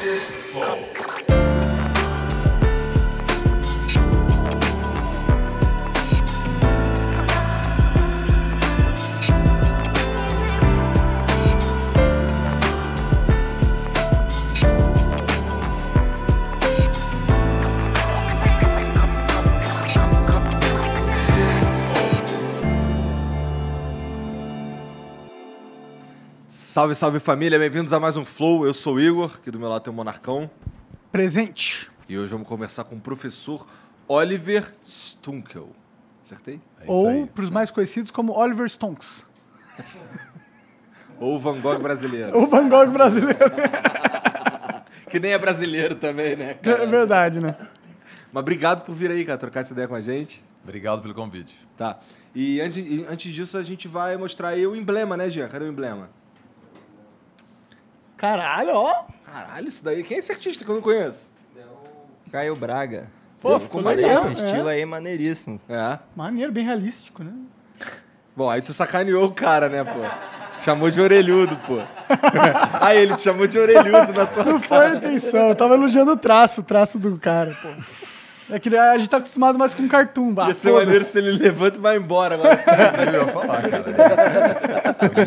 Здесь Salve, salve família, bem-vindos a mais um Flow. Eu sou o Igor, aqui do meu lado tem o Monarcão. Presente. E hoje vamos conversar com o professor Oliver Stunkel. Acertei? É Ou, para os mais conhecidos, como Oliver Stonks. Ou Van Gogh brasileiro. Ou Van Gogh brasileiro. que nem é brasileiro também, né? É cara? É verdade, né? Mas obrigado por vir aí, cara, trocar essa ideia com a gente. Obrigado pelo convite. Tá. E antes, antes disso, a gente vai mostrar aí o emblema, né, Jean? Cadê o emblema? Caralho, ó. Caralho, isso daí. Quem é esse artista que eu não conheço? Caio Braga. Pô, Pô ficou maneiro. Esse estilo é. aí maneiríssimo. É. Maneiro, bem realístico, né? Bom, aí tu sacaneou o cara, né, pô? Chamou de orelhudo, pô. aí ele te chamou de orelhudo na tua Não cara. foi intenção, eu tava elogiando o traço, o traço do cara, pô. É que a gente tá acostumado mais com cartoon, bah, Ia ser maneiro se ele levanta e vai embora. Mas... eu ia falar, cara.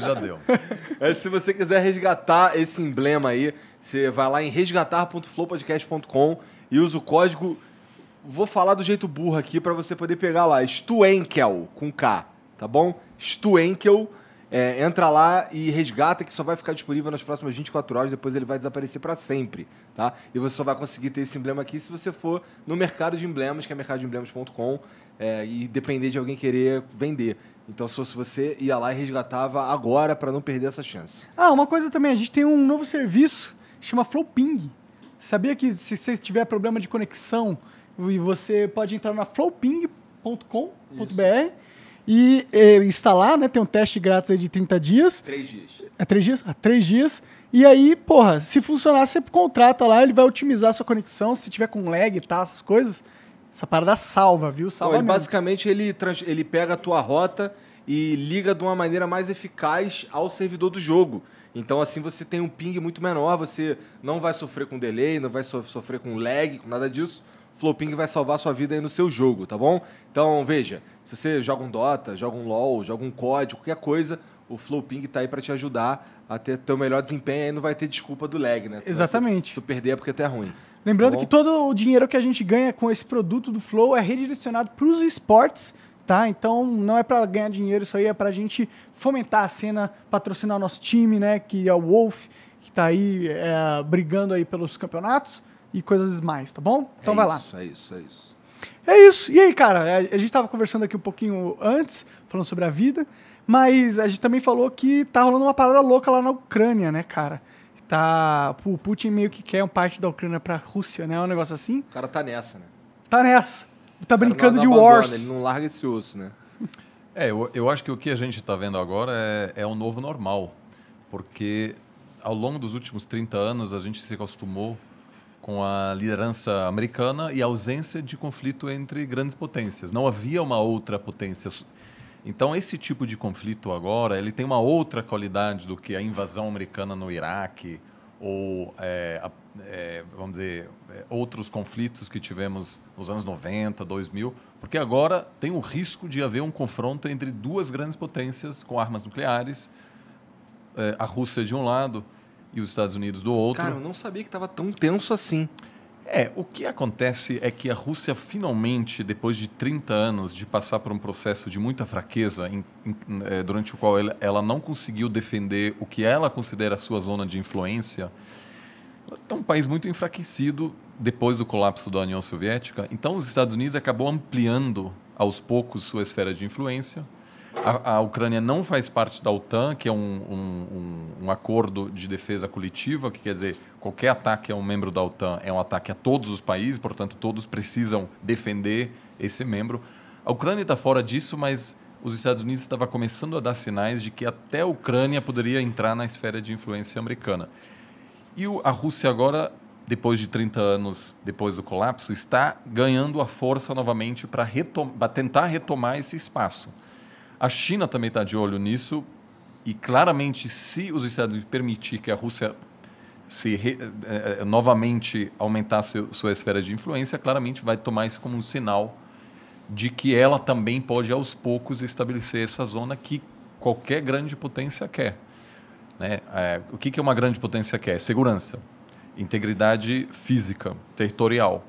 já deu. É, se você quiser resgatar esse emblema aí, você vai lá em resgatar.flowpodcast.com e usa o código. Vou falar do jeito burro aqui para você poder pegar lá. Stuenkel com K, tá bom? Stuenkel. É, entra lá e resgata, que só vai ficar disponível nas próximas 24 horas, depois ele vai desaparecer para sempre, tá? E você só vai conseguir ter esse emblema aqui se você for no mercado de emblemas, que é mercadodeemblemas.com, é, e depender de alguém querer vender. Então, se fosse você, ia lá e resgatava agora para não perder essa chance. Ah, uma coisa também, a gente tem um novo serviço, chama Flowping. Sabia que se você tiver problema de conexão, você pode entrar na flowping.com.br e, e, instalar, né? Tem um teste grátis aí de 30 dias. Três dias. É três dias? Ah, três dias. E aí, porra, se funcionar, você contrata lá, ele vai otimizar a sua conexão, se tiver com lag e tá, essas coisas. Essa parada salva, viu? Salva Pô, mesmo. Basicamente, ele, ele pega a tua rota e liga de uma maneira mais eficaz ao servidor do jogo. Então, assim, você tem um ping muito menor, você não vai sofrer com delay, não vai so sofrer com lag, com nada disso. Flowping vai salvar sua vida aí no seu jogo, tá bom? Então, veja, se você joga um Dota, joga um LoL, joga um COD, qualquer coisa, o Flowping tá aí para te ajudar a ter teu melhor desempenho, e não vai ter desculpa do lag, né? Exatamente. Se tu perder é porque é ruim. Lembrando tá que todo o dinheiro que a gente ganha com esse produto do Flow é redirecionado para os esportes, tá? Então não é para ganhar dinheiro isso aí, é para a gente fomentar a cena, patrocinar o nosso time, né? Que é o Wolf, que está aí é, brigando aí pelos campeonatos e coisas mais, tá bom? Então é vai isso, lá. É isso, é isso. É isso. E aí, cara, a gente estava conversando aqui um pouquinho antes, falando sobre a vida, mas a gente também falou que tá rolando uma parada louca lá na Ucrânia, né, cara? tá. O Putin meio que quer uma parte da Ucrânia pra Rússia, né? É um negócio assim. O cara tá nessa, né? Tá nessa. Tá brincando não, não de abandona, wars. Ele não larga esse osso, né? É, eu, eu acho que o que a gente está vendo agora é, é o novo normal. Porque ao longo dos últimos 30 anos a gente se acostumou com a liderança americana e a ausência de conflito entre grandes potências. Não havia uma outra potência então esse tipo de conflito agora ele tem uma outra qualidade do que a invasão americana no Iraque ou é, é, vamos dizer eh, outros conflitos que tivemos nos anos 90, 2000, porque agora tem o risco de haver um confronto entre duas grandes potências com armas nucleares, é, a Rússia de um lado e os Estados Unidos do outro. Cara, eu não sabia que estava tão tenso assim. É, o que acontece é que a Rússia finalmente, depois de 30 anos de passar por um processo de muita fraqueza, em, em, é, durante o qual ela, ela, não conseguiu defender o que ela considera a sua zona de influência, é um país muito enfraquecido depois do colapso da União Soviética. Então, os Estados Unidos acabou ampliando aos poucos sua esfera de influência a, a, Ucrânia não faz parte da OTAN, que é um, um, um, acordo de defesa coletiva, que quer dizer qualquer ataque a um membro da OTAN é um ataque a todos os países, portanto, todos precisam defender esse membro. A Ucrânia está fora disso, mas os Estados Unidos estavam começando a dar sinais de que até a Ucrânia poderia entrar na esfera de influência americana. E o, a Rússia agora depois de 30 anos depois do colapso, está ganhando a força novamente para retom tentar retomar esse espaço. A China também está de olho nisso e claramente, se os Estados Unidos permitir que a Rússia se re, eh, eh, eh novamente aumentasse sua esfera de influência, claramente vai tomar isso como um sinal de que ela também pode aos poucos estabelecer essa zona que qualquer grande potência quer. Né? É, o que, que uma grande potência quer? Segurança, integridade física, territorial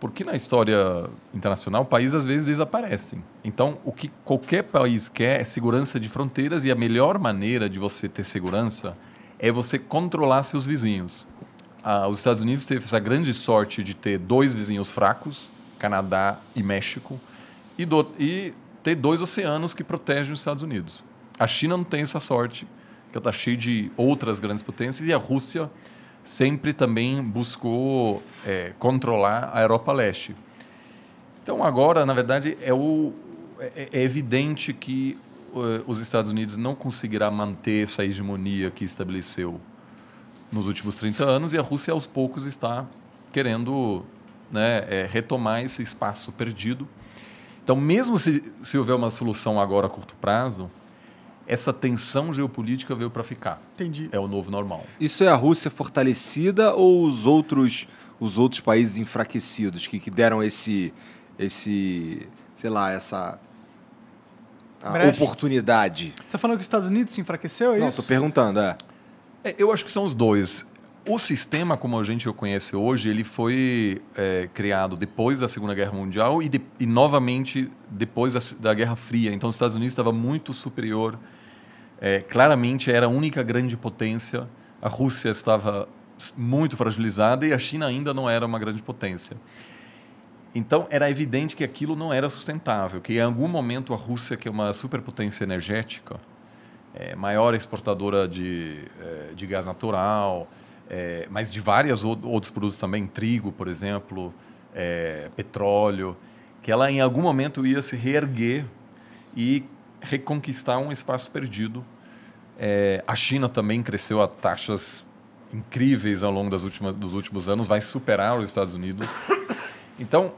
porque na história internacional países às vezes desaparecem. Então, o que qualquer país quer é segurança de fronteiras e a melhor maneira de você ter segurança é você controlar seus vizinhos. Ah, os Estados Unidos teve essa grande sorte de ter dois vizinhos fracos, Canadá e México, e, do, e ter dois oceanos que protegem os Estados Unidos. A China não tem essa sorte, que ela está cheia de outras grandes potências, e a Rússia sempre também buscou é, controlar a Europa Leste. Então, agora, na verdade, é, o, é, é, é evidente que uh, os Estados Unidos não conseguirá manter essa hegemonia que estabeleceu nos últimos 30 anos e a Rússia, aos poucos, está querendo né, é, retomar esse espaço perdido. Então, mesmo se, se houver uma solução agora a curto prazo, essa tensão geopolítica veio para ficar. Entendi. É o novo normal. Isso é a Rússia fortalecida ou os outros os outros países enfraquecidos que, que deram esse esse sei lá essa oportunidade? Você está falando que os Estados Unidos se enfraqueceu? É Não, estou perguntando. É. é. Eu acho que são os dois. O sistema como a gente o conhece hoje, ele foi é, criado depois da Segunda Guerra Mundial e, de, e novamente depois da, da, Guerra Fria. Então, os Estados Unidos estava muito superior é, claramente era a única grande potência. A Rússia estava muito fragilizada e a China ainda não era uma grande potência. Então era evidente que aquilo não era sustentável, que em algum momento a Rússia, que é uma superpotência energética, é, maior exportadora de, é, de gás natural, é, mas de vários outros produtos também, trigo, por exemplo, é, petróleo, que ela em algum momento ia se reerguer e reconquistar um espaço perdido. É, a China também cresceu a taxas incríveis ao longo das últimas, dos últimos anos, vai superar os Estados Unidos. Então,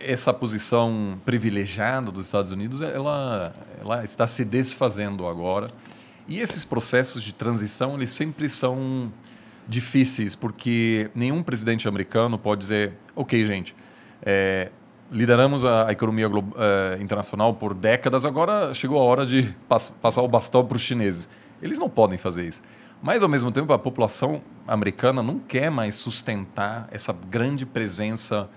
essa posição privilegiada dos Estados Unidos, ela, ela está se desfazendo agora. E esses processos de transição, eles sempre são difíceis, porque nenhum presidente americano pode dizer, ok, gente, é, lideramos a, economia eh, internacional por décadas, agora chegou a hora de pass passar o bastão para os chineses. Eles não podem fazer isso. Mas, ao mesmo tempo, a população americana não quer mais sustentar essa grande presença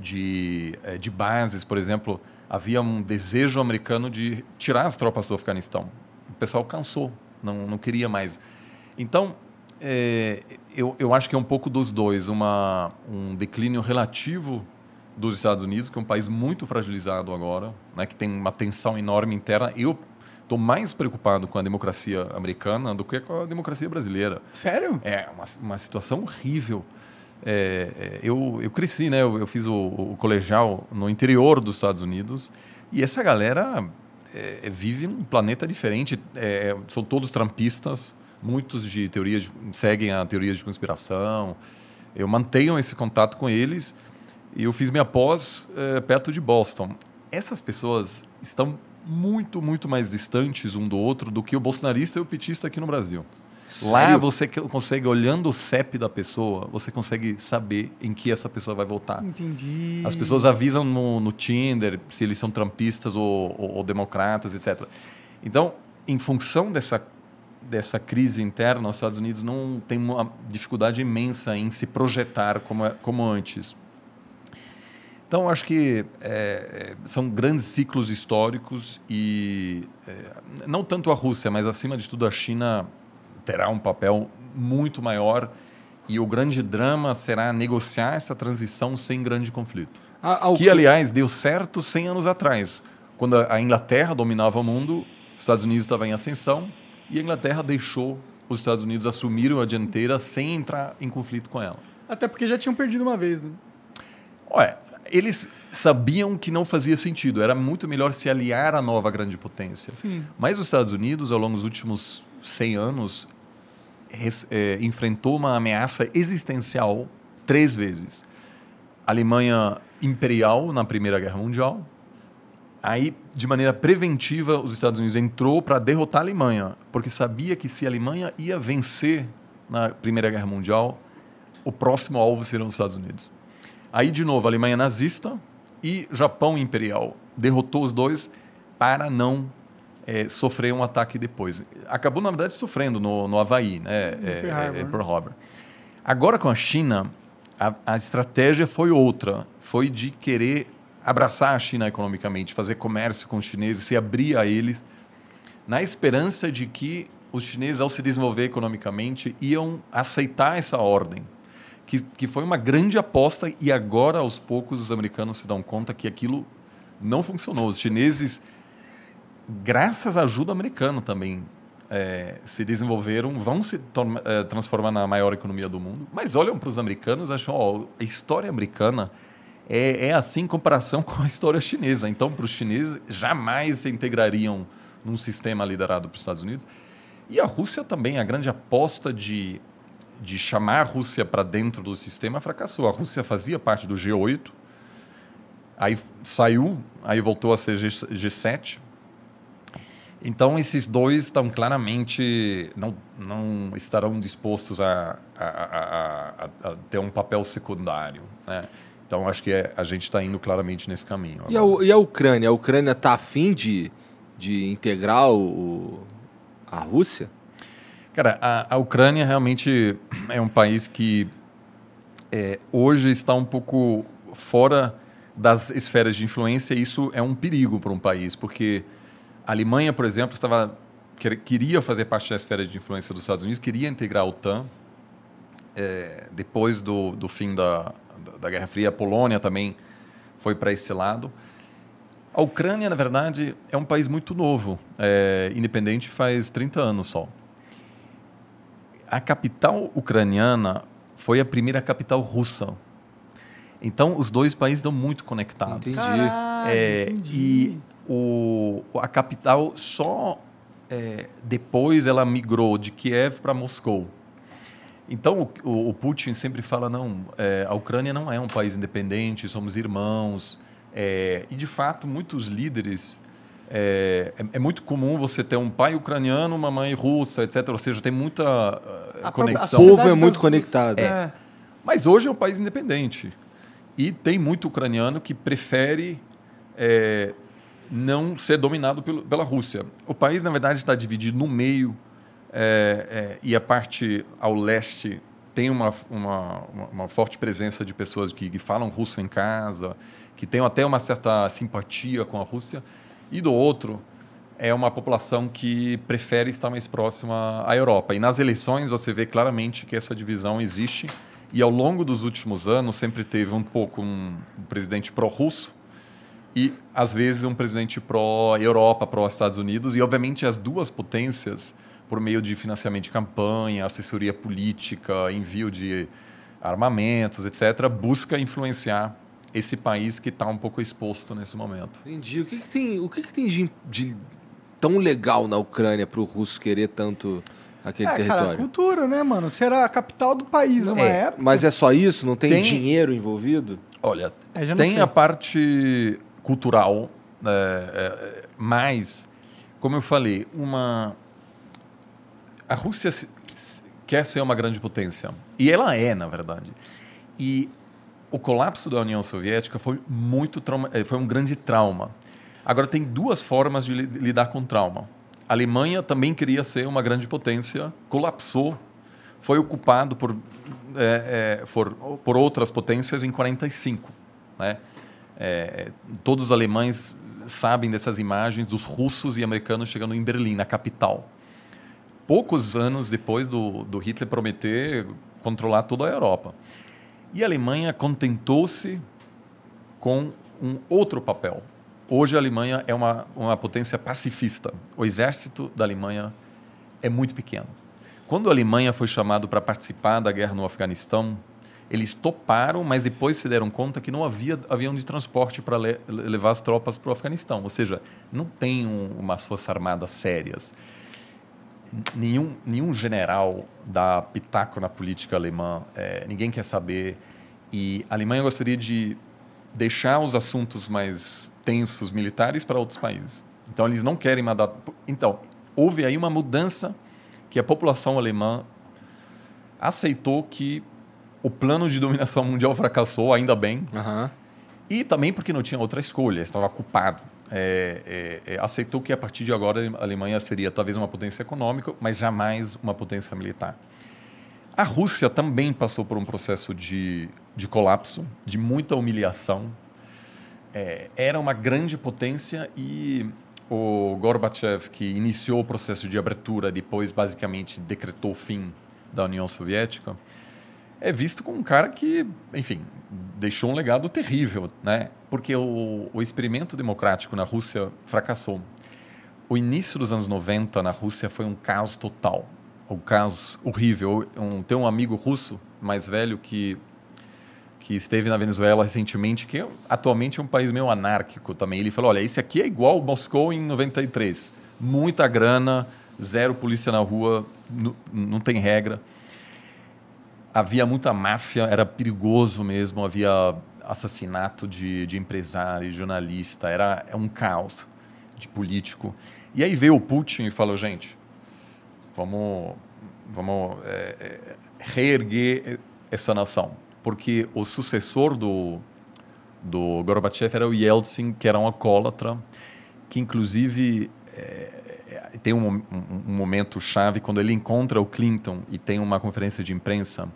de, eh, de bases. Por exemplo, havia um desejo americano de tirar as tropas do Afeganistão. O pessoal cansou, não, não queria mais. Então, eh, eu, eu acho que é um pouco dos dois uma, um declínio relativo dos Estados Unidos, que é um país muito fragilizado agora, né, que tem uma tensão enorme interna. Eu estou mais preocupado com a democracia americana do que com a democracia brasileira. Sério? É uma, uma situação horrível. É, é eu, eu cresci, né? Eu, eu fiz o, o, colegial no interior dos Estados Unidos e essa galera é, é vive num planeta diferente. É, é são todos trampistas, muitos de teorias de, seguem a teorias de conspiração. Eu mantenho esse contato com eles e eu fiz minha pós é, perto de Boston. Essas pessoas estão muito, muito mais distantes um do outro do que o bolsonarista e o petista aqui no Brasil. Sério? Lá você consegue, olhando o CEP da pessoa, você consegue saber em que essa pessoa vai votar. Entendi. As pessoas avisam no, no Tinder se eles são trampistas ou, ou, ou democratas, etc. Então, em função dessa dessa crise interna, os Estados Unidos não tem uma dificuldade imensa em se projetar como, é, como antes. Então, acho que é, é, são grandes ciclos históricos e é, não tanto a Rússia, mas acima de tudo a China terá um papel muito maior e o grande drama será negociar essa transição sem grande conflito. Ah, Que, aliás, deu certo 100 anos atrás, quando a Inglaterra dominava o mundo, os Estados Unidos estava em ascensão e a Inglaterra deixou os Estados Unidos assumiram a dianteira sem entrar em conflito com ela. Até porque já tinham perdido uma vez, né? Ué, eles sabiam que não fazia sentido. Era muito melhor se aliar à nova grande potência. Sim. Mas os Estados Unidos, ao longo dos últimos 100 anos, res, é, enfrentou uma ameaça existencial três vezes. Alemanha imperial na Primeira Guerra Mundial. Aí, de maneira preventiva, os Estados Unidos entrou para derrotar a Alemanha, porque sabia que se a Alemanha ia vencer na Primeira Guerra Mundial, o próximo alvo seriam os Estados Unidos. Aí, de novo, Alemanha nazista e Japão imperial. Derrotou os dois para não é, sofrer um ataque depois. Acabou, na verdade, sofrendo no, no Havaí, né? Uhum. É, é, é né? por Robert. É, Pearl Harbor. Agora, com a China, a, a estratégia foi outra. Foi de querer abraçar a China economicamente, fazer comércio com os chineses, se abrir a eles, na esperança de que os chineses, ao se desenvolver economicamente, iam aceitar essa ordem que, que foi uma grande aposta e agora, aos poucos, os americanos se dão conta que aquilo não funcionou. Os chineses, graças à ajuda americana também, é, se desenvolveram, vão se é, transformar na maior economia do mundo. Mas olham para os americanos e acham, ó, a história americana é, é, assim em comparação com a história chinesa. Então, para os chineses, jamais se integrariam num sistema liderado pelos Estados Unidos. E a Rússia também, a grande aposta de de chamar a Rússia para dentro do sistema fracassou. A Rússia fazia parte do G8, aí saiu, aí voltou a ser G7. Então, esses dois estão claramente, não, não estarão dispostos a, a, a, a ter um papel secundário. Né? Então, acho que é, a gente está indo claramente nesse caminho. E a, e a, Ucrânia? A Ucrânia está afim de, de integrar o, a Rússia? Cara, a, a Ucrânia realmente é um país que é, hoje está um pouco fora das esferas de influência. E isso é um perigo para um país, porque a Alemanha, por exemplo, estava queria fazer parte da esfera de influência dos Estados Unidos, queria integrar a OTAN. É, depois do, do fim da, da Guerra Fria, a Polônia também foi para esse lado. A Ucrânia, na verdade, é um país muito novo, é, independente faz 30 anos só a capital ucraniana foi a primeira capital russa. Então, os dois países estão muito conectados. Entendi. Caralho, é, entendi. E o, a capital só é, depois ela migrou de Kiev para Moscou. Então, o, o, Putin sempre fala, não, é, a Ucrânia não é um país independente, somos irmãos. É, e, de fato, muitos líderes é, é, é, muito comum você ter um pai ucraniano, uma mãe russa, etc. Ou seja, tem muita uh, conexão. O povo é muito conectado. É. é. Mas hoje é um país independente. E tem muito ucraniano que prefere é, não ser dominado pelo, pela Rússia. O país, na verdade, está dividido no meio. É, e a parte ao leste tem uma, uma, uma, forte presença de pessoas que, que falam russo em casa, que têm até uma certa simpatia com a Rússia e do outro é uma população que prefere estar mais próxima à Europa. E nas eleições você vê claramente que essa divisão existe. E ao longo dos últimos anos sempre teve um pouco um presidente pró-russo e às vezes um presidente pró-Europa, pró-Estados Unidos. E obviamente as duas potências, por meio de financiamento de campanha, assessoria política, envio de armamentos, etc., busca influenciar esse país que está um pouco exposto nesse momento. Entendi. O que, que tem, o que, que tem de, de, tão legal na Ucrânia para o russo querer tanto aquele é, território? Cara, cultura, né, mano? Será a capital do país uma é, época. Mas é só isso? Não tem, tem... dinheiro envolvido? Olha, é, tem sei. a parte cultural, né, é, é, mas, como eu falei, uma a Rússia se, quer ser uma grande potência. E ela é, na verdade. E o colapso da União Soviética foi muito trauma, eh, foi um grande trauma. Agora tem duas formas de lidar com trauma. A Alemanha também queria ser uma grande potência, colapsou, foi ocupado por é, é, por, por, outras potências em 45, né? É, todos os alemães sabem dessas imagens dos russos e americanos chegando em Berlim, na capital. Poucos anos depois do, do Hitler prometer controlar toda a Europa. E a Alemanha contentou-se com um outro papel. Hoje a Alemanha é uma, uma potência pacifista. O exército da Alemanha é muito pequeno. Quando a Alemanha foi chamada para participar da guerra no Afeganistão, eles toparam, mas depois se deram conta que não havia avião de transporte para le levar as tropas para o Afeganistão. Ou seja, não tem um, umas forças armadas sérias nenhum, nenhum general dá pitaco na política alemã, é, ninguém quer saber. E a Alemanha gostaria de deixar os assuntos mais tensos militares para outros países. Então, eles não querem mandar. Então, houve aí uma mudança que a população alemã aceitou que o plano de dominação mundial fracassou, ainda bem. Uhum. E também porque não tinha outra escolha, estava culpado. É, é, é, aceitou que a partir de agora a Alemanha seria talvez uma potência econômica, mas jamais uma potência militar. A Rússia também passou por um processo de, de colapso, de muita humilhação. É, era uma grande potência e o Gorbachev, que iniciou o processo de abertura, depois basicamente decretou o fim da União Soviética, é visto como um cara que, enfim, deixou um legado terrível, né? porque o, o experimento democrático na Rússia fracassou. O início dos anos 90 na Rússia foi um caos total, um caos horrível. Um, tem um amigo russo mais velho que que esteve na Venezuela recentemente, que é atualmente é um país meio anárquico também. Ele falou: olha, esse aqui é igual Moscou em 93. Muita grana, zero polícia na rua, não tem regra. Havia muita máfia, era perigoso mesmo, havia assassinato de, de empresário, jornalista, era é um caos de político. E aí veio o Putin e falou, gente, vamos, vamos é, é, reerguer essa nação. Porque o sucessor do, do Gorbachev era o Yeltsin, que era um alcoólatra, que inclusive é, é tem um, um, um momento chave quando ele encontra o Clinton e tem uma conferência de imprensa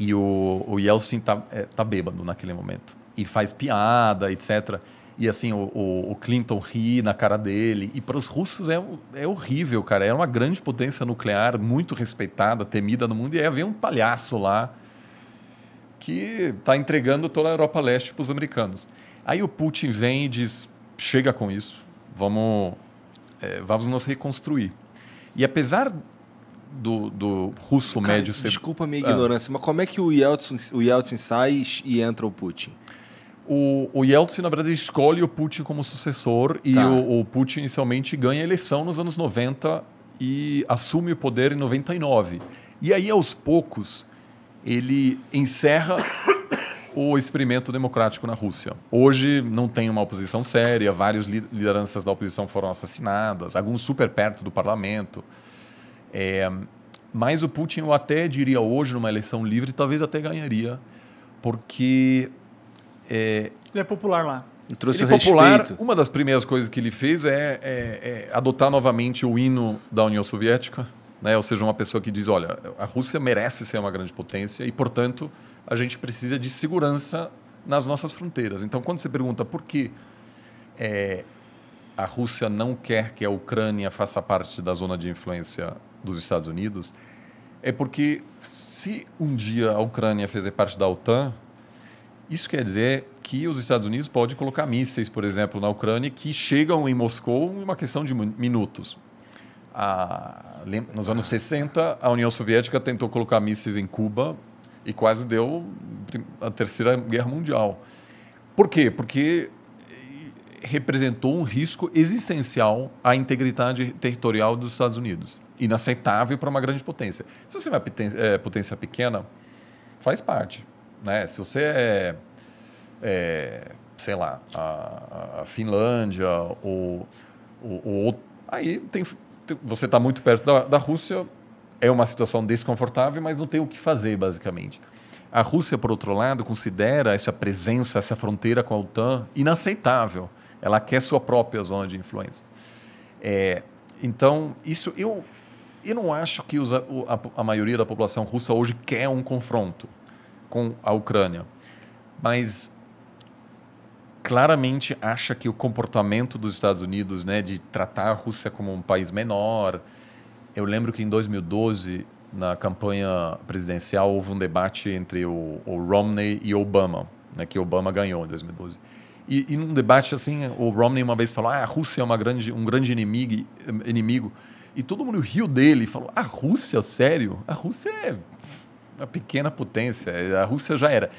e o, o Yeltsin tá, é, tá bêbado naquele momento. E faz piada, etc. E assim, o, o, o Clinton ri na cara dele. E para os russos é, é horrível, cara. Era é uma grande potência nuclear, muito respeitada, temida no mundo. E aí vem um palhaço lá que está entregando toda a Europa Leste para os americanos. Aí o Putin vem e diz: chega com isso, vamos, é, vamos nos reconstruir. E apesar do, do russo Cara, médio... Desculpa a minha ah. ignorância, mas como é que o Yeltsin, o Yeltsin sai e entra o Putin? O, o, Yeltsin, na verdade, escolhe o Putin como sucessor e tá. o, o, Putin inicialmente ganha a eleição nos anos 90 e assume o poder em 99. E aí, aos poucos, ele encerra o experimento democrático na Rússia. Hoje não tem uma oposição séria, várias lideranças da oposição foram assassinadas, alguns super perto do parlamento. É, mas o Putin, eu até diria hoje, numa eleição livre, talvez até ganharia, porque. É, ele é popular lá. Ele trouxe ele o é popular, respeito. Uma das primeiras coisas que ele fez é, é, é adotar novamente o hino da União Soviética, né? ou seja, uma pessoa que diz: olha, a Rússia merece ser uma grande potência e, portanto, a gente precisa de segurança nas nossas fronteiras. Então, quando você pergunta por que é, a Rússia não quer que a Ucrânia faça parte da zona de influência dos Estados Unidos, é porque se um dia a Ucrânia fizer parte da OTAN, isso quer dizer que os Estados Unidos podem colocar mísseis, por exemplo, na Ucrânia que chegam em Moscou em uma questão de minutos. A, nos anos 60, a União Soviética tentou colocar mísseis em Cuba e quase deu a Terceira Guerra Mundial. Por quê? Porque eh, representou um risco existencial à integridade territorial dos Estados Unidos inaceitável para uma grande potência. Se você é uma potência pequena, faz parte. Né? Se você é, é sei lá, a, a Finlândia ou, ou, ou, aí tem, você está muito perto da, da Rússia, é uma situação desconfortável, mas não tem o que fazer, basicamente. A Rússia, por outro lado, considera essa presença, essa fronteira com a OTAN inaceitável. Ela quer sua própria zona de influência. É, então, isso eu eu não acho que os, a, a, maioria da população russa hoje quer um confronto com a Ucrânia, mas claramente acha que o comportamento dos Estados Unidos, né, de tratar a Rússia como um país menor. Eu lembro que em 2012 na campanha presidencial houve um debate entre o, o Romney e Obama, né, que Obama ganhou em 2012. E, e num debate assim, o Romney uma vez falou: ah, a Rússia é uma grande, um grande inimigo. inimigo. E todo mundo riu dele, e falou: a Rússia, sério? A Rússia é uma pequena potência, a Rússia já era.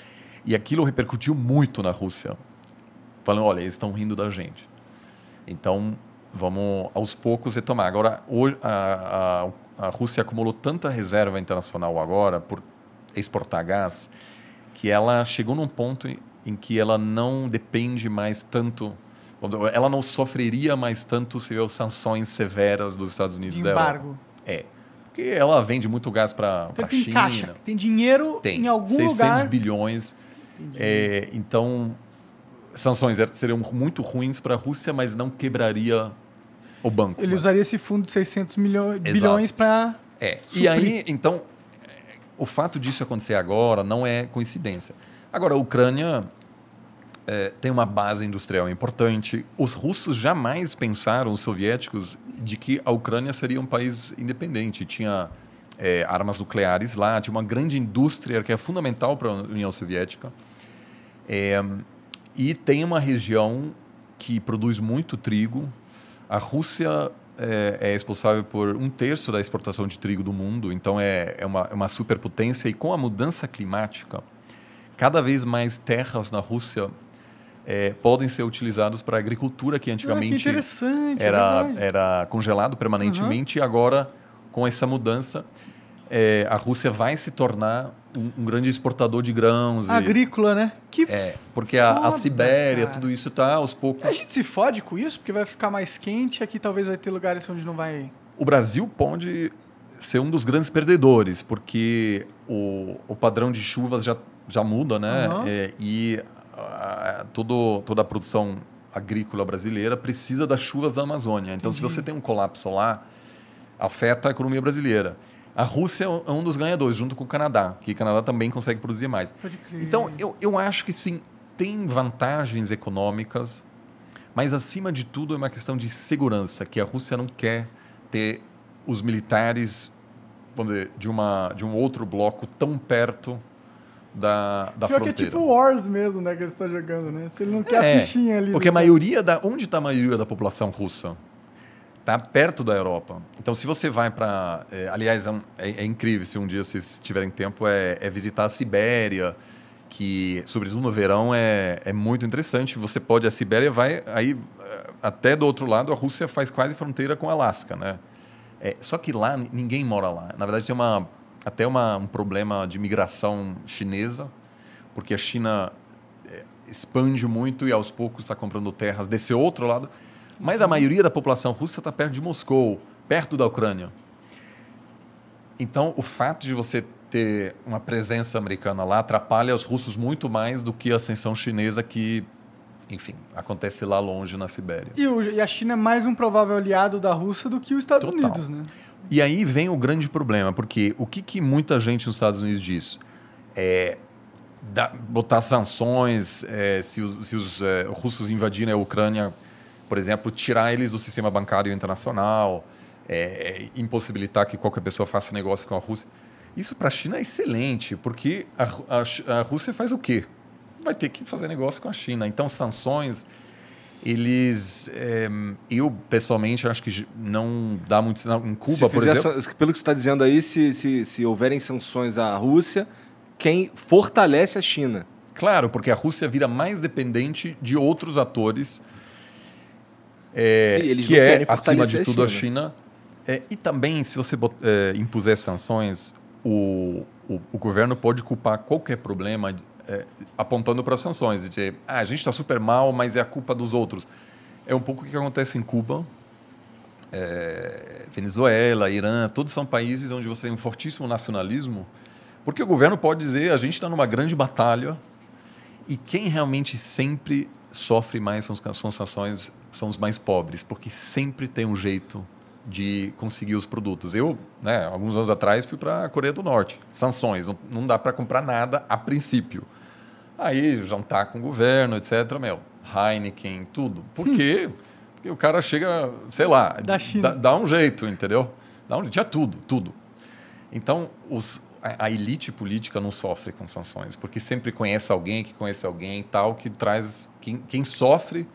E aquilo repercutiu muito na Rússia. Falando: olha, eles estão rindo da gente. Então, vamos aos poucos retomar. Agora, a, a, a Rússia acumulou tanta reserva internacional agora por exportar gás que ela chegou num ponto em que ela não depende mais tanto ela não sofreria mais tanto se as sanções severas dos Estados Unidos de embargo. dela. É. Porque ela vende muito gás para a China. Tem caixa, tem dinheiro tem. em algum 600 lugar. 600 bilhões. É, então, sanções er, seriam muito ruins para a Rússia, mas não quebraria o banco. Ele mas... Né? usaria esse fundo de 600 milho... bilhões para. É. Suprir. E aí, então, o fato disso acontecer agora não é coincidência. Agora, a Ucrânia é, tem uma base industrial importante. Os russos jamais pensaram, os soviéticos, de que a Ucrânia seria um país independente. Tinha é, armas nucleares lá, tinha uma grande indústria que é fundamental para a União Soviética. É, e tem uma região que produz muito trigo. A Rússia é, é responsável por um terço da exportação de trigo do mundo, então é, é, uma, é uma superpotência. E com a mudança climática, cada vez mais terras na Rússia é, podem ser utilizados para agricultura, que antigamente ah, que é era, é era congelado permanentemente, uhum. e agora, com essa mudança, é, a Rússia vai se tornar um, um grande exportador de grãos. Agrícola, e, né? Que é, porque foda, a, a, Sibéria, cara. tudo isso está aos poucos. A gente se fode com isso, porque vai ficar mais quente, aqui talvez vai ter lugares onde não vai. O Brasil pode ser um dos grandes perdedores, porque o, o padrão de chuvas já, já muda, né? Uhum. É, e a, toda a produção agrícola brasileira precisa das chuvas da Amazônia. Então, se uhum. você tem um colapso lá, afeta a economia brasileira. A Rússia é um dos ganhadores, junto com o Canadá, que o Canadá também consegue produzir mais. Então, eu, eu acho que sim, tem vantagens econômicas, mas acima de tudo é uma questão de segurança, que a Rússia não quer ter os militares dizer, de, uma, de um outro bloco tão perto da, da Pior fronteira. que é tipo Wars mesmo, né, que eles estão jogando, né? Se ele não quer é, a fichinha ali. Porque a maioria da... Onde está a maioria da população russa? Está perto da Europa. Então, se você vai para... É, aliás, é, um, é, é, incrível, se um dia vocês tiverem tempo, é, é, visitar a Sibéria, que, sobretudo no verão, é, é muito interessante. Você pode... A Sibéria vai... Aí, é, até do outro lado, a Rússia faz quase fronteira com o Alasca, né? É, só que lá ninguém mora lá. Na verdade, tem uma até uma, um problema de migração chinesa, porque a China é, expande muito e aos poucos está comprando terras desse outro lado. Mas a maioria da população russa está perto de Moscou, perto da Ucrânia. Então, o fato de você ter uma presença americana lá atrapalha os russos muito mais do que a ascensão chinesa que, enfim, acontece lá longe na Sibéria. E, a China é mais um provável aliado da Rússia do que os Estados Total. Unidos, né? E aí vem o grande problema, porque o que, que muita gente nos Estados Unidos diz? É, da, botar sanções, é, se os, se os é, russos invadirem a Ucrânia, por exemplo, tirar eles do sistema bancário internacional, é, é, impossibilitar que qualquer pessoa faça negócio com a Rússia. Isso para a China é excelente, porque a, a, a Rússia faz o quê? Vai ter que fazer negócio com a China. Então, sanções eles. É, eu, pessoalmente, acho que não dá muito sinal. Em Cuba, por exemplo. Essa, pelo que você está dizendo aí, se, se, se houverem sanções à Rússia, quem fortalece a China. Claro, porque a Rússia vira mais dependente de outros atores. Eh, é, que é, acima de tudo, a China. A China é, e também, se você impuser sanções, o, o, o governo pode culpar qualquer problema é, apontando para as sanções, de dizer, ah, a gente está super mal, mas é a culpa dos outros. É um pouco o que acontece em Cuba, é, Venezuela, Irã, todos são países onde você tem um fortíssimo nacionalismo, porque o governo pode dizer, a gente está numa grande batalha, e quem realmente sempre sofre mais são as sanções, são os mais pobres, porque sempre tem um jeito de conseguir os produtos. Eu, né, alguns anos atrás, fui para a Coreia do Norte. Sanções, não, não dá para comprar nada a princípio. Aí jantar tá com o governo, etc. Meu, Heineken, tudo. Por quê? Hum. Porque o cara chega, sei lá, da China. Dá, um jeito, entendeu? Dá um, tinha tudo, tudo. Então, os, a, elite política não sofre com sanções, porque sempre conhece alguém que conhece alguém tal, que traz. Quem, quem sofre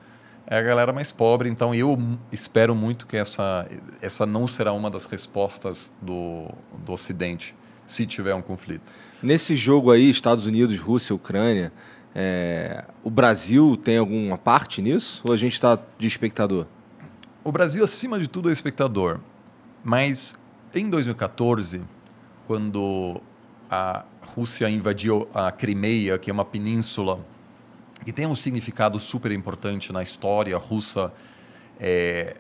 é a galera mais pobre. Então, eu espero muito que essa, essa não será uma das respostas do, do Ocidente, se tiver um conflito. Nesse jogo aí, Estados Unidos, Rússia, Ucrânia, é, o Brasil tem alguma parte nisso ou a gente está de espectador? O Brasil, acima de tudo, é espectador. Mas em 2014, quando a Rússia invadiu a Crimeia, que é uma península que tem um significado super importante na história russa, é,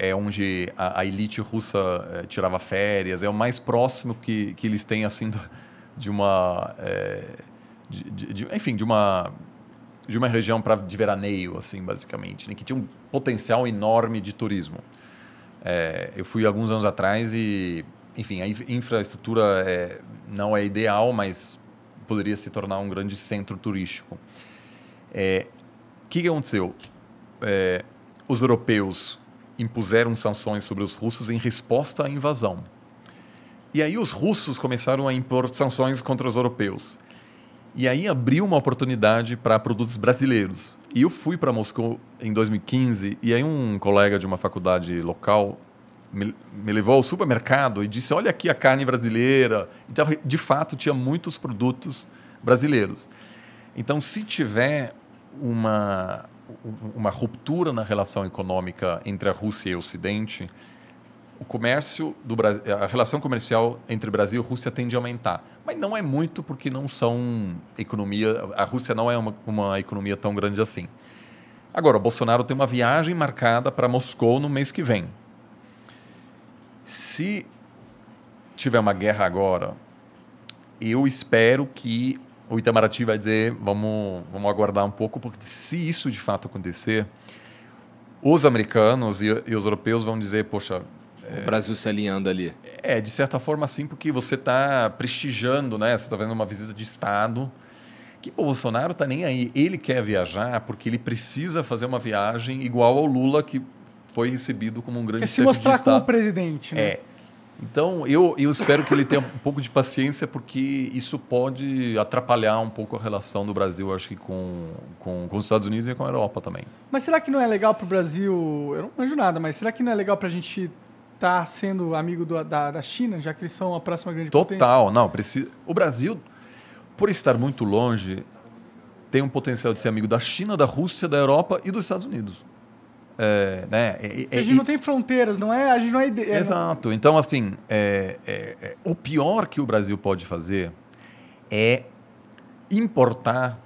é, é, é onde a, a, elite russa é, tirava férias, é o mais próximo que, que eles têm assim do, de uma. É, de, de, de, enfim, de uma. De uma região para de veraneio, assim, basicamente, né? que tinha um potencial enorme de turismo. É, eu fui alguns anos atrás e, enfim, a infraestrutura é, não é ideal, mas poderia se tornar um grande centro turístico. O é, que, que, aconteceu? É, os europeus impuseram sanções sobre os russos em resposta à invasão. E aí os russos começaram a impor sanções contra os europeus. E aí abriu uma oportunidade para produtos brasileiros. E eu fui para Moscou em 2015 e aí um colega de uma faculdade local me, me, levou ao supermercado e disse: Olha aqui a carne brasileira. Então, de fato, tinha muitos produtos brasileiros. Então, se tiver uma, uma ruptura na relação econômica entre a Rússia e o Ocidente, o comércio do Brasil, eh, a relação comercial entre Brasil e Rússia tende a aumentar, mas não é muito porque não são economia, a Rússia não é uma, uma economia tão grande assim. Agora, o Bolsonaro tem uma viagem marcada para Moscou no mês que vem. Se tiver uma guerra agora, eu espero que o Itamaraty vai dizer, vamos, vamos aguardar um pouco, porque se isso de fato acontecer, os americanos e, e os europeus vão dizer, poxa, o Brasil se alinhando ali. É, de certa forma, sim, porque você está prestigiando, né? Você está vendo uma visita de Estado. Que o Bolsonaro está nem aí. Ele quer viajar porque ele precisa fazer uma viagem igual ao Lula, que foi recebido como um grande quer se mostrar como presidente, né? É. Então, eu, eu espero que ele tenha um pouco de paciência, porque isso pode atrapalhar um pouco a relação do Brasil, acho que com, com, com os Estados Unidos e com a Europa também. Mas será que não é legal para o Brasil? Eu não manjo nada, mas será que não é legal para a gente está sendo amigo do, da, da China, já que eles são a próxima grande Total, potência? Total, não. Precisa... O Brasil, por estar muito longe, tem um potencial de ser amigo da China, da Rússia, da Europa e dos Estados Unidos. É, né? a gente não tem fronteiras, não é? A gente não é. é Exato. Então, assim, é, é, o pior que o Brasil pode fazer é importar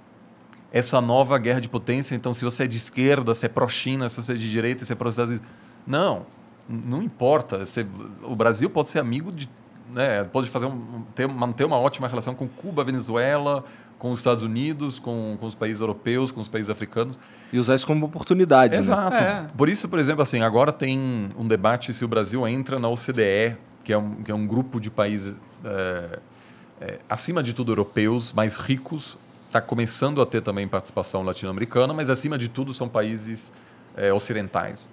essa nova guerra de potência. Então, se você é de esquerda, se é pró-China, se você é de direita, se é pró-Estados Unidos. Não não importa. Você, o Brasil pode ser amigo de. Né, pode fazer um, ter, manter uma ótima relação com Cuba, Venezuela, com os Estados Unidos, com, com os países europeus, com os países africanos. E usar isso como oportunidade. Né? Exato. Né? É. Por isso, por exemplo, assim, agora tem um debate se o Brasil entra na OCDE, que é um, que é um grupo de países, é, é, acima de tudo, europeus, mais ricos. Está começando a ter também participação latino-americana, mas acima de tudo são países eh, ocidentais.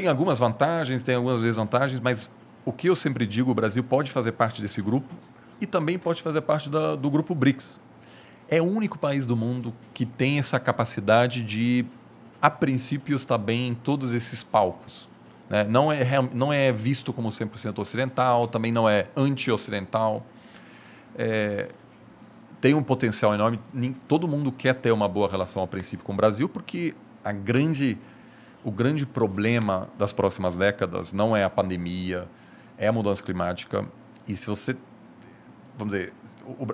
Tem algumas vantagens, tem algumas desvantagens, mas o que eu sempre digo, o Brasil pode fazer parte desse grupo e também pode fazer parte da, do grupo BRICS. É o único país do mundo que tem essa capacidade de, a princípio, estar bem em todos esses palcos. Né? Não, é, não é visto como 100% ocidental, também não é anti-ocidental. É, tem um potencial enorme. Todo mundo quer ter uma boa relação, a princípio, com o Brasil, porque a grande o grande problema das próximas décadas não é a pandemia, é a mudança climática. E se você, vamos dizer,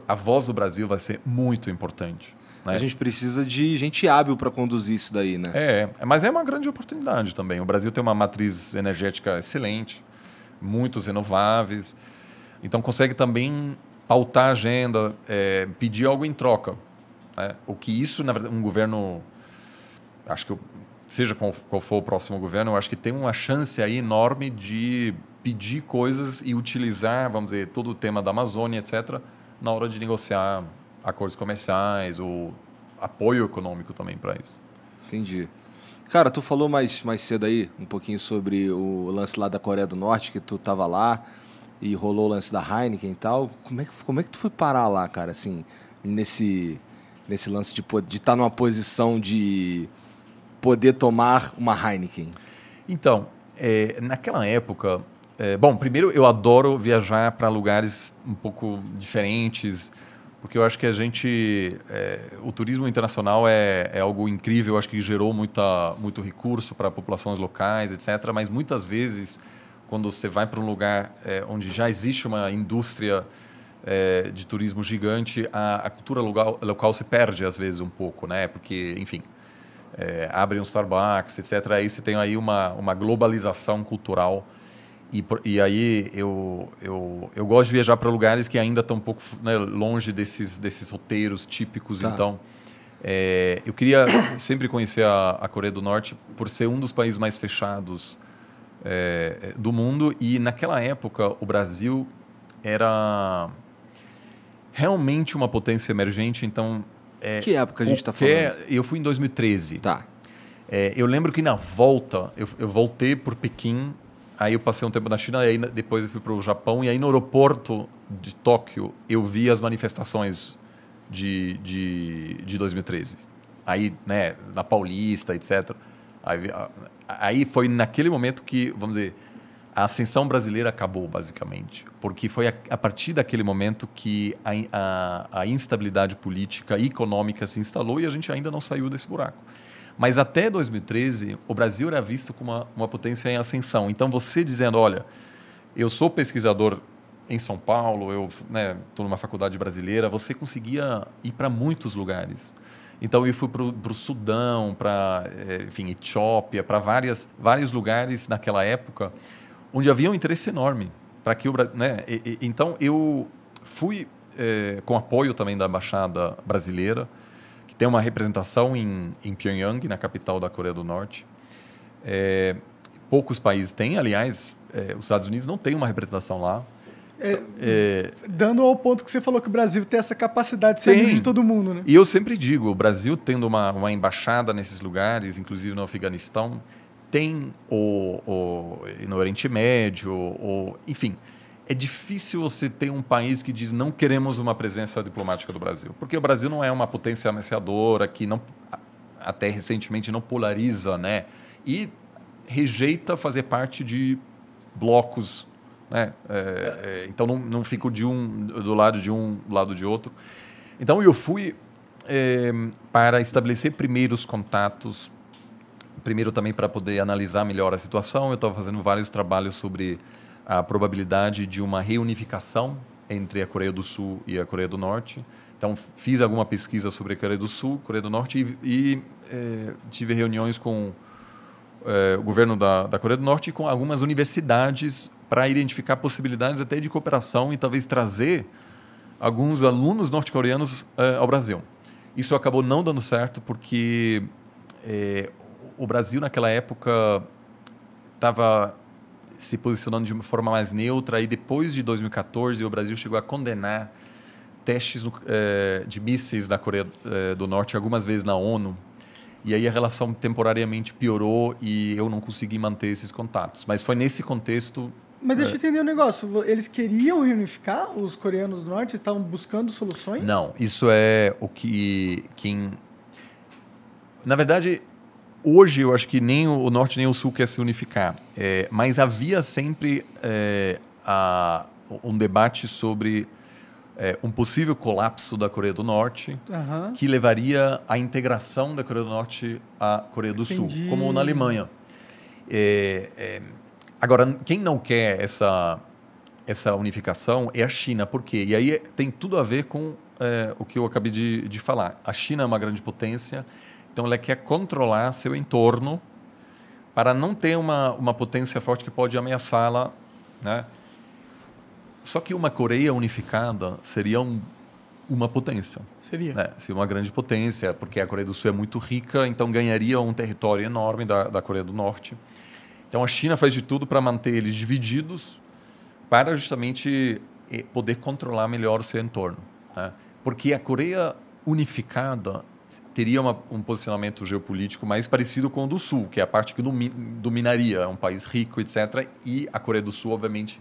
a voz do Brasil vai ser muito importante. Né? A gente precisa de gente hábil para conduzir isso daí, né? É, é, mas é uma grande oportunidade também. O Brasil tem uma matriz energética excelente, muitos renováveis. Então consegue também pautar a agenda, é, pedir algo em troca. Né? O que isso, na verdade, um governo. Acho que seja qual for o próximo governo, eu acho que tem uma chance aí enorme de pedir coisas e utilizar, vamos dizer, todo o tema da Amazônia, etc., na hora de negociar acordos comerciais ou apoio econômico também para isso. Entendi. Cara, tu falou mais, mais cedo aí um pouquinho sobre o lance lá da Coreia do Norte, que tu tava lá e rolou o lance da Heineken e tal. Como é que, como é que tu foi parar lá, cara, assim, nesse, nesse lance de estar de tá numa posição de poder tomar uma Heineken? Então, é, naquela época, é, bom, primeiro eu adoro viajar para lugares um pouco diferentes, porque eu acho que a gente, é, o turismo internacional é, é algo incrível, eu acho que gerou muita, muito recurso para populações locais, etc. Mas muitas vezes, quando você vai para um lugar é, onde já existe uma indústria é, de turismo gigante, a, a cultura local, local se perde às vezes um pouco, né? Porque, enfim, é, abrem um Starbucks, etc. Aí você tem aí uma, uma globalização cultural. E, e aí eu, eu, eu gosto de viajar para lugares que ainda estão um pouco né, longe desses, desses roteiros típicos. Tá. Então, é, eu queria sempre conhecer a, a, Coreia do Norte por ser um dos países mais fechados é, do mundo. E naquela época, o Brasil era realmente uma potência emergente, então é, que época a gente está falando? Eu fui em 2013. Tá. É, eu lembro que na volta, eu, eu voltei por Pequim, aí eu passei um tempo na China, e aí depois eu fui para o Japão, e aí no aeroporto de Tóquio eu vi as manifestações de, de, de 2013. Aí, né, na Paulista, etc. Aí, aí foi naquele momento que, vamos dizer, a ascensão brasileira acabou, basicamente, porque foi a, a partir daquele momento que a, a, a, instabilidade política e econômica se instalou e a gente ainda não saiu desse buraco. Mas até 2013, o Brasil era visto como uma, uma potência em ascensão. Então, você dizendo, olha, eu sou pesquisador em São Paulo, eu estou né, numa faculdade brasileira, você conseguia ir para muitos lugares. Então eu fui para o Sudão, para a eh, Etiópia, para várias vários lugares naquela época onde havia um interesse enorme para que o né? então eu fui é, com apoio também da embaixada brasileira, que tem uma representação em, em Pyongyang, na capital da Coreia do Norte. É, poucos países têm, aliás, é, os Estados Unidos não tem uma representação lá. É, então, é, dando ao ponto que você falou que o Brasil tem essa capacidade de ser amigo de todo mundo, né? E eu sempre digo, o Brasil tendo uma, uma embaixada nesses lugares, inclusive no Afeganistão, tem o ou no Oriente Médio, ou, enfim, é difícil você ter um país que diz não queremos uma presença diplomática do Brasil, porque o Brasil não é uma potência ameaçadora que não até recentemente não polariza, né? E rejeita fazer parte de blocos, né, É, é, então não, não fico de um do lado de um lado de outro. Então eu fui é, para estabelecer primeiros contatos primeiro também para poder analisar melhor a situação, eu estava fazendo vários trabalhos sobre a probabilidade de uma reunificação entre a Coreia do Sul e a Coreia do Norte. Então fiz alguma pesquisa sobre a Coreia do Sul, Coreia do Norte e, e é, tive reuniões com é, o governo da, da Coreia do Norte e com algumas universidades para identificar possibilidades até de cooperação e talvez trazer alguns alunos norte-coreanos é, ao Brasil. Isso acabou não dando certo porque é, o Brasil naquela época estava se posicionando de uma forma mais neutra e depois de 2014 o Brasil chegou a condenar testes eh, de mísseis da Coreia eh, do Norte algumas vezes na ONU e aí a relação temporariamente piorou e eu não consegui manter esses contatos mas foi nesse contexto mas deixa eu eh, entender um negócio. Eles queriam reunificar os coreanos do norte? Estavam buscando soluções? Não, isso é o que quem na verdade hoje eu acho que nem o norte nem o sul quer se unificar, é, mas havia sempre é, a, um debate sobre é, um possível colapso da Coreia do Norte, uhum. que levaria à integração da Coreia do Norte à Coreia do Entendi. Sul, como na Alemanha. É, é, agora, quem não quer essa essa unificação é a China, por quê? E aí tem tudo a ver com é, o que eu acabei de, de falar. A China é uma grande potência então ela quer controlar seu entorno para não ter uma, uma potência forte que pode ameaçá-la. Né? Só que uma Coreia unificada seria um, uma potência. Seria. Né? Seria uma grande potência, porque a Coreia do Sul é muito rica, então ganharia um território enorme da, da Coreia do Norte. Então a China faz de tudo para manter eles divididos, para justamente eh, poder controlar melhor o seu entorno. Né? Porque a Coreia unificada teria uma, um posicionamento geopolítico mais parecido com o do Sul, que é a parte que dominaria, é um país rico, etc. E a Coreia do Sul, obviamente,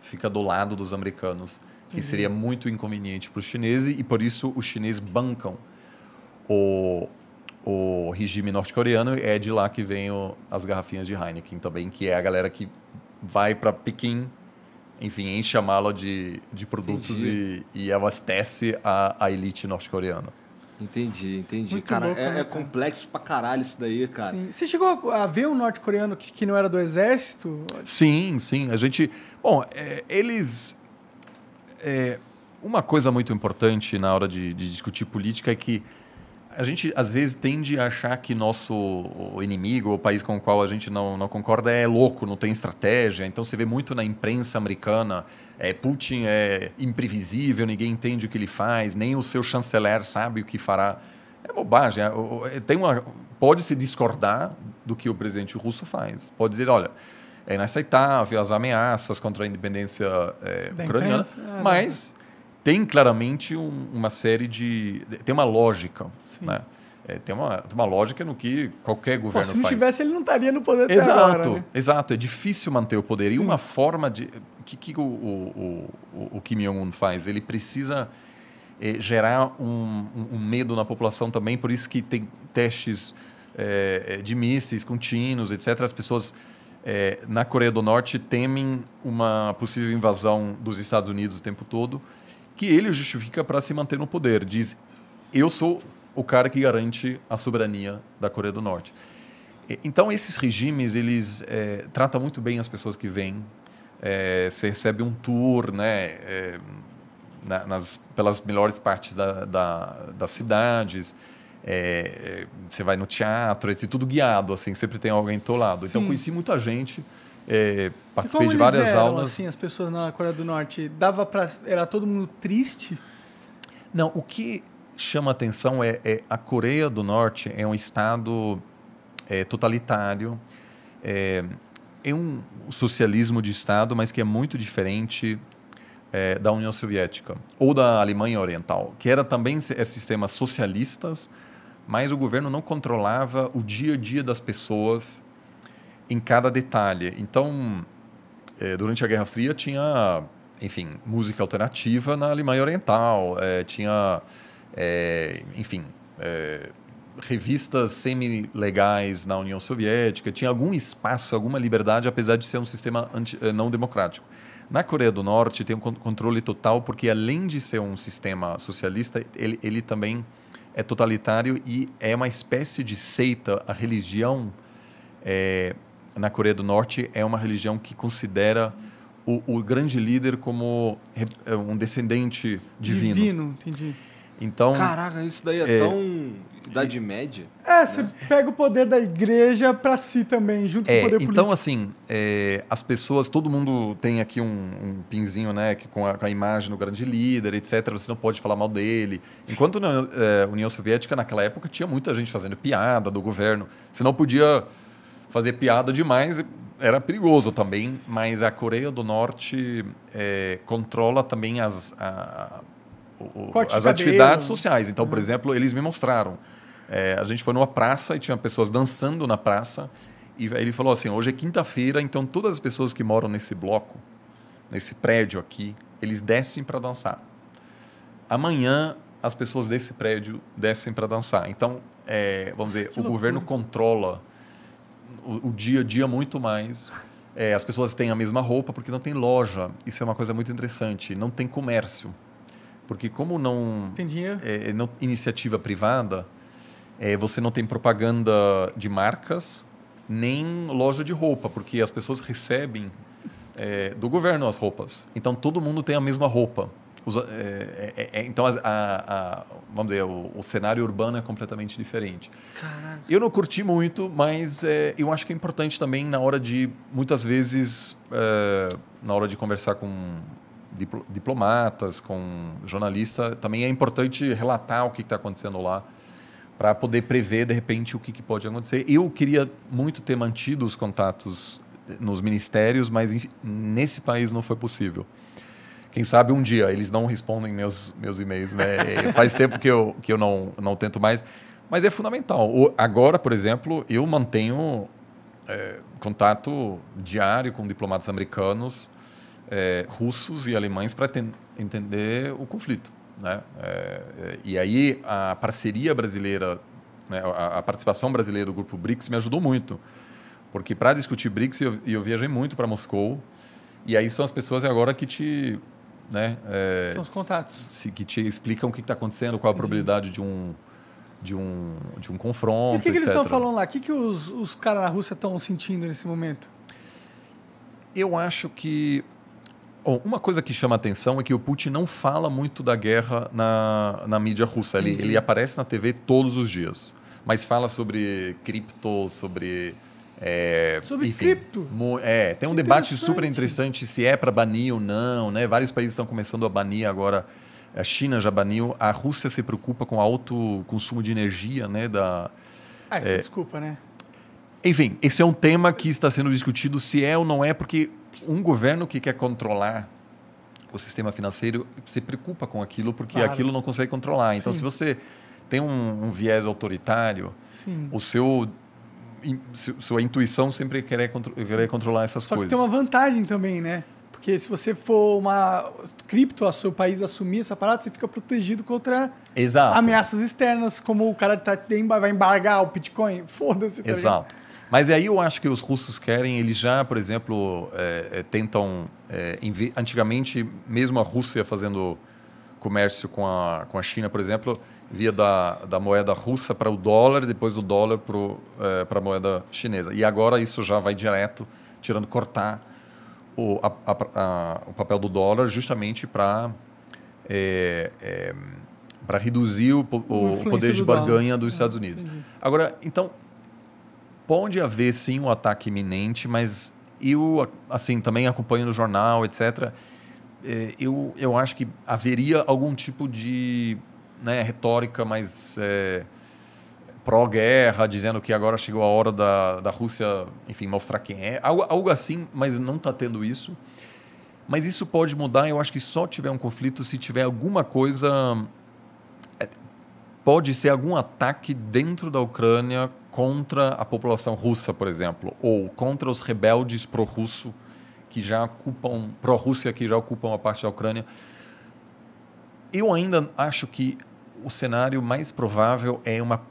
fica do lado dos americanos, que uhum. seria muito inconveniente para os chineses, e por isso os chineses bancam o, o regime norte-coreano, é de lá que vem o, as garrafinhas de Heineken também, que é a galera que vai para Pequim, enfim, enche a mala de, de produtos e, e, abastece a, a elite norte-coreana. Entendi, entendi. Muito cara, louco, é, né, é, complexo pra caralho isso daí, cara. Sim. Você chegou a ver um norte-coreano que, que, não era do exército? Sim, sim. A gente. Bom, é, eles. É, uma coisa muito importante na hora de, de discutir política é que a gente, às vezes, tende a achar que nosso inimigo, o país com o qual a gente não, não concorda, é louco, não tem estratégia. Então, você vê muito na imprensa americana: é, Putin é imprevisível, ninguém entende o que ele faz, nem o seu chanceler sabe o que fará. É bobagem. É, é, tem uma, pode se discordar do que o presidente russo faz. Pode dizer: olha, é inaceitável as ameaças contra a independência é, ucraniana, imprensa, é, mas né? tem claramente um, uma série de. tem uma lógica. Né? É, tem, uma, tem uma lógica no que qualquer governo faz. Se não tivesse, ele não estaria no poder exato, agora, né? Exato, é difícil manter o poder. Sim. E uma forma de. O que, que o, o, o, o Kim Jong-un faz? Ele precisa é, gerar um, um, um, medo na população também, por isso que tem testes é, é de mísseis contínuos, etc. As pessoas. É, na Coreia do Norte temem uma possível invasão dos Estados Unidos o tempo todo que ele justifica para se manter no poder. Diz: eu sou o cara que garante a soberania da Coreia do Norte. Então esses regimes eles é, tratam muito bem as pessoas que vêm. É, você recebe um tour, né? É, na, nas, pelas melhores partes da, da, das cidades. É, é você vai no teatro, é tudo guiado, assim, sempre tem alguém ao lado. Então conheci muita gente é, participei de várias eram, aulas. assim, as pessoas na Coreia do Norte? Dava para Era todo mundo triste? Não, o que chama atenção é, é a Coreia do Norte é um estado é, totalitário, é, é, um socialismo de Estado, mas que é muito diferente é, da União Soviética ou da Alemanha Oriental, que era também é, sistemas socialistas, mas o governo não controlava o dia a dia das pessoas em cada detalhe. Então, é, durante a Guerra Fria tinha, enfim, música alternativa na Alemanha Oriental, é, tinha, é, enfim, revistas semi-legais na União Soviética, tinha algum espaço, alguma liberdade, apesar de ser um sistema anti, não democrático. Na Coreia do Norte tem um controle total, porque além de ser um sistema socialista, ele, ele também é totalitário e é uma espécie de seita, a religião é, na Coreia do Norte é uma religião que considera o, o grande líder como é, um descendente divino. Divino, entendi. Então, Caraca, isso daí é, é tão Idade Média. É, você pega o poder da igreja para si também, junto é, com o é, poder então, político. Então, assim, é, as pessoas, todo mundo tem aqui um, um pinzinho, né, que com a, com, a, imagem do grande líder, etc. Você não pode falar mal dele. Enquanto na é, União Soviética, naquela época, tinha muita gente fazendo piada do governo. Você não podia fazer piada demais era perigoso também, mas a Coreia do Norte é, controla também as, a, o, as atividades sociais. Então, por uhum. exemplo, eles me mostraram. É, a gente foi numa praça e tinha pessoas dançando na praça. E ele falou assim: hoje é quinta-feira, então todas as pessoas que moram nesse bloco, nesse prédio aqui, eles descem para dançar. Amanhã as pessoas desse prédio descem para dançar. Então, é, vamos Nossa, dizer, o loucura. governo controla o, dia a dia muito mais. É, as pessoas têm a mesma roupa porque não tem loja. Isso é uma coisa muito interessante. Não tem comércio. Porque como não... Tem dinheiro. É, é não, iniciativa privada, é, você não tem propaganda de marcas, nem loja de roupa, porque as pessoas recebem é, do governo as roupas. Então todo mundo tem a mesma roupa. Os, é, é, é então, a, a, vamos dizer, o, o, cenário urbano é completamente diferente. Caraca. Eu não curti muito, mas é, eu acho que é importante também na hora de, muitas vezes, é, na hora de conversar com diplomatas, com jornalistas, também é importante relatar o que está acontecendo lá para poder prever, de repente, o que, que pode acontecer. Eu queria muito ter mantido os contatos eh, nos ministérios, mas nesse país não foi possível. Quem sabe um dia eles não respondem meus, meus e-mails, né? É, faz tempo que eu, que eu não, não tento mais. Mas é fundamental. O, agora, por exemplo, eu mantenho é, contato diário com diplomatas americanos, é, russos e alemães para entender o conflito. Né? É, é, e aí a parceria brasileira, né, a, a participação brasileira do grupo BRICS me ajudou muito. Porque para discutir BRICS, eu, eu viajei muito para Moscou. E aí são as pessoas agora que te né? É, São os contatos. Se, que te explicam o que está acontecendo, qual a probabilidade de um, de um, de um confronto. E o que, que eles estão falando lá? O que, que os, os caras na Rússia estão sentindo nesse momento? Eu acho que. Bom, uma coisa que chama atenção é que o Putin não fala muito da guerra na, na mídia russa. Ele, ele aparece na TV todos os dias, mas fala sobre cripto, sobre é, Sobre enfim, cripto? É, tem um debate super interessante se é para banir ou não, né? Vários países estão começando a banir agora. A China já baniu, a Rússia se preocupa com alto consumo de energia, né? Da, ah, é, é, desculpa, né? Enfim, esse é um tema que está sendo discutido se é ou não é, porque um governo que quer controlar o sistema financeiro se preocupa com aquilo porque claro. aquilo não consegue controlar. Então, Sim. se você tem um, um viés autoritário, Sim. o seu sua intuição sempre querer, contro querer controlar essas Só coisas. Só que tem uma vantagem também, né? Porque se você for uma cripto, a seu país assumir essa parada, você fica protegido contra Exato. ameaças externas, como o cara tá, vai embargar o Bitcoin. Foda-se. Tá Exato. Mas aí eu acho que os russos querem, eles já, por exemplo, é, é tentam. É, antigamente, mesmo a Rússia fazendo comércio com a, com a China, por exemplo, via da, da moeda russa para o dólar, depois do dólar para é, a moeda chinesa. E agora isso já vai direto, tirando, cortar o, a, a, o papel do dólar justamente para é, é, para reduzir o, o, poder de barganha dólar. dos é, Estados Unidos. Entendi. Agora, então, pode haver sim um ataque iminente, mas eu, assim, também acompanho no jornal, etc., é, eu, eu acho que haveria algum tipo de né, retórica mais é, pró-guerra, dizendo que agora chegou a hora da, da Rússia, enfim, mostrar quem é. Algo, algo assim, mas não está tendo isso. Mas isso pode mudar, eu acho que só tiver um conflito se tiver alguma coisa. É, pode ser algum ataque dentro da Ucrânia contra a população russa, por exemplo, ou contra os rebeldes pró-russo que já ocupam, pró-Rússia que já ocupam a parte da Ucrânia. Eu ainda acho que o cenário mais provável é uma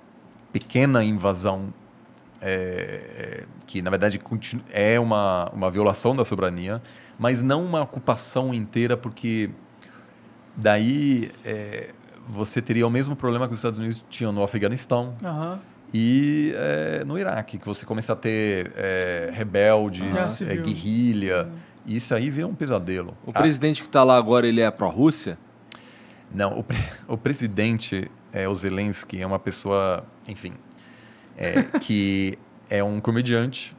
pequena invasão, é, que na verdade é uma, uma violação da soberania, mas não uma ocupação inteira, porque daí é, você teria o mesmo problema que os Estados Unidos tinham no Afeganistão. Uhum. E é, no Iraque, que você começa a ter é, rebeldes, é, guerrilha. Uhum. Isso aí vira um pesadelo. O ah. presidente que está lá agora, ele é pró-Rússia? Não, o, pre o presidente, é, o Zelensky, é uma pessoa, enfim, é, que é um comediante.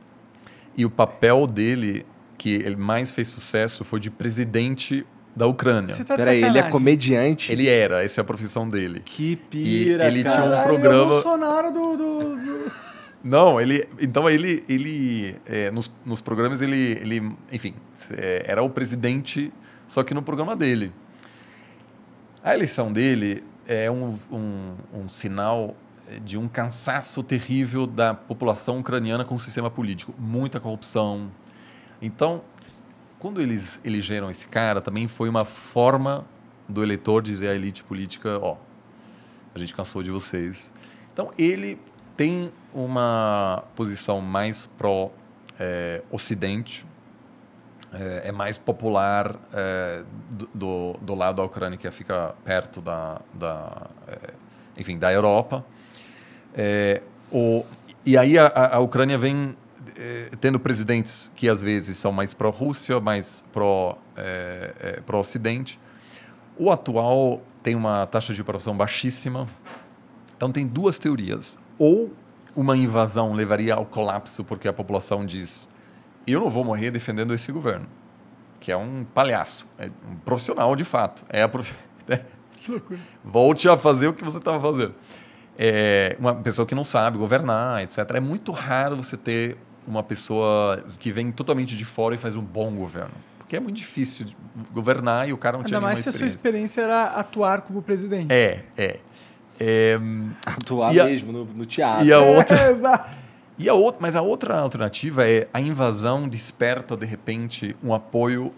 E o papel dele, que ele mais fez sucesso, foi de presidente da Ucrânia. Você tá Peraí, ele é comediante? Ele era, essa é a profissão dele. Que pira, e ele tinha um programa... É o Bolsonaro do... do, do... Não, ele... Então, ele... ele é, nos, nos programas, ele... ele enfim, é, era o presidente, só que no programa dele. A eleição dele é um, um, um sinal de um cansaço terrível da população ucraniana com o sistema político. Muita corrupção. Então, quando eles elegeram esse cara, também foi uma forma do eleitor dizer à elite política: ó, oh, a gente cansou de vocês. Então, ele tem uma posição mais pró-Ocidente, eh, é, é mais popular é, do, do lado da Ucrânia, que fica perto da, da é, enfim, da Europa. É, o, e aí a, a Ucrânia vem é, tendo presidentes que às vezes são mais pró-Rússia, mais pró-Ocidente. o atual tem uma taxa de aprovação baixíssima. Então tem duas teorias. Ou uma invasão levaria ao colapso porque a população diz eu não vou morrer defendendo esse governo, que é um palhaço, é um profissional de fato. É a prof... Né? que loucura. Volte a fazer o que você estava fazendo. É uma pessoa que não sabe governar, etc. É muito raro você ter uma pessoa que vem totalmente de fora e faz um bom governo. Porque é muito difícil governar e o cara não Ainda tinha nenhuma experiência. Ainda mais se a sua experiência era atuar como presidente. É, é. é... Hum, atuar e mesmo a... no, no teatro. E a outra... É, exato. E a outra, mas a outra alternativa é a invasão desperta de repente um apoio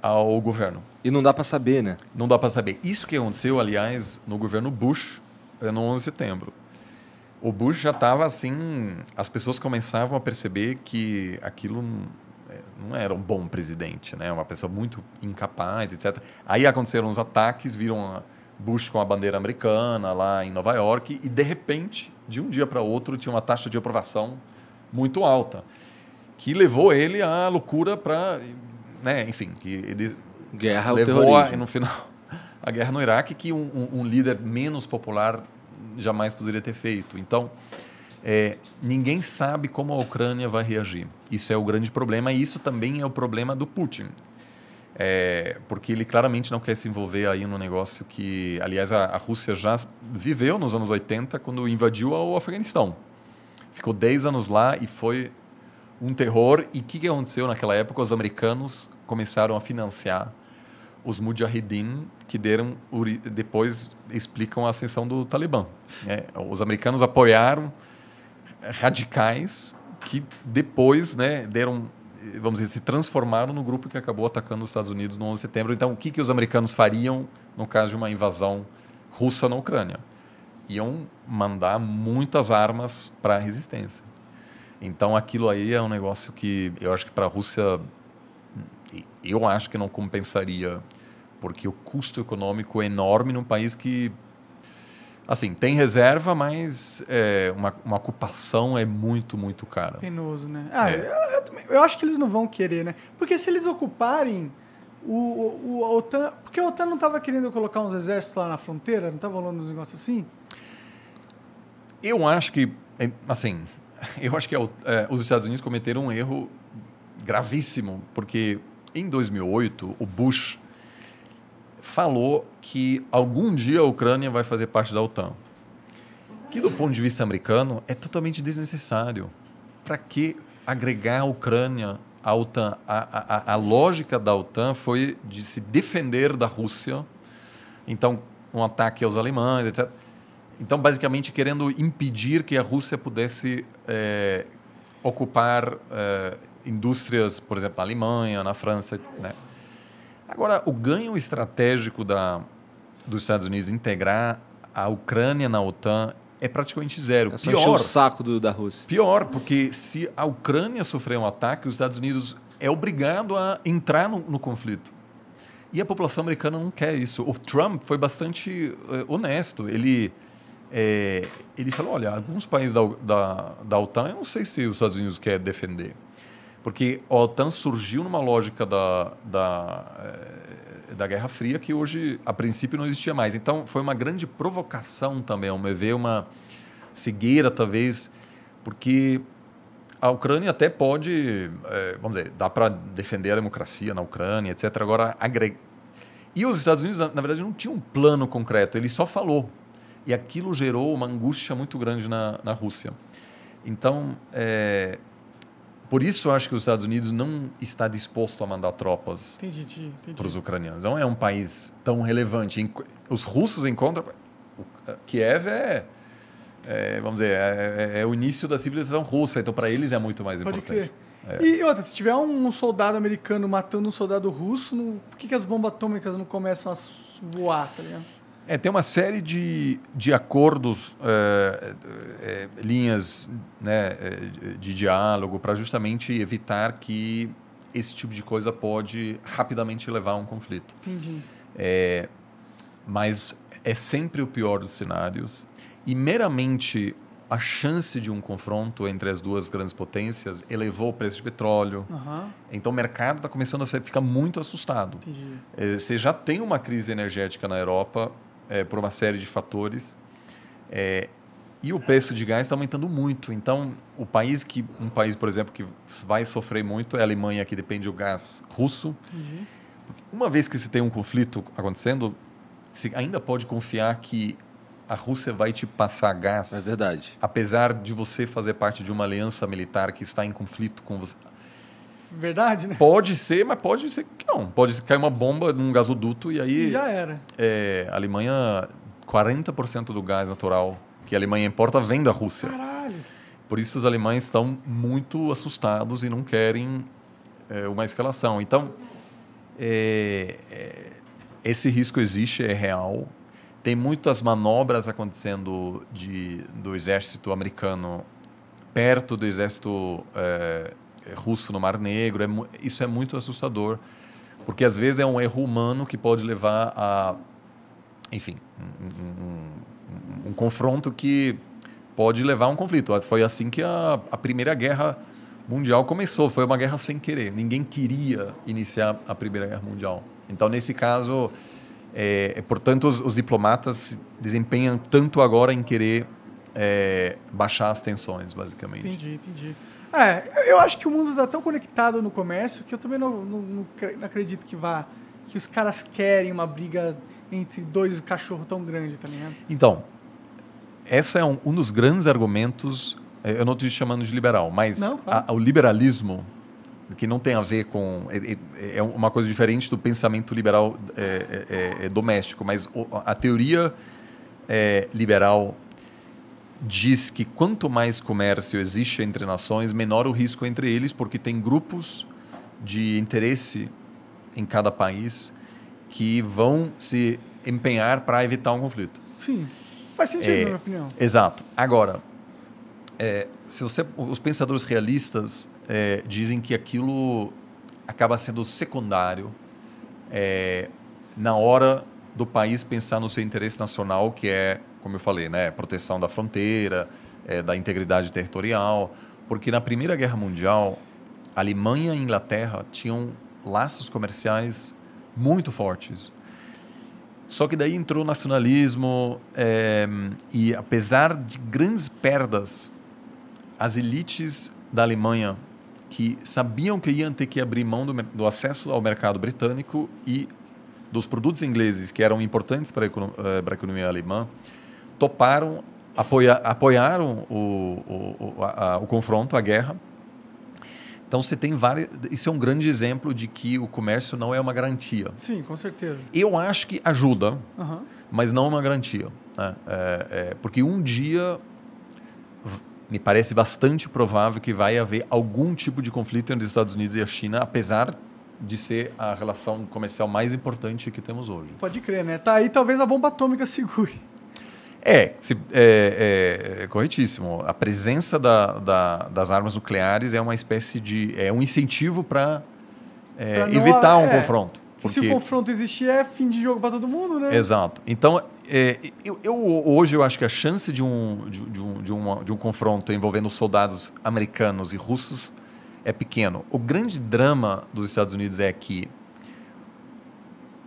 ao governo. E não dá para saber, né? Não dá para saber. Isso que aconteceu, aliás, no governo Bush, é no 11 de setembro. O Bush já estava assim, as pessoas começavam a perceber que aquilo é, não era um bom presidente, né? Uma pessoa muito incapaz, etc. Aí aconteceram os ataques, viram a com a bandeira americana lá em Nova York e, de repente, de um dia para outro, tinha uma taxa de aprovação muito alta, que levou ele à loucura para. Né, enfim, que ele. Guerra levou ao a, no final a guerra no Iraque que um, um, um, líder menos popular jamais poderia ter feito. Então, é, ninguém sabe como a Ucrânia vai reagir. Isso é o grande problema e isso também é o problema do Putin. É, porque ele claramente não quer se envolver aí no negócio que, aliás, a, a Rússia já viveu nos anos 80 quando invadiu o Afeganistão. Ficou 10 anos lá e foi um terror. E o que, que aconteceu naquela época? Os americanos começaram a financiar os mujahideen que deram depois explicam a ascensão do Talibã. Né? os americanos apoiaram radicais que depois né, deram vamos dizer, se transformaram no grupo que acabou atacando os Estados Unidos no 11 de setembro. Então, o que, que os americanos fariam no caso de uma invasão russa na Ucrânia? Iam mandar muitas armas para a resistência. Então, aquilo aí é um negócio que eu acho que para a Rússia, eu acho que não compensaria, porque o custo econômico é enorme num país que Assim, tem reserva, mas é, uma, uma ocupação é muito, muito cara. Penoso, né? Ah, é. eu, eu, eu, acho que eles não vão querer, né? Porque se eles ocuparem o, o, o a OTAN. Porque a OTAN não estava querendo colocar uns exércitos lá na fronteira? Não estava rolando uns negócios assim? Eu acho que. É, assim, eu acho que é, é, os Estados Unidos cometeram um erro gravíssimo, porque em 2008, o Bush falou que algum dia a Ucrânia vai fazer parte da OTAN. Que, do ponto de vista americano, é totalmente desnecessário. Para que agregar a Ucrânia à OTAN? A, a, a lógica da OTAN foi de se defender da Rússia. Então, um ataque aos alemães, etc. Então, basicamente, querendo impedir que a Rússia pudesse é, ocupar é, indústrias, por exemplo, na Alemanha, na França, né? Agora, o ganho estratégico da, dos Estados Unidos integrar a Ucrânia na OTAN é praticamente zero. É pior o saco do, da Rússia. Pior, porque se a Ucrânia sofrer um ataque, os Estados Unidos é obrigado a entrar no, no conflito. E a população americana não quer isso. O Trump foi bastante eh, honesto. Ele, é, ele falou: olha, alguns países da, da, da OTAN, eu não sei se os Estados Unidos querem defender. Porque a OTAN surgiu numa lógica da, da, eh, da Guerra Fria que hoje, a princípio, não existia mais. Então, foi uma grande provocação também, ao meu ver, uma cegueira, talvez, porque a Ucrânia até pode, é, vamos dizer, dá para defender a democracia na Ucrânia, etc. Agora, agrega. E os Estados Unidos, na, na verdade, não tinham um plano concreto, ele só falou. E aquilo gerou uma angústia muito grande na, na Rússia. Então, é, por isso, eu acho que os Estados Unidos não está disposto a mandar tropas para os ucranianos. Não é um país tão relevante. Os russos encontram... Eh, Kiev é, é vamos dizer, é, é, é, o início da civilização russa. Então, para eles é muito mais Pode importante. É. E outra, se tiver um soldado americano matando um soldado russo, não, por que, que as bombas atômicas não começam a voar, tá ligado? É, tem uma série de, de acordos, é, é, é linhas né, é, de diálogo para justamente evitar que esse tipo de coisa pode rapidamente levar a um conflito. Entendi. É, mas é sempre o pior dos cenários e meramente a chance de um confronto entre as duas grandes potências elevou o preço de petróleo. Uhum. Então o mercado está começando a ficar muito assustado. Entendi. É, você já tem uma crise energética na Europa é, por uma série de fatores. É, e o preço de gás está aumentando muito. Então, o país que um país, por exemplo, que vai sofrer muito é a Alemanha, que depende do gás russo. Uhum. Uma vez que se tem um conflito acontecendo, se ainda pode confiar que a Rússia vai te passar gás. É verdade. Apesar de você fazer parte de uma aliança militar que está em conflito com você, verdade, né? Pode ser, mas pode ser que não. Pode cair uma bomba num gasoduto e aí. já era. É, a Alemanha, 40% do gás natural que a Alemanha importa vem da Rússia. Caralho! Por isso os alemães estão muito assustados e não querem é, uma escalação. Então, é, é esse risco existe, é real. Tem muitas manobras acontecendo de, do exército americano perto do exército é, é russo no Mar Negro. É, isso é muito assustador, porque às vezes é um erro humano que pode levar a, enfim, um, um, um confronto que pode levar a um conflito. Ah, foi assim que a, a Primeira Guerra Mundial começou. Foi uma guerra sem querer. Ninguém queria iniciar a Primeira Guerra Mundial. Então, nesse caso, é, é portanto, os, os, diplomatas desempenham tanto agora em querer é, baixar as tensões, basicamente. Entendi, entendi. É, eu acho que o mundo está tão conectado no comércio que eu também não, não, não acredito que vá que os caras querem uma briga entre dois cachorros tão grande, tá ligado? Então, esse é um, um dos grandes argumentos. É, eu não estou te chamando de liberal, mas não, claro. a, o liberalismo que não tem a ver com é, é, é uma coisa diferente do pensamento liberal é, é, é doméstico, mas a teoria liberal diz que quanto mais comércio existe entre nações, menor o risco entre eles, porque tem grupos de interesse em cada país que vão se empenhar para evitar um conflito. Sim, faz sentido, é, na minha é, opinião. Exato. Agora, é, se você, os pensadores realistas é, dizem que aquilo acaba sendo secundário é, na hora do país pensar no seu interesse nacional, que é como eu falei, né, proteção da fronteira, é, da integridade territorial, porque na Primeira Guerra Mundial, a Alemanha e a Inglaterra tinham laços comerciais muito fortes. Só que daí entrou o nacionalismo é, e, apesar de grandes perdas, as elites da Alemanha que sabiam que iam ter que abrir mão do, do acesso ao mercado britânico e dos produtos ingleses que eram importantes para a eh, economia alemã, toparam, apoia, apoiaram o, o, a, a, o confronto, a guerra. Então você tem várias. Isso é um grande exemplo de que o comércio não é uma garantia. Sim, com certeza. Eu acho que ajuda, uhum. mas não é uma garantia. Né? É, é, porque um dia me parece bastante provável que vai haver algum tipo de conflito entre os Estados Unidos e a China, apesar de ser a relação comercial mais importante que temos hoje. Pode crer, né? Tá aí talvez a bomba atômica segure. É, se, é, é, é, corretíssimo. A presença da, da, das armas nucleares é uma espécie de. é um incentivo para é, evitar um é, confronto. Porque... Se o confronto existir, é fim de jogo para todo mundo, né? Exato. Então, é, eu, eu, hoje eu acho que a chance de um, de, de, um, de, uma, de um confronto envolvendo soldados americanos e russos é pequeno. O grande drama dos Estados Unidos é que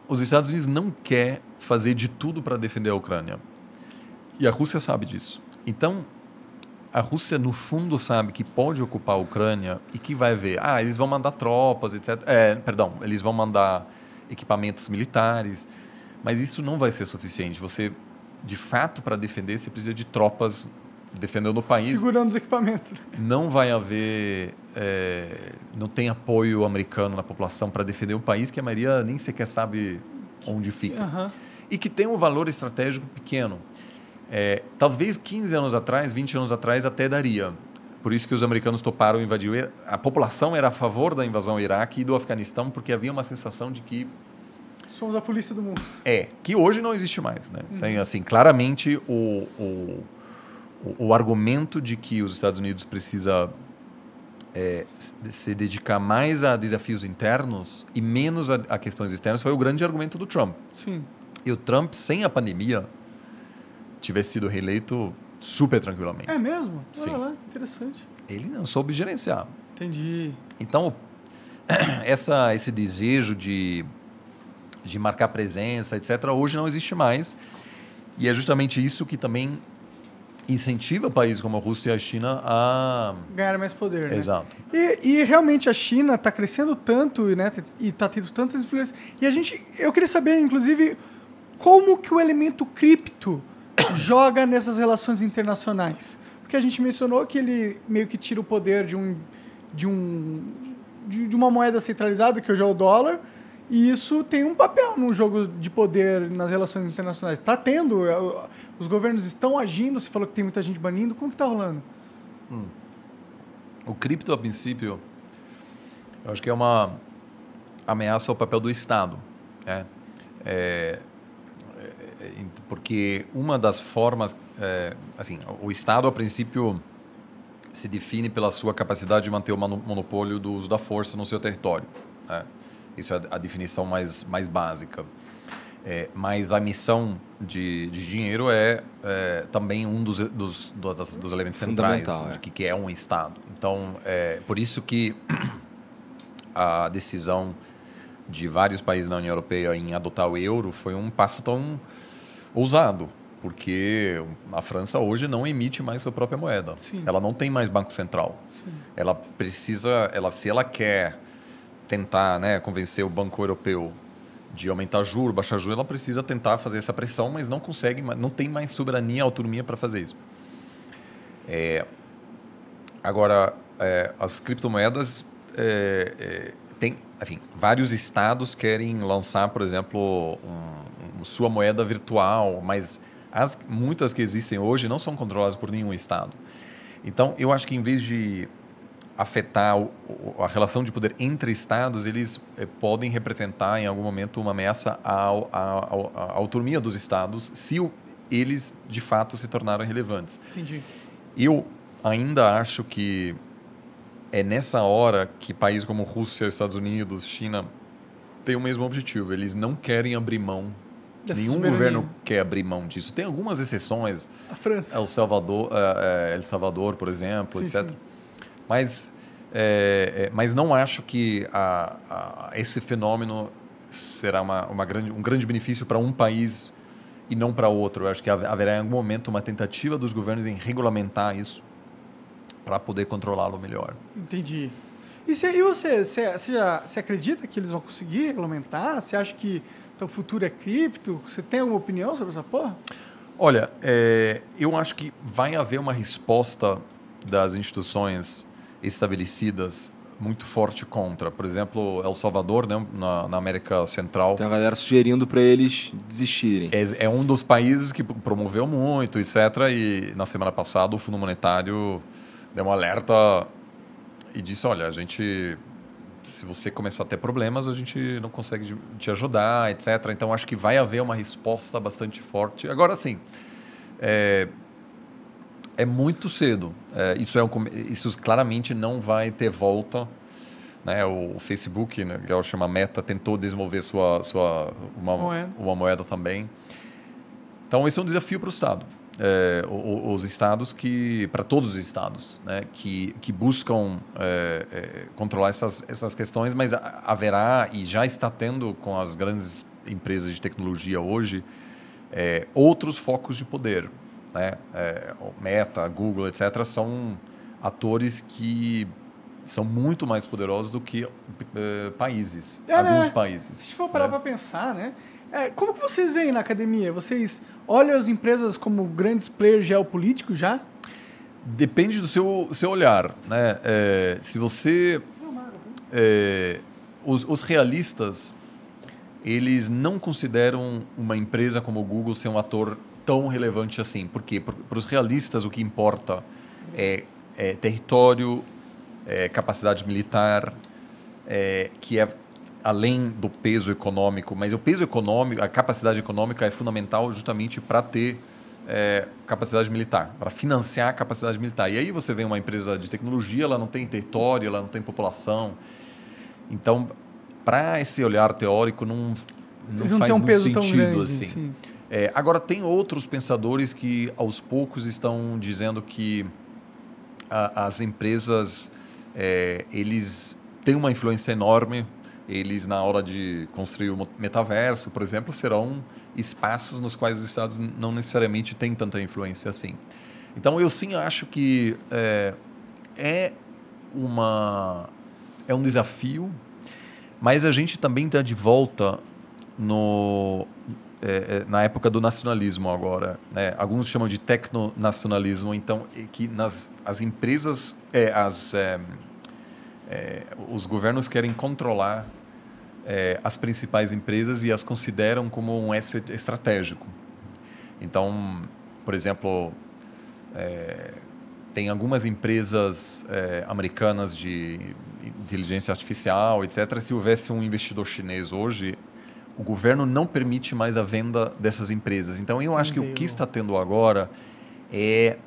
os Estados Unidos não quer fazer de tudo para defender a Ucrânia e a Rússia sabe disso. Então, a Rússia, no fundo, sabe que pode ocupar a Ucrânia e que vai ver. Ah, eles vão mandar tropas, etc. É, perdão, eles vão mandar equipamentos militares. Mas isso não vai ser suficiente. Você, de fato, para defender, você precisa de tropas defendendo o país. Segurando os equipamentos. Não vai haver. É, não tem apoio americano na população para defender um país que a maioria nem sequer sabe onde fica. Uhum. E que tem um valor estratégico pequeno. É, talvez 15 anos atrás, 20 anos atrás, até daria. Por isso que os americanos toparam invadir. A população era a favor da invasão ao Iraque e do Afeganistão, porque havia uma sensação de que. Somos a polícia do mundo. É, que hoje não existe mais. Né? Uhum. Tem, assim, claramente o, o, o, o argumento de que os Estados Unidos precisa é, se dedicar mais a desafios internos e menos a, a, questões externas foi o grande argumento do Trump. Sim. E o Trump, sem a pandemia, tivesse sido reeleito super tranquilamente. É mesmo? Sim. Olha lá, que interessante. Ele não soube gerenciar. Entendi. Então, essa, esse desejo de, de marcar presença, etc., hoje não existe mais. E é justamente isso que também incentiva países como a Rússia e a China a ganhar mais poder, né? Exato. E, e realmente a China está crescendo tanto né, e está tendo tantas influências. E a gente, eu queria saber, inclusive, como que o elemento cripto joga nessas relações internacionais? Porque a gente mencionou que ele meio que tira o poder de um de um de, de uma moeda centralizada que hoje é o dólar e isso tem um papel no jogo de poder nas relações internacionais. Está tendo, é, os governos estão agindo. Você falou que tem muita gente banindo. Como que está rolando? Hum. O cripto, a princípio, eu acho que é uma ameaça ao papel do Estado. Né? É, eh, porque uma das formas, é, assim, o Estado a princípio se define pela sua capacidade de manter o monopólio do uso da força no seu território. Né? Isso é a definição mais, mais básica. É, mas a missão de, de dinheiro é, é, também um dos, dos, dos, dos elementos centrais de é. que, que é um Estado. Então, é, por isso que a decisão de vários países na União Europeia em adotar o euro foi um passo tão ousado, porque a França hoje não emite mais sua própria moeda. Sim. Ela não tem mais banco central. Sim. Ela precisa, ela se ela quer tentar, né, convencer o banco europeu de aumentar juro, baixar juro, ela precisa tentar fazer essa pressão, mas não consegue, não tem mais soberania, autonomia para fazer isso. É, agora, é, as criptomoedas é, é, tem, enfim, vários estados querem lançar, por exemplo, um, sua moeda virtual, mas as, muitas que existem hoje não são controladas por nenhum Estado. Então, eu acho que em vez de afetar o, a relação de poder entre Estados, eles eh, podem representar em algum momento uma ameaça ao, ao, à autonomia dos Estados, se o, eles de fato se tornarem relevantes. Entendi. Eu ainda acho que é nessa hora que países como Rússia, Estados Unidos, China têm o mesmo objetivo. Eles não querem abrir mão é Nenhum governo quer abrir mão disso. Tem algumas exceções. A França. El é Salvador, é, El Salvador por exemplo, sim, etc. Sim. Mas, é, mas não acho que a, a, esse fenômeno será uma, uma grande, um grande benefício para um país e não para outro. Eu acho que haverá em algum momento uma tentativa dos governos em regulamentar isso para poder controlá-lo melhor. Entendi. E, cê, e você, já, você acredita que eles vão conseguir regulamentar? Você acha que então, o futuro é cripto? Você tem alguma opinião sobre essa porra? Olha, é, eu acho que vai haver uma resposta das instituições estabelecidas muito forte contra. Por exemplo, El Salvador, né, na, na América Central. Tem a galera sugerindo para eles desistirem. É, é, um dos países que promoveu muito, etc. E na semana passada o Fundo Monetário deu um alerta e disse: olha, a gente se você começou a ter problemas, a gente não consegue te ajudar, etc. Então, acho que vai haver uma resposta bastante forte. Agora, sim, é, é muito cedo. É, isso, é um, isso claramente não vai ter volta. Né? O Facebook, né, que é ela chama Meta, tentou desenvolver sua, sua, uma moeda. uma moeda também. Então, esse é um desafio para o Estado é, os estados que, para todos os estados, né, que, que buscam é, é, controlar essas, essas questões, mas haverá e já está tendo com as grandes empresas de tecnologia hoje é, outros focos de poder. Né? É, Meta, Google, etc., são atores que são muito mais poderosos do que é, países, é, né? alguns né? países. Se for parar né? para pensar, né? É, como que vocês veem na academia? Vocês olham as empresas como grandes players geopolíticos já? Depende do seu, seu olhar. Né? É, se você... É, os, os realistas, eles não consideram uma empresa como o Google ser um ator tão relevante assim. Por quê? Para os realistas, o que importa é, é território, é capacidade militar, é, que é além do peso econômico, mas o peso econômico, a capacidade econômica é fundamental justamente para ter é, capacidade militar, para financiar a capacidade militar. E aí você vê uma empresa de tecnologia, ela não tem território, ela não tem população. Então, para esse olhar teórico, não, não, não faz um muito sentido grande, assim. É, agora, tem outros pensadores que aos poucos estão dizendo que a, as empresas é, eles têm uma influência enorme eles na hora de construir o metaverso, por exemplo, serão espaços nos quais os estados não necessariamente têm tanta influência assim. Então eu sim acho que é, é uma é um desafio, mas a gente também está de volta no é, é, na época do nacionalismo agora. Né? Alguns chamam de tecnonacionalismo, então que nas as empresas, é, as é, é, os governos querem controlar é, as principais empresas e as consideram como um asset estratégico. Então, por exemplo, é, tem algumas empresas é, americanas de inteligência artificial, etc. Se houvesse um investidor chinês hoje, o governo não permite mais a venda dessas empresas. Então, eu acho Entendeu. que o que está tendo agora é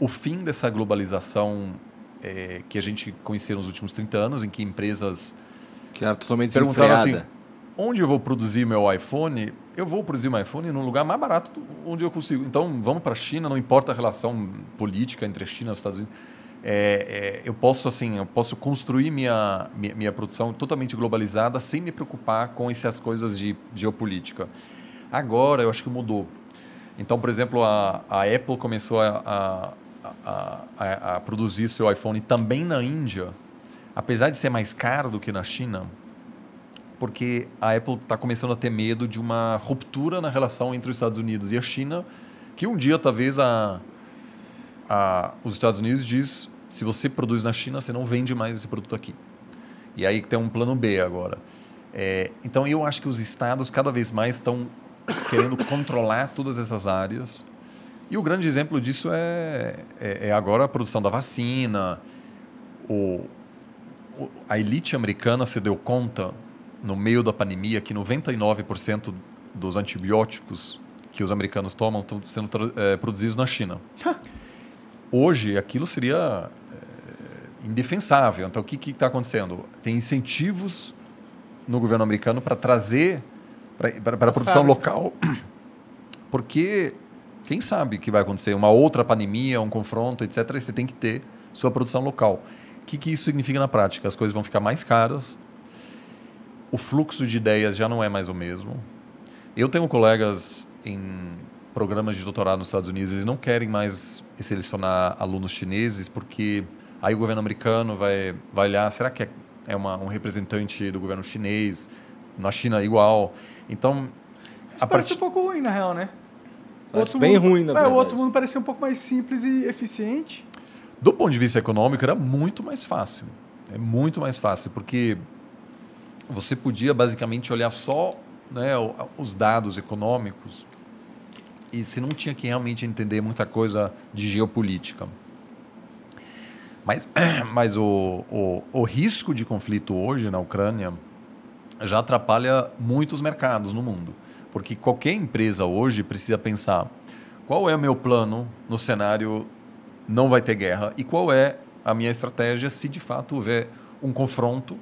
o fim dessa globalização é, que a gente conheceu nos últimos 30 anos, em que empresas que era totalmente perguntaram assim, onde eu vou produzir meu iPhone? Eu vou produzir meu iPhone num lugar mais barato onde eu consigo. Então, vamos para a China, não importa a relação política entre a China e os Estados Unidos. É, é, eu posso assim, eu posso construir minha, minha, minha, produção totalmente globalizada sem me preocupar com essas coisas de geopolítica. Agora, eu acho que mudou. Então, por exemplo, a, a Apple começou a, a a, a, a produzir seu iPhone também na Índia, apesar de ser mais caro do que na China, porque a Apple está começando a ter medo de uma ruptura na relação entre os Estados Unidos e a China, que um dia talvez a, a, os Estados Unidos diz se você produz na China, você não vende mais esse produto aqui. E aí tem um plano B agora. É, então eu acho que os estados cada vez mais estão querendo controlar todas essas áreas e o grande exemplo disso é, é, é agora a produção da vacina. O, o, a elite americana se deu conta, no meio da pandemia, que 99% dos antibióticos que os americanos tomam estão sendo é, produzidos na China. Hoje, aquilo seria é, indefensável. Então, o que está acontecendo? Tem incentivos no governo americano para trazer para a produção fábricas. local, porque quem sabe que vai acontecer? Uma outra pandemia, um confronto, etc. E você tem que ter sua produção local. O que, que isso significa na prática? As coisas vão ficar mais caras, o fluxo de ideias já não é mais o mesmo. Eu tenho colegas em programas de doutorado nos Estados Unidos, eles não querem mais selecionar alunos chineses porque aí o governo americano vai, vai olhar, será que é, é uma, um representante do governo chinês? Na China, igual. Então... Isso parece part... um pouco ruim, na real, né? Mas bem mundo, ruim, na é, verdade. o outro mundo parecia um pouco mais simples e eficiente. Do ponto de vista econômico, era muito mais fácil. É muito mais fácil, porque você podia basicamente olhar só né, os dados econômicos e você não tinha que realmente entender muita coisa de geopolítica. Mas, mas o, o, o risco de conflito hoje na Ucrânia já atrapalha muitos mercados no mundo. Porque qualquer empresa hoje precisa pensar qual é o meu plano no cenário não vai ter guerra e qual é a minha estratégia se de fato houver um confronto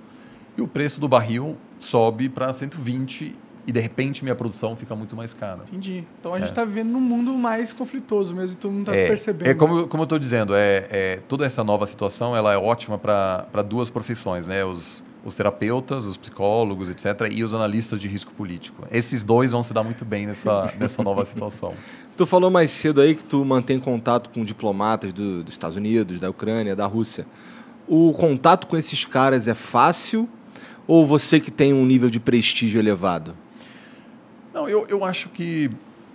e o preço do barril sobe para 120 e de repente minha produção fica muito mais cara. Entendi. Então a gente está é. Tá vivendo num mundo mais conflitoso mesmo e todo mundo está é, percebendo. É como, né? como eu estou dizendo, é, é, toda essa nova situação ela é ótima para duas profissões, né? Os os terapeutas, os psicólogos, etc., e os analistas de risco político. Esses dois vão se dar muito bem nessa, nessa nova situação. Tu falou mais cedo aí que tu mantém contato com diplomatas do, dos Estados Unidos, da Ucrânia, da Rússia. O contato com esses caras é fácil ou você que tem um nível de prestígio elevado? Não, eu, eu acho que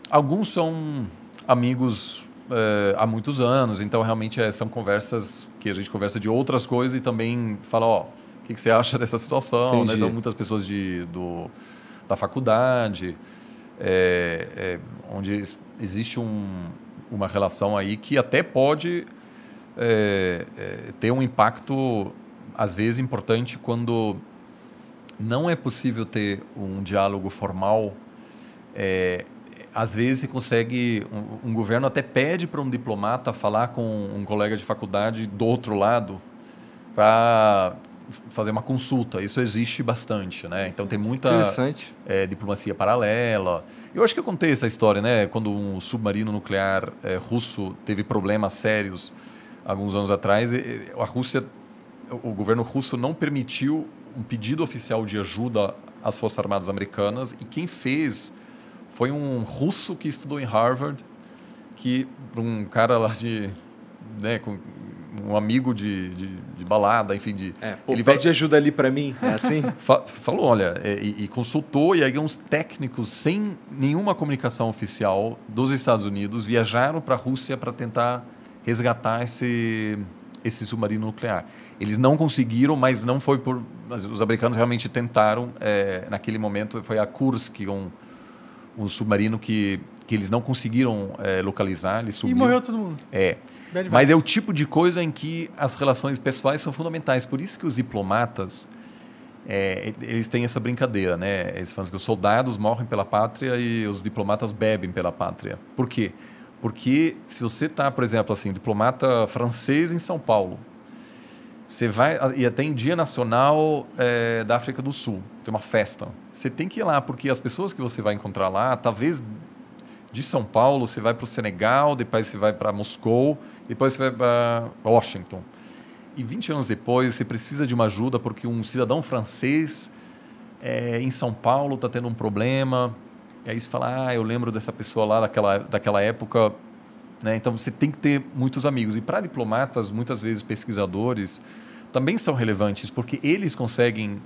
alguns são amigos é, há muitos anos, então realmente é, são conversas que a gente conversa de outras coisas e também fala, ó, que, que você acha dessa situação? Né? São muitas pessoas de, do, da faculdade, é, é, onde existe um, uma relação aí que até pode é, é, ter um impacto, às vezes, importante quando não é possível ter um diálogo formal. É, às vezes se consegue um, um governo até pede para um diplomata falar com um colega de faculdade do outro lado para fazer uma consulta. Isso existe bastante, né? Então tem muita é, diplomacia paralela. Eu acho que acontece essa história, né? Quando um submarino nuclear é, russo teve problemas sérios alguns anos atrás, a Rússia, o governo russo não permitiu um pedido oficial de ajuda às forças armadas americanas e quem fez foi um russo que estudou em Harvard, que um cara lá de né, com um amigo de, de, de balada, enfim. De, é, pô, ele pede vai... ajuda ali para mim, é assim? falou, olha, e, e, consultou, e aí uns técnicos sem nenhuma comunicação oficial dos Estados Unidos viajaram para a Rússia para tentar resgatar esse, esse submarino nuclear. Eles não conseguiram, mas não foi por. os americanos realmente tentaram, é, naquele momento, foi a Kursk, um, um submarino que que eles não conseguiram é, localizar, ele sumiu. E morreu todo mundo. É. Mas é o tipo de coisa em que as relações pessoais são fundamentais. Por isso que os diplomatas, é, eles têm essa brincadeira, né? Eles falam que os soldados morrem pela pátria e os diplomatas bebem pela pátria. Por quê? Porque se você está, por exemplo, assim, diplomata francês em São Paulo, você vai e até em Dia Nacional é, da África do Sul, tem uma festa. Você tem que ir lá porque as pessoas que você vai encontrar lá, talvez de São Paulo você vai para o Senegal, depois você vai para Moscou depois você vai para Washington. E 20 anos depois, você precisa de uma ajuda porque um cidadão francês é, em São Paulo está tendo um problema. E aí você fala, ah, eu lembro dessa pessoa lá daquela, daquela época. Né? Então você tem que ter muitos amigos. E para diplomatas, muitas vezes pesquisadores, também são relevantes porque eles conseguem,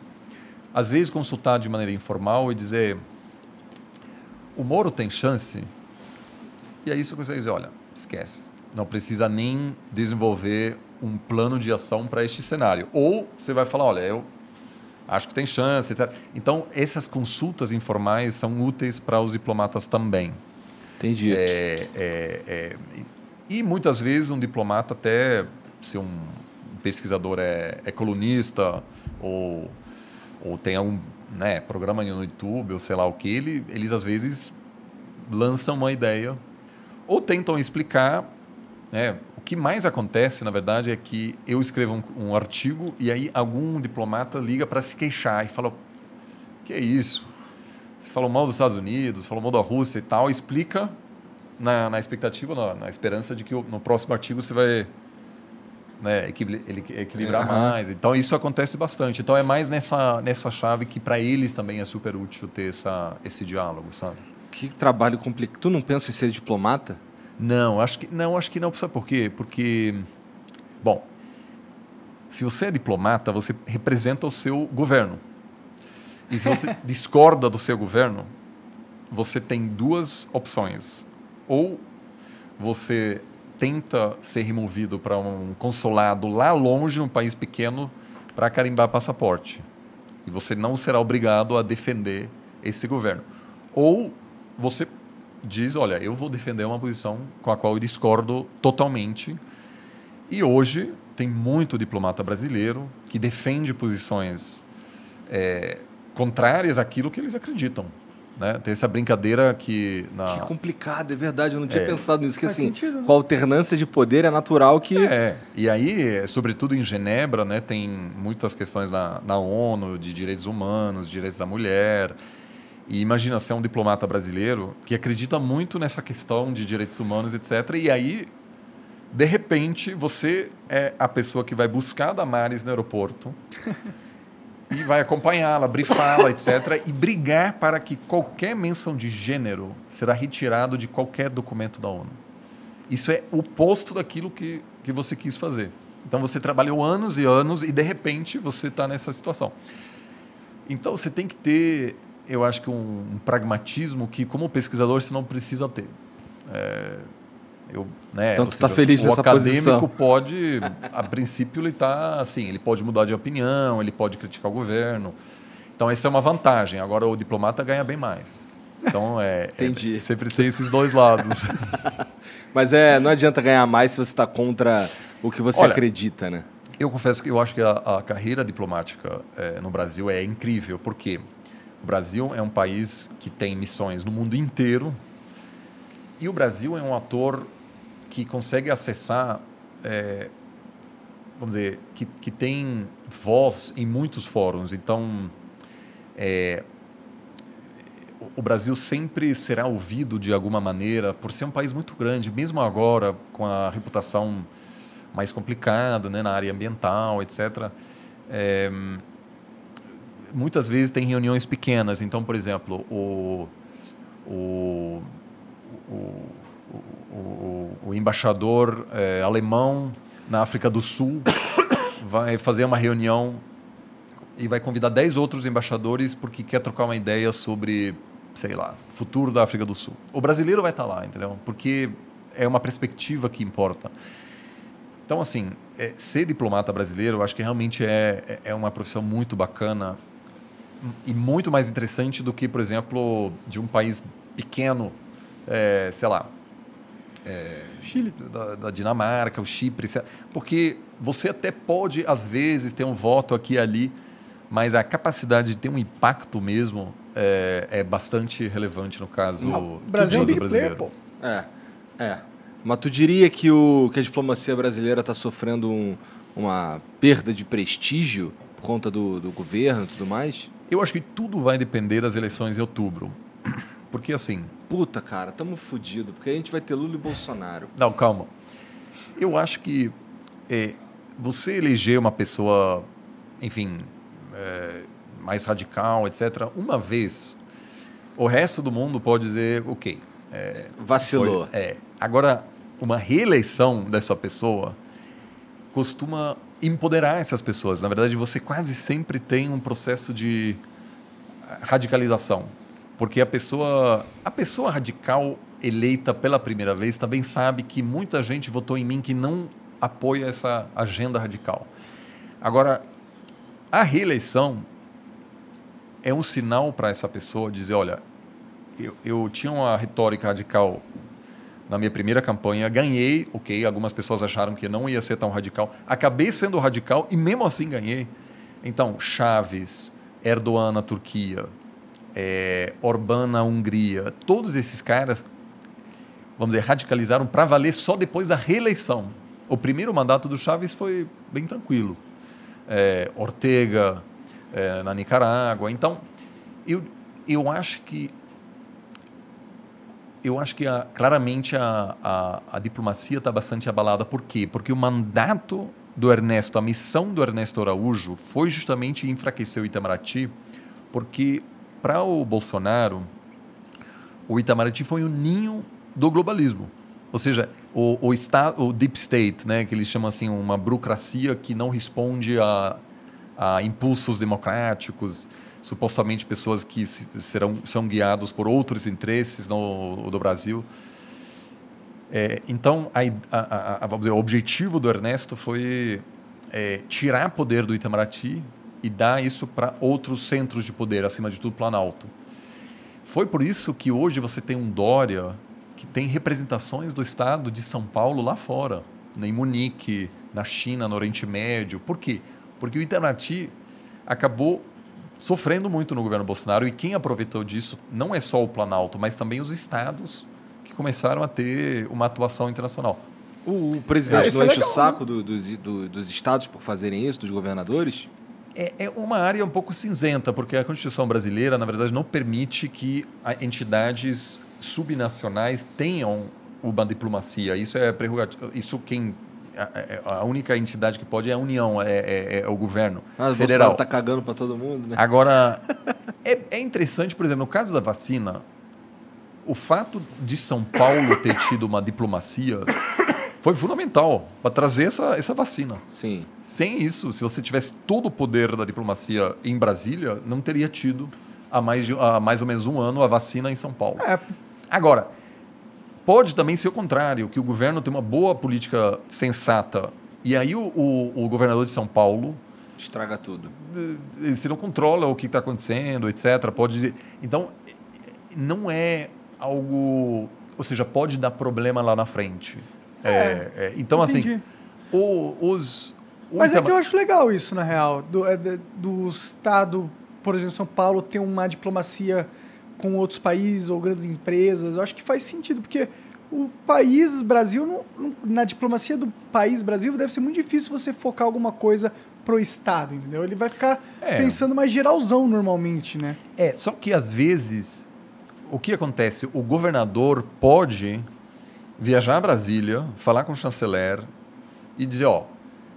às vezes, consultar de maneira informal e dizer: o Moro tem chance. E aí você consegue dizer: olha, esquece não precisa nem desenvolver um plano de ação para este cenário. Ou você vai falar, olha, eu acho que tem chance, etc. Então, essas consultas informais são úteis para os diplomatas também. Entendi. É, é, é, e muitas vezes um diplomata até se um pesquisador é, é colunista ou, ou tem algum né, programa no YouTube ou sei lá o que, ele, eles às vezes lançam uma ideia ou tentam explicar né? O que mais acontece, na verdade, é que eu escrevo um, um artigo e aí algum diplomata liga para se queixar e fala: que é isso? Você falou mal dos Estados Unidos, falou mal da Rússia e tal, explica na, na expectativa, na, na, esperança de que no próximo artigo você vai né, equilibrar é, mais. Então, isso acontece bastante. Então, é mais nessa, nessa chave que para eles também é super útil ter essa, esse diálogo, sabe? Que trabalho complicado. Tu não pensa em ser diplomata? Não, acho que não, acho que não. Sabe por quê? Porque, bom, se você é diplomata, você representa o seu governo. E se você discorda do seu governo, você tem duas opções. Ou você tenta ser removido para um consulado lá longe, num país pequeno, para carimbar passaporte. E você não será obrigado a defender esse governo. Ou você diz: olha, eu vou defender uma posição com a qual eu discordo totalmente. E hoje tem muito diplomata brasileiro que defende posições é, contrárias àquilo que eles acreditam. Né? Tem essa brincadeira que. Na... Que complicado, é verdade, eu não tinha é. pensado nisso. Que Faz assim, sentido. Né? com a alternância de poder é natural que. É, e aí, sobretudo em Genebra, né, tem muitas questões na, na ONU de direitos humanos, direitos da mulher. E imagina, você é um diplomata brasileiro que acredita muito nessa questão de direitos humanos, etc. E aí, de repente, você é a pessoa que vai buscar Damares no aeroporto e vai acompanhá-la, brifá-la, etc. E brigar para que qualquer menção de gênero será retirado de qualquer documento da ONU. Isso é o oposto daquilo que, que você quis fazer. Então, você trabalhou anos e anos e, de repente, você está nessa situação. Então, você tem que ter eu acho que um, um, pragmatismo que, como pesquisador, você não precisa ter. É, eu, né, então, você está feliz o nessa posição. O acadêmico pode, a princípio, ele está assim, ele pode mudar de opinião, ele pode criticar o governo. Então, essa é uma vantagem. Agora, o diplomata ganha bem mais. Então, é, é Entendi. É, sempre tem esses dois lados. Mas é, não adianta ganhar mais se você está contra o que você Olha, acredita, né? Eu confesso que eu acho que a, a carreira diplomática é, no Brasil é incrível, porque quê? O Brasil é um país que tem missões no mundo inteiro e o Brasil é um ator que consegue acessar, é, vamos dizer, que, que tem voz em muitos fóruns. Então, é, o Brasil sempre será ouvido de alguma maneira por ser um país muito grande, mesmo agora com a reputação mais complicada né, na área ambiental, etc. É, muitas vezes tem reuniões pequenas. Então, por exemplo, o, o, o, o, o embaixador é, alemão na África do Sul vai fazer uma reunião e vai convidar 10 outros embaixadores porque quer trocar uma ideia sobre, sei lá, futuro da África do Sul. O brasileiro vai estar tá lá, entendeu? Porque é uma perspectiva que importa. Então, assim, é, ser diplomata brasileiro, eu acho que realmente é, é, é uma profissão muito bacana e muito mais interessante do que, por exemplo, de um país pequeno, é, sei lá, é, Chile, da, da, Dinamarca, o Chipre, porque você até pode, às vezes, ter um voto aqui e ali, mas a capacidade de ter um impacto mesmo é, é bastante relevante no caso Não, Brasil do é brasileiro. Player, é, é. Mas tu diria que, o, que a diplomacia brasileira está sofrendo um, uma perda de prestígio por conta do, do governo e tudo mais? Eu acho que tudo vai depender das eleições em outubro. Porque assim. Puta, cara, tamo fodido, porque a gente vai ter Lula e Bolsonaro. Não, calma. Eu acho que é, você eleger uma pessoa, enfim, é, mais radical, etc., uma vez, o resto do mundo pode dizer, ok. É, Vacilou. Foi, é. Agora, uma reeleição dessa pessoa costuma empoderar essas pessoas. Na verdade, você quase sempre tem um processo de radicalização, porque a pessoa, a pessoa radical eleita pela primeira vez também sabe que muita gente votou em mim que não apoia essa agenda radical. Agora, a reeleição é um sinal para essa pessoa dizer, olha, eu, eu tinha uma retórica radical na minha primeira campanha, ganhei, ok, algumas pessoas acharam que não ia ser tão radical, acabei sendo radical e mesmo assim ganhei. Então, Chaves, Erdogan na Turquia, é, Orbán na Hungria, todos esses caras, vamos dizer, radicalizaram para valer só depois da reeleição. O primeiro mandato do Chaves foi bem tranquilo. É, Ortega é, na Nicarágua. Então, eu, eu acho que eu acho que a, claramente a, a, a diplomacia está bastante abalada. Por quê? Porque o mandato do Ernesto, a missão do Ernesto Araújo foi justamente enfraquecer o Itamaraty, porque para o Bolsonaro, o Itamaraty foi o ninho do globalismo. Ou seja, o, o, está, o deep state, né, que eles chamam assim, uma burocracia que não responde a, a impulsos democráticos supostamente pessoas que serão, são guiados por outros interesses no, do Brasil. É, então, a, a, a, vamos dizer, o objetivo do Ernesto foi é, tirar poder do Itamaraty e dar isso para outros centros de poder, acima de tudo Planalto. Foi por isso que hoje você tem um Dória que tem representações do Estado de São Paulo lá fora, né, em Munique, na China, no Oriente Médio. Por quê? Porque o Itamaraty acabou sofrendo muito no governo Bolsonaro. E quem aproveitou disso não é só o Planalto, mas também os estados que começaram a ter uma atuação internacional. O, o presidente é, não é enche é o né? saco do, do, do, dos estados por fazerem isso, dos governadores? É, é uma área um pouco cinzenta, porque a Constituição brasileira, na verdade, não permite que entidades subnacionais tenham uma diplomacia. Isso é prerrogativo. Isso quem a, é, é, a, única entidade que pode é a União, é, é, é o governo Mas ah, federal. está cagando para todo mundo, né? Agora, é, é interessante, por exemplo, no caso da vacina, o fato de São Paulo ter tido uma diplomacia foi fundamental para trazer essa, essa vacina. Sim. Sem isso, se você tivesse todo o poder da diplomacia em Brasília, não teria tido há mais, de, há mais ou menos um ano a vacina em São Paulo. É. Agora, Pode também ser o contrário, que o governo tem uma boa política sensata. E aí o, o, o governador de São Paulo. Estraga tudo. Eh, eh, se não controla o que está acontecendo, etc. Pode dizer. Então, não é algo. Ou seja, pode dar problema lá na frente. É, é, é então, assim, entendi. assim. O, os, Mas é tema... é que eu acho legal isso, na real. Do, é do Estado, por exemplo, São Paulo tem uma diplomacia com outros países ou grandes empresas. Eu acho que faz sentido, porque o país Brasil, não, na diplomacia do país Brasil, deve ser muito difícil você focar alguma coisa pro Estado, entendeu? Ele vai ficar é. pensando mais geralzão normalmente, né? É, só que às vezes, o que acontece? O governador pode viajar a Brasília, falar com o chanceler e dizer, ó,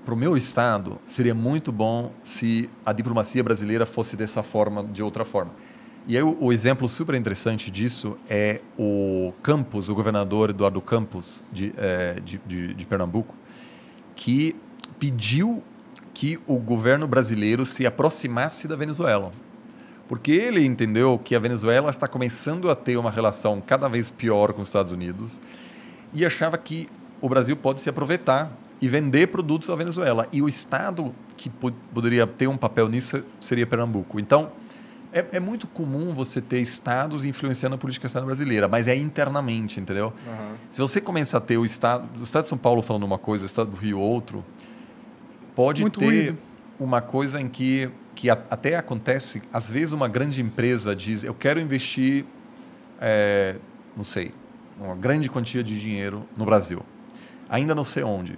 para o meu estado seria muito bom se a diplomacia brasileira fosse dessa forma, de outra forma. E aí, o exemplo super interessante disso é o Campos, o governador Eduardo Campos de, é, de, de, de, Pernambuco, que pediu que o governo brasileiro se aproximasse da Venezuela. Porque ele entendeu que a Venezuela está começando a ter uma relação cada vez pior com os Estados Unidos e achava que o Brasil pode se aproveitar e vender produtos à Venezuela. E o Estado que poderia ter um papel nisso seria Pernambuco. Então, é, é, muito comum você ter estados influenciando a política externa brasileira, mas é internamente, entendeu? Uhum. Se você começa a ter o estado, o estado de São Paulo falando uma coisa, o estado do Rio outro, pode muito ter ruído. uma coisa em que que a, até acontece, às vezes uma grande empresa diz, eu quero investir, é, não sei, uma grande quantia de dinheiro no Brasil, ainda não sei onde.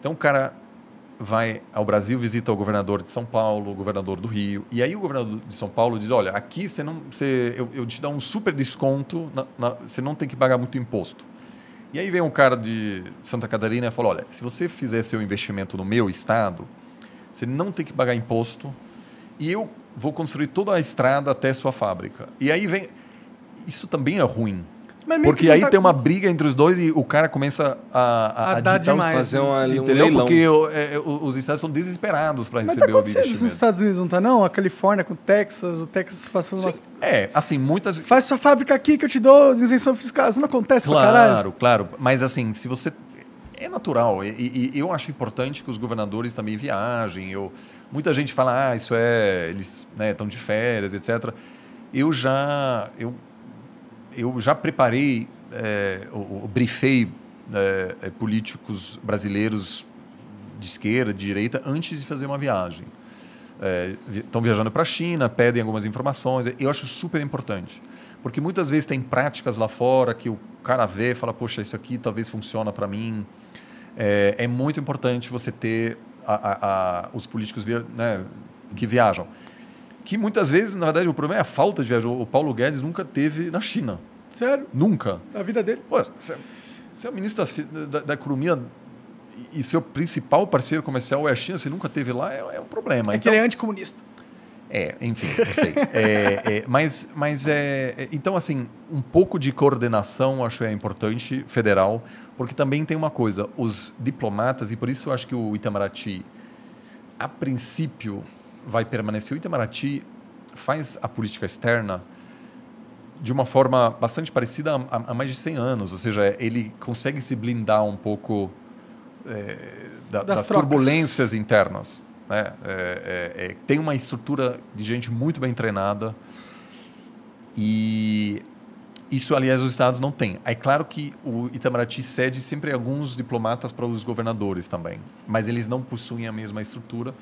Então o cara vai ao Brasil, visita o governador de São Paulo, o governador do Rio, e aí o governador de São Paulo diz, olha, aqui você não, você, eu, eu te dou um super desconto, na, na, você não tem que pagar muito imposto. E aí vem um cara de Santa Catarina e fala, olha, se você fizer seu investimento no meu estado, você não tem que pagar imposto e eu vou construir toda a estrada até sua fábrica. E aí vem, isso também é ruim, porque aí tá... tem uma briga entre os dois e o cara começa a, a, a dar demais. Né? Fazer um, ali, um leilão. Porque o, é, é os estados são desesperados para tá receber tá o investimento. Mas nos Estados Unidos, não tá não? A Califórnia com o Texas, o Texas passando umas... É, assim, muitas... Faz sua fábrica aqui que eu te dou isenção fiscal. Isso não acontece claro, pra caralho. Claro, claro. Mas assim, se você... É natural. E, e eu acho importante que os governadores também viajem. Eu... Muita gente fala, ah, isso é... Eles estão né, de férias, etc. Eu já... Eu eu já preparei, é, eh, brifei é, eh, políticos brasileiros de esquerda, de direita, antes de fazer uma viagem. Estão eh, é, viajando para a China, pedem algumas informações. Eu acho super importante. Porque muitas vezes tem práticas lá fora que o cara vê e fala, poxa, isso aqui talvez funciona para mim. É, é, muito importante você ter a, a, a, os políticos via, né, que viajam que muitas vezes, na verdade, o problema é a falta de viagem. O Paulo Guedes nunca teve na China. Sério? Nunca. na vida dele? Pô, você, é, você é o ministro da, da, da economia e seu principal parceiro comercial é a China, você nunca teve lá, é, é um problema. É então, que ele é anticomunista. É, enfim, não sei. é, é, mas, mas é. é então, assim, um pouco de coordenação acho é importante, federal, porque também tem uma coisa: os diplomatas, e por isso eu acho que o Itamaraty, a princípio, vai permanecer. O Itamaraty faz a política externa de uma forma bastante parecida há, mais de 100 anos, ou seja, ele consegue se blindar um pouco é, da, das, das turbulências internas. Né? É, é, é, tem uma estrutura de gente muito bem treinada e isso, aliás, os estados não têm. É claro que o Itamaraty cede sempre alguns diplomatas para os governadores também, mas eles não possuem a mesma estrutura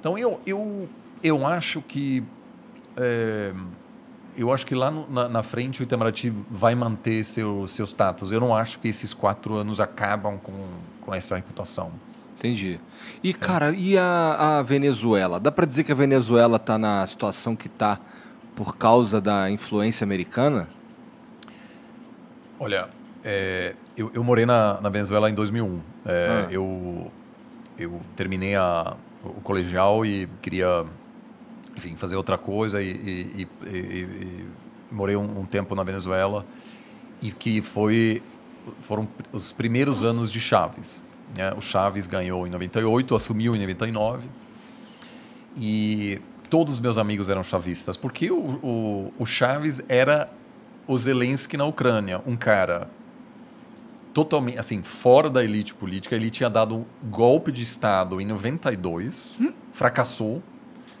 então eu, eu, eu acho que é, eu acho que lá no, na, na, frente o Itamaraty vai manter seu, seus status. Eu não acho que esses quatro anos acabam com, com essa reputação. Entendi. E, é. cara, e a, a Venezuela? Dá para dizer que a Venezuela está na situação que está por causa da influência americana? Olha, é, eu, eu, morei na, na, Venezuela em 2001. É, ah. eu, eu terminei a, o colegial e queria, enfim, fazer outra coisa e, e, e, e morei um, um, tempo na Venezuela e que foi foram os primeiros anos de Chaves. Né? O Chaves ganhou em 98, assumiu em 99 e todos os meus amigos eram chavistas porque o, o, o Chaves era o Zelensky na Ucrânia, um cara totalmente, assim, fora da elite política. Ele tinha dado um golpe de Estado em 92, hum? fracassou,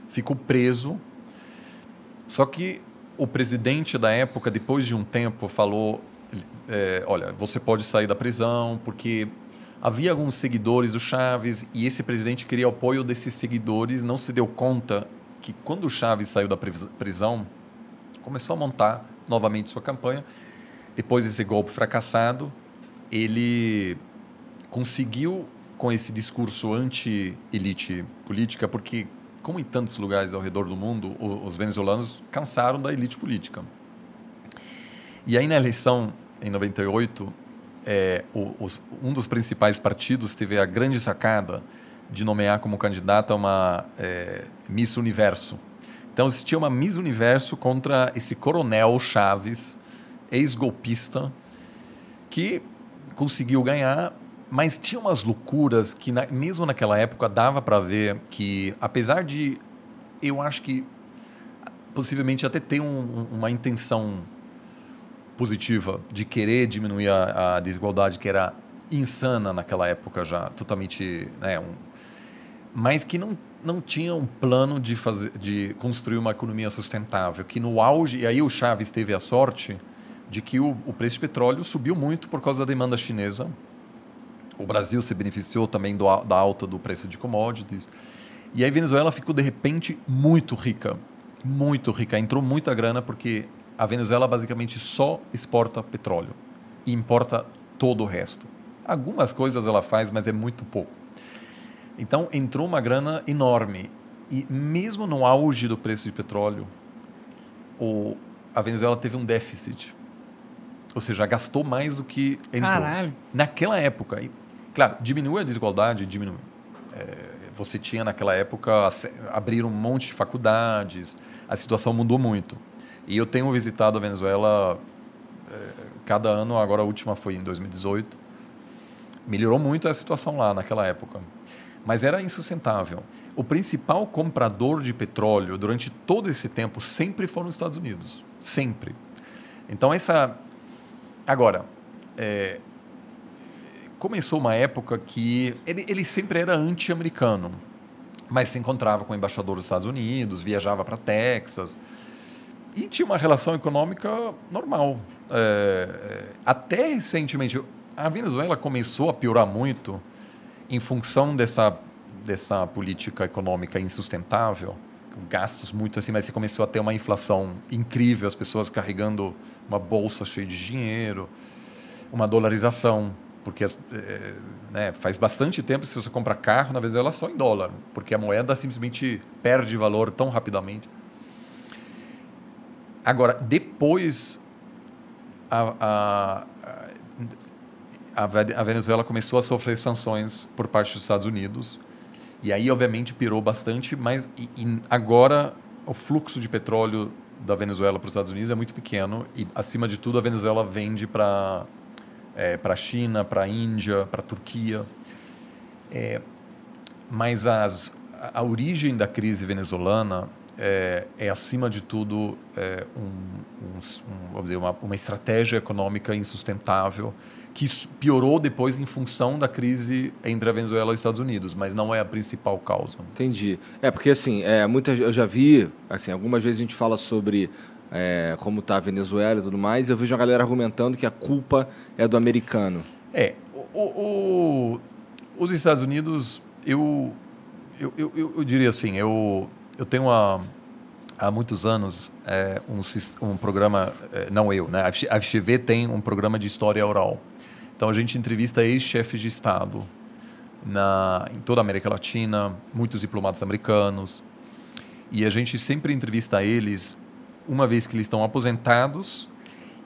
ficou preso. Só que o presidente da época, depois de um tempo, falou: é, olha, você pode sair da prisão, porque havia alguns seguidores do Chaves e esse presidente queria o apoio desses seguidores, não se deu conta que quando o Chaves saiu da prisão, começou a montar novamente sua campanha. Depois desse golpe fracassado, ele conseguiu, com esse discurso anti-elite política, porque, como em tantos lugares ao redor do mundo, os venezuelanos cansaram da elite política. E aí, na eleição em 98, é, os, um dos principais partidos teve a grande sacada de nomear como candidata uma é, Miss Universo. Então existia uma Miss Universo contra esse coronel Chaves, ex-golpista, que conseguiu ganhar, mas tinha umas loucuras que, na, mesmo naquela época, dava para ver que, apesar de eu acho que possivelmente até ter um, uma intenção positiva de querer diminuir a, a, desigualdade que era insana naquela época já totalmente né, um, mas que não, não tinha um plano de fazer de construir uma economia sustentável que no auge e aí o Chaves teve a sorte de que o, o preço de petróleo subiu muito por causa da demanda chinesa. O Brasil se beneficiou também do, da alta do preço de commodities. E aí Venezuela ficou, de repente, muito rica. Muito rica. Entrou muita grana porque a Venezuela basicamente só exporta petróleo e importa todo o resto. Algumas coisas ela faz, mas é muito pouco. Então entrou uma grana enorme. E mesmo no auge do preço de petróleo, o, a Venezuela teve um déficit ou seja, gastou mais do que entrou. Caralho. Naquela época. E, claro, diminui a desigualdade, diminui É, você tinha naquela época abrir um monte de faculdades, a situação mudou muito. E eu tenho visitado a Venezuela é, cada ano, agora a última foi em 2018. Melhorou muito a situação lá naquela época, mas era insustentável. O principal comprador de petróleo durante todo esse tempo sempre foram os Estados Unidos, sempre. Então essa Agora, é, começou uma época que ele, ele sempre era anti-americano, mas se encontrava com o embaixador dos Estados Unidos, viajava para Texas e tinha uma relação econômica normal. É, é, até recentemente, a Venezuela começou a piorar muito em função dessa, dessa política econômica insustentável gastos muito assim, mas você começou a ter uma inflação incrível, as pessoas carregando uma bolsa cheia de dinheiro, uma dolarização, porque é, né, faz bastante tempo que se você compra carro na Venezuela é só em dólar, porque a moeda simplesmente perde valor tão rapidamente. Agora, depois a, a, a, a Venezuela começou a sofrer sanções por parte dos Estados Unidos e aí, obviamente, pirou bastante, mas e, e agora o fluxo de petróleo da Venezuela para os Estados Unidos é muito pequeno e, acima de tudo, a Venezuela vende para é, a China, para a Índia, para a Turquia. É, mas as, a origem da crise venezuelana é, é acima de tudo, é, um, um, um, vamos dizer, uma, uma estratégia econômica insustentável que piorou depois em função da crise entre a Venezuela e os Estados Unidos, mas não é a principal causa. Entendi. É porque assim, é, muita. eu já vi, assim, algumas vezes a gente fala sobre é, como está a Venezuela e tudo mais, eu vejo uma galera argumentando que a culpa é do americano. É, o, o, os Estados Unidos, eu eu, eu, eu, eu, diria assim, eu, eu tenho uma, há muitos anos é, um, um programa, é, não eu, né? a FGV tem um programa de história oral. Então a gente entrevista ex-chefes de Estado na, em toda a América Latina, muitos diplomatas americanos. E a gente sempre entrevista eles uma vez que eles estão aposentados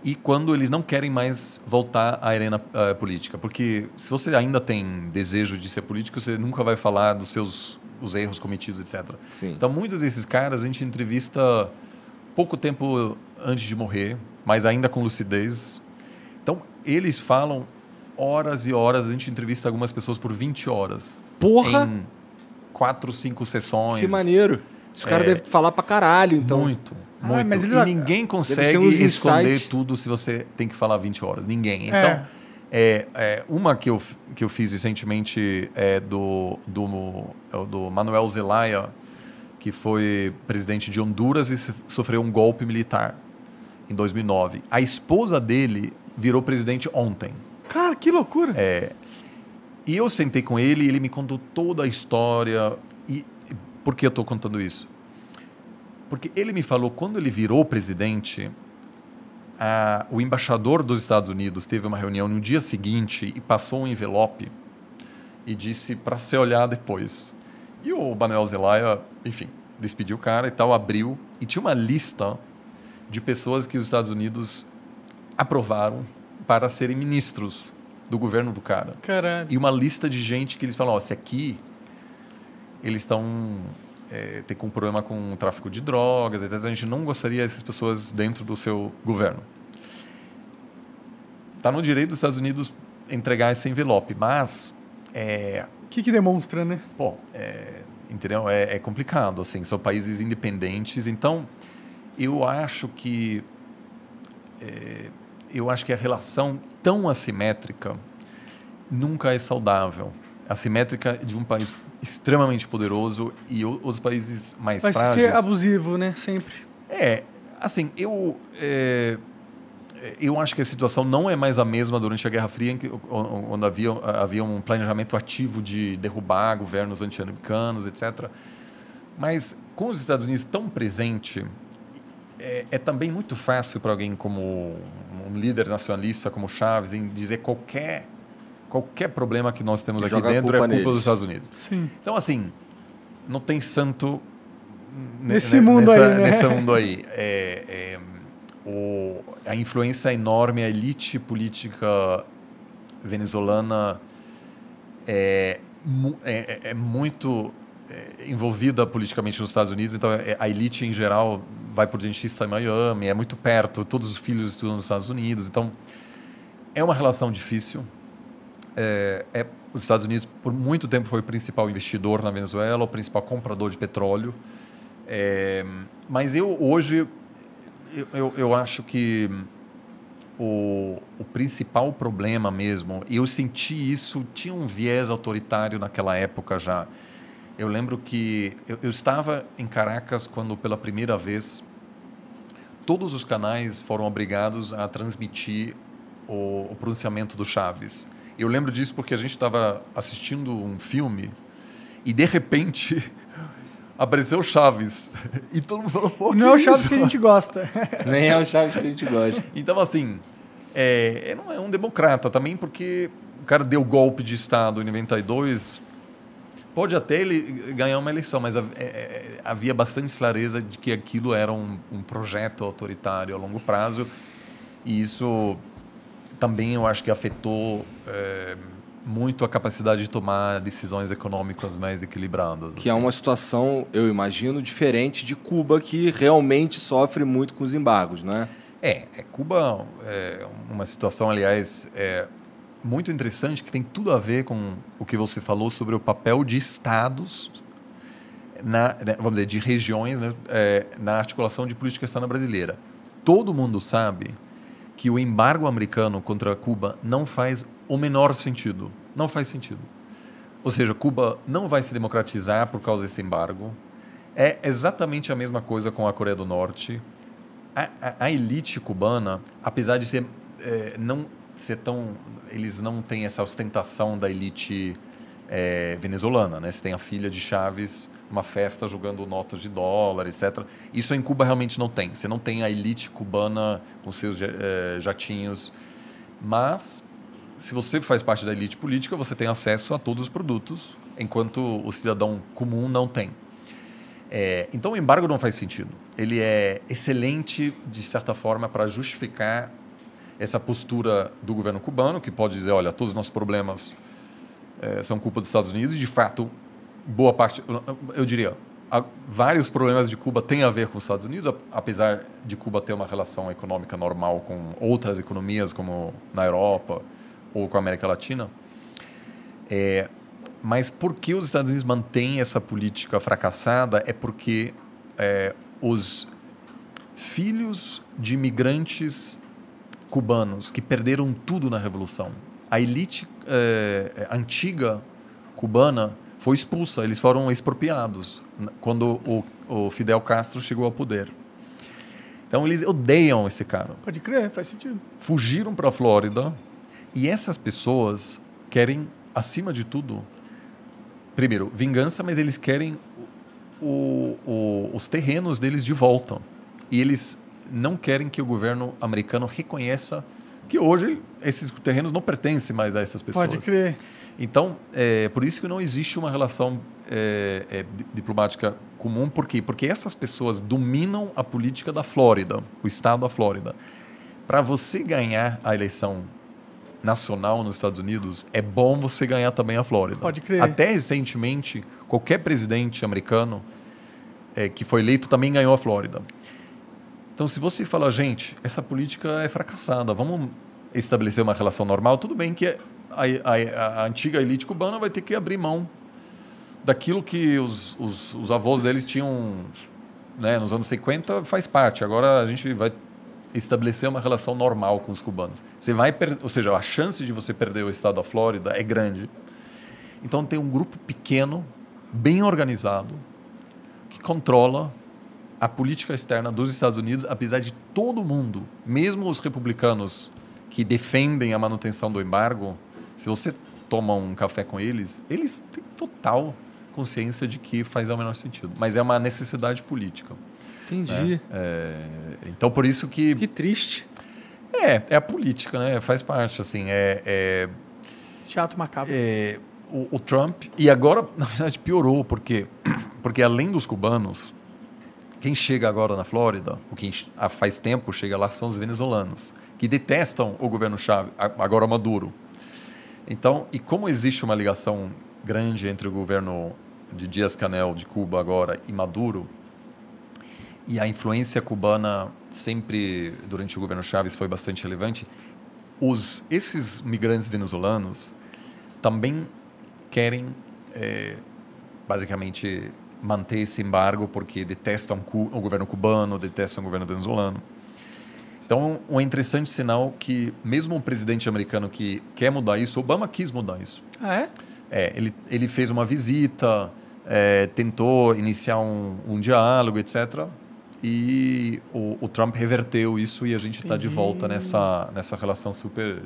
e quando eles não querem mais voltar à arena uh, política. Porque se você ainda tem desejo de ser político, você nunca vai falar dos seus os erros cometidos, etc. Sim. Então, muitos desses caras a gente entrevista pouco tempo antes de morrer, mas ainda com lucidez. Então, eles falam horas e horas. A gente entrevista algumas pessoas por 20 horas. Porra! Em quatro, cinco sessões. Que maneiro. Os caras é. devem falar pra caralho, então. Muito. Ah, muito. Ah, mas eles, e ninguém consegue esconder insights. tudo se você tem que falar 20 horas. Ninguém. É. Então, é. é, é uma que eu, que eu fiz recentemente é do, do, é do Manuel Zelaya, que foi presidente de Honduras e sofreu um golpe militar em 2009. A esposa dele virou presidente ontem. Cara, que loucura! É. E eu sentei com ele, ele me contou toda a história. E por que eu estou contando isso? Porque ele me falou, quando ele virou presidente, a, o embaixador dos Estados Unidos teve uma reunião no dia seguinte e passou um envelope e disse para se olhar depois. E o Manuel Zelaya, enfim, despediu o cara e tal, abriu e tinha uma lista de pessoas que os Estados Unidos aprovaram para serem ministros do governo do cara. Caralho. E uma lista de gente que eles falam, ó, se aqui eles estão é, tem um problema com o tráfico de drogas, etc. A gente não gostaria essas pessoas dentro do seu governo. Está no direito dos Estados Unidos entregar esse envelope, mas é, que, que demonstra, né? Bom, é, entendeu? É, é, complicado, assim. São países independentes. Então, eu acho que é, eu acho que a relação tão assimétrica nunca é saudável. Assimétrica de um país extremamente poderoso e os países mais Mas é frágeis... Mas ser abusivo, né? Sempre. É, assim, eu... É, eu acho que a situação não é mais a mesma durante a Guerra Fria, em que, onde havia, havia um planejamento ativo de derrubar governos anti-americanos, etc. Mas com os Estados Unidos tão presente, é, é também muito fácil para alguém como um líder nacionalista como Chaves em dizer qualquer qualquer problema que nós temos aqui dentro culpa é culpa neles. dos Estados Unidos. Sim. Então assim, não tem santo nesse mundo nessa, aí. Né? Nesse mundo aí. É, é, o, a influência enorme, a elite política venezolana é, é, é, é muito é, envolvida politicamente nos Estados Unidos, então é, a elite em geral vai por dentista em Miami, é muito perto, todos os filhos estudam nos Estados Unidos. Então, é uma relação difícil. É, é, os Estados Unidos, por muito tempo, foi o principal investidor na Venezuela, o principal comprador de petróleo. É, mas eu, hoje, eu, eu, eu acho que o, o, principal problema mesmo, eu senti isso, tinha um viés autoritário naquela época já eu lembro que eu, eu estava em Caracas quando, pela primeira vez, todos os canais foram obrigados a transmitir o, o pronunciamento do Chaves. Eu lembro disso porque a gente estava assistindo um filme e, de repente, apareceu o Chaves. E todo mundo falou, pô, Não é o Chaves isso? que a gente gosta. Nem é o Chaves que a gente gosta. Então, assim, é, é, não é um democrata também porque o cara deu golpe de Estado em 92 Pode até ele ganhar uma eleição, mas é, é, é, havia bastante clareza de que aquilo era um, um projeto autoritário a longo prazo. E isso também eu acho que afetou é, muito a capacidade de tomar decisões econômicas mais equilibradas. Que assim. é uma situação, eu imagino, diferente de Cuba, que realmente sofre muito com os embargos, né? É, Cuba é uma situação, aliás, é, muito interessante que tem tudo a ver com o que você falou sobre o papel de estados na, né, vamos dizer, de regiões né, é, na articulação de política externa brasileira. Todo mundo sabe que o embargo americano contra Cuba não faz o menor sentido. Não faz sentido. Ou seja, Cuba não vai se democratizar por causa desse embargo. É exatamente a mesma coisa com a Coreia do Norte. A, a, a elite cubana, apesar de ser é, não ser tão. Eles não têm essa ostentação da elite é, venezuelana, né? Você tem a filha de Chaves, uma festa jogando notas de dólar, etc. Isso em Cuba realmente não tem. Você não tem a elite cubana com seus é, jatinhos. Mas, se você faz parte da elite política, você tem acesso a todos os produtos, enquanto o cidadão comum não tem. É, então, o embargo não faz sentido. Ele é excelente, de certa forma, para justificar essa postura do governo cubano, que pode dizer, olha, todos os nossos problemas é, são culpa dos Estados Unidos, e de fato, boa parte, eu diria, vários problemas de Cuba têm a ver com os Estados Unidos, apesar de Cuba ter uma relação econômica normal com outras economias, como na Europa ou com a América Latina. É, mas por que os Estados Unidos mantêm essa política fracassada é porque é, os filhos de imigrantes cubanos que perderam tudo na Revolução. A elite é, é antiga cubana foi expulsa, eles foram expropriados quando o, o Fidel Castro chegou ao poder. Então eles odeiam esse cara. Pode crer, faz sentido. Fugiram para a Flórida e essas pessoas querem, acima de tudo, primeiro, vingança, mas eles querem o, o, os terrenos deles de volta. E eles não querem que o governo americano reconheça que hoje esses terrenos não pertencem mais a essas pessoas. Pode crer. Então, é por isso que não existe uma relação é, é, diplomática comum. Por quê? Porque essas pessoas dominam a política da Flórida, o estado da Flórida. Para você ganhar a eleição nacional nos Estados Unidos, é bom você ganhar também a Flórida. Pode crer. Até recentemente, qualquer presidente americano é, que foi eleito também ganhou a Flórida. Então, se você fala, gente, essa política é fracassada, vamos estabelecer uma relação normal, tudo bem que a, a, a antiga elite cubana vai ter que abrir mão daquilo que os, os, os avós deles tinham né, nos anos 50, faz parte. Agora a gente vai estabelecer uma relação normal com os cubanos. Você vai, per... ou seja, a chance de você perder o estado da Flórida é grande. Então tem um grupo pequeno, bem organizado, que controla a política externa dos Estados Unidos, apesar de todo mundo, mesmo os republicanos que defendem a manutenção do embargo, se você toma um café com eles, eles têm total consciência de que faz o menor sentido. Mas é uma necessidade política. Entendi. Né? É, então, por isso que... Que triste. É, é a política, né? Faz parte, assim, é... é Teatro macabro. É, o, o Trump... E agora, na verdade, piorou, porque, porque além dos cubanos quem chega agora na Flórida, o que faz tempo chega lá, são os venezuelanos, que detestam o governo Chávez, agora Maduro. Então, e como existe uma ligação grande entre o governo de Dias Canel de Cuba agora e Maduro, e a influência cubana sempre durante o governo Chávez foi bastante relevante, os esses migrantes venezuelanos também querem é, basicamente manter esse embargo porque detestam o governo cubano, detestam o governo venezuelano. Então, um interessante sinal que mesmo um presidente americano que quer mudar isso, Obama quis mudar isso. Ah, é? É, ele, ele fez uma visita, é, tentou iniciar um, um, diálogo, etc. E o, o, Trump reverteu isso e a gente está de volta nessa, nessa relação super...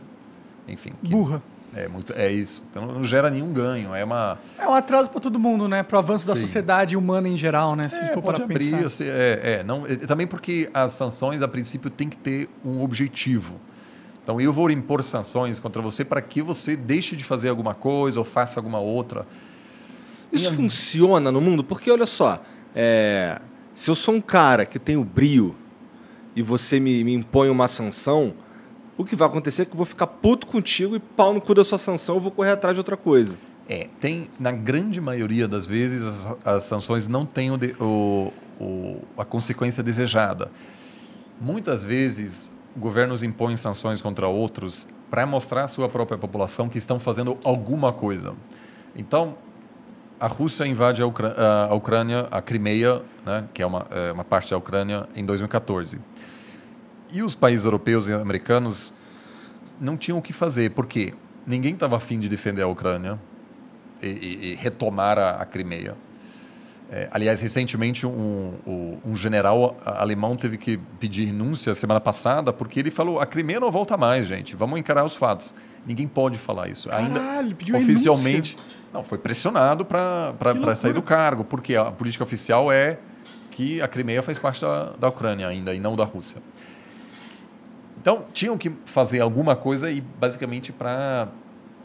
Enfim. Que... Burra. É, muito, é isso. Então não gera nenhum ganho. É, uma... é um atraso para todo mundo, né? Para o avanço Sim. da sociedade humana em geral, né? Se é, for para abrir, pensar. é, é, não, é, também porque as sanções, a princípio, tem que ter um objetivo. Então eu vou impor sanções contra você para que você deixe de fazer alguma coisa ou faça alguma outra. Isso e... funciona no mundo? Porque olha só, é... se eu sou um cara que tem o brio e você me, me impõe uma sanção o que vai acontecer é que eu vou ficar puto contigo e pau no cu da sua sanção, eu vou correr atrás de outra coisa. É, tem, na grande maioria das vezes, as, as sanções não têm o, o, o, a consequência desejada. Muitas vezes, governos impõem sanções contra outros para mostrar à sua própria população que estão fazendo alguma coisa. Então, a Rússia invade a, Ucrânia, a, Ucrânia, a Crimeia, né, que é uma, é uma parte da Ucrânia, em 2014. E os países europeus e americanos não tinham o que fazer, porque ninguém estava afim de defender a Ucrânia e, e, e retomar a, a Crimeia. É, aliás, recentemente um, um, general alemão teve que pedir renúncia semana passada porque ele falou: a Crimeia não volta mais, gente. Vamos encarar os fatos. Ninguém pode falar isso. Caralho, Ainda pediu oficialmente, renúncia. não foi pressionado para sair do cargo, porque a política oficial é que a Crimeia faz parte da, da Ucrânia ainda e não da Rússia. Então, tinham que fazer alguma coisa e basicamente para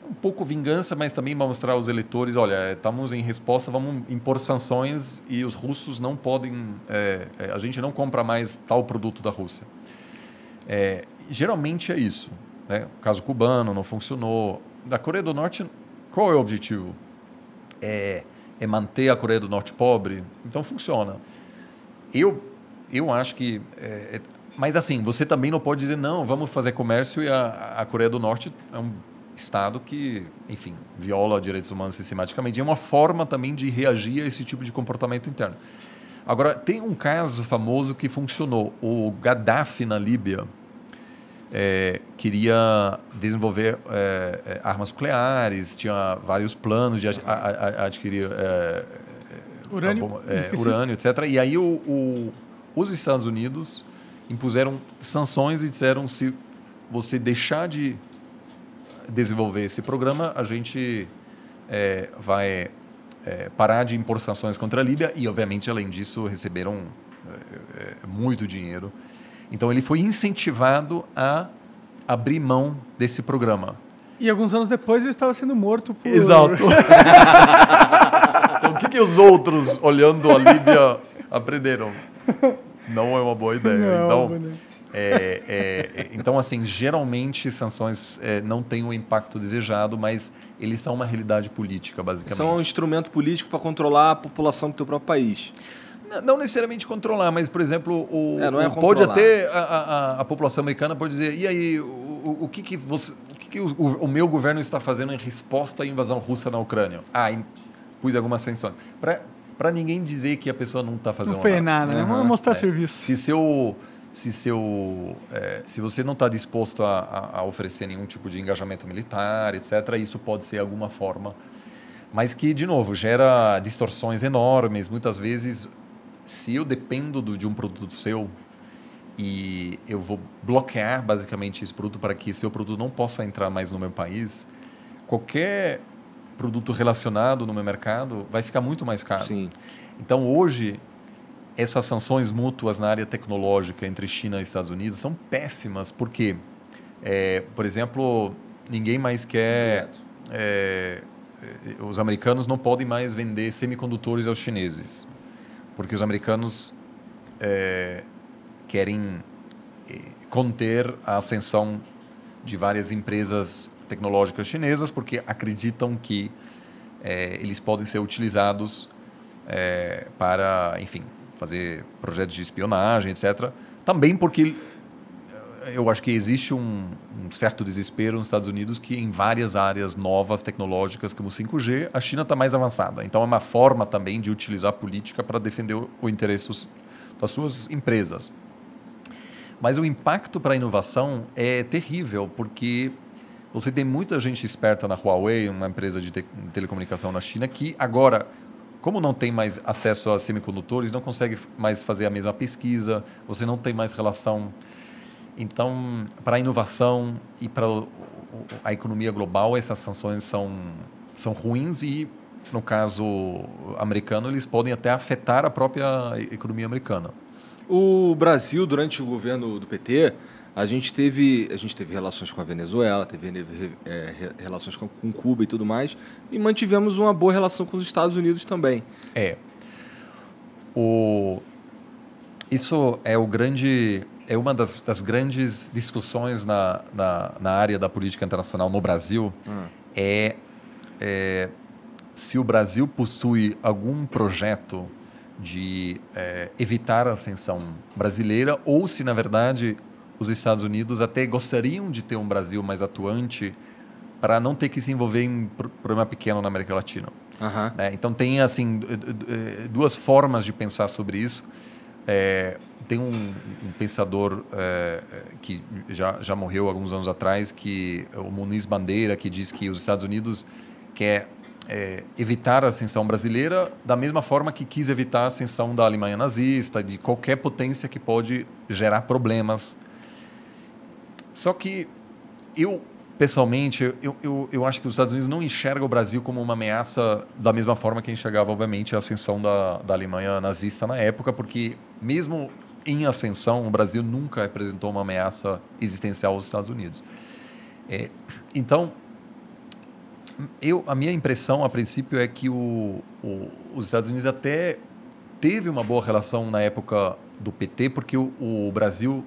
um pouco vingança, mas também mostrar aos eleitores, olha, estamos em resposta, vamos impor sanções e os russos não podem, é, é, a gente não compra mais tal produto da Rússia. É, geralmente é isso. Né? O caso cubano não funcionou. Da Coreia do Norte, qual é o objetivo? É, é manter a Coreia do Norte pobre? Então funciona. Eu, eu acho que é, é mas assim, você também não pode dizer, não, vamos fazer comércio e a, a Coreia do Norte é um Estado que, enfim, viola direitos humanos sistematicamente. é uma forma também de reagir a esse tipo de comportamento interno. Agora, tem um caso famoso que funcionou. O Gaddafi, na Líbia, é, queria desenvolver é, é armas nucleares, tinha vários planos de a, a, adquirir é, urânio, bomba, é, urânio, etc. E aí o, o, os Estados Unidos impuseram sanções e disseram se você deixar de desenvolver esse programa, a gente é, vai é, parar de impor sanções contra a Líbia e, obviamente, além disso, receberam é, é muito dinheiro. Então, ele foi incentivado a abrir mão desse programa. E alguns anos depois ele estava sendo morto por... Exato. então, o que, que os outros, olhando a Líbia, aprenderam? Não é uma boa ideia. Não, então, é, é, é, então, assim, geralmente sanções é, não têm o impacto desejado, mas eles são uma realidade política, basicamente. São um instrumento político para controlar a população do teu próprio país. Não, necessariamente controlar, mas, por exemplo, o, é, é o pode até a, a, a, população americana pode dizer, e aí, o, o que, que você. O, que que o, o meu governo está fazendo em resposta à invasão russa na Ucrânia? Ah, pus algumas sanções para ninguém dizer que a pessoa não está fazendo não foi nada. nada. Né? Uhum. Vamos mostrar é. serviço. Se seu se seu é, se você não está disposto a, a, a, oferecer nenhum tipo de engajamento militar, etc, isso pode ser alguma forma, mas que de novo gera distorções enormes. Muitas vezes, se eu dependo do, de um produto seu e eu vou bloquear basicamente esse produto para que seu produto não possa entrar mais no meu país, qualquer produto relacionado no meu mercado, vai ficar muito mais caro. Sim. Então, hoje, essas sanções mútuas na área tecnológica entre China e Estados Unidos são péssimas, porque, é, por exemplo, ninguém mais quer. É, é, os americanos não podem mais vender semicondutores aos chineses, porque os americanos é, querem é, conter a ascensão de várias empresas tecnológicas chinesas, porque acreditam que é, eles podem ser utilizados é, para, enfim, fazer projetos de espionagem, etc. Também porque é, eu acho que existe um, um, certo desespero nos Estados Unidos que em várias áreas novas tecnológicas como 5G a China está mais avançada. Então é uma forma também de utilizar a política para defender o, o interesse dos, das suas empresas. Mas o impacto para a inovação é terrível porque você tem muita gente esperta na Huawei, uma empresa de te telecomunicação na China, que agora, como não tem mais acesso a semicondutores, não consegue mais fazer a mesma pesquisa, você não tem mais relação. Então, para a inovação e para a economia global, essas sanções são, são ruins e, no caso americano, eles podem até afetar a própria economia americana. O Brasil, durante o governo do PT, a gente teve, a gente teve relações com a Venezuela, teve é, relações com, com, Cuba e tudo mais, e mantivemos uma boa relação com os Estados Unidos também. É. O... Isso é o grande. É uma das, das grandes discussões na, na, na, área da política internacional no Brasil. Hum. É, é se o Brasil possui algum projeto de é, evitar a ascensão brasileira ou se, na verdade, os Estados Unidos até gostariam de ter um Brasil mais atuante para não ter que se envolver em problema pequeno na América Latina. Uhum. Né? Então tem assim duas formas de pensar sobre isso. É, tem um, um pensador é, que já, já morreu alguns anos atrás, que o Muniz Bandeira, que diz que os Estados Unidos quer é, evitar a ascensão brasileira da mesma forma que quis evitar a ascensão da Alemanha nazista, de qualquer potência que pode gerar problemas só que eu, pessoalmente, eu, eu, eu acho que os Estados Unidos não enxergam o Brasil como uma ameaça da mesma forma que enxergava, obviamente, a ascensão da, da Alemanha nazista na época, porque mesmo em ascensão, o Brasil nunca representou uma ameaça existencial aos Estados Unidos. É, então, eu, a minha impressão, a princípio, é que o, o, os Estados Unidos até teve uma boa relação na época do PT, porque o, o Brasil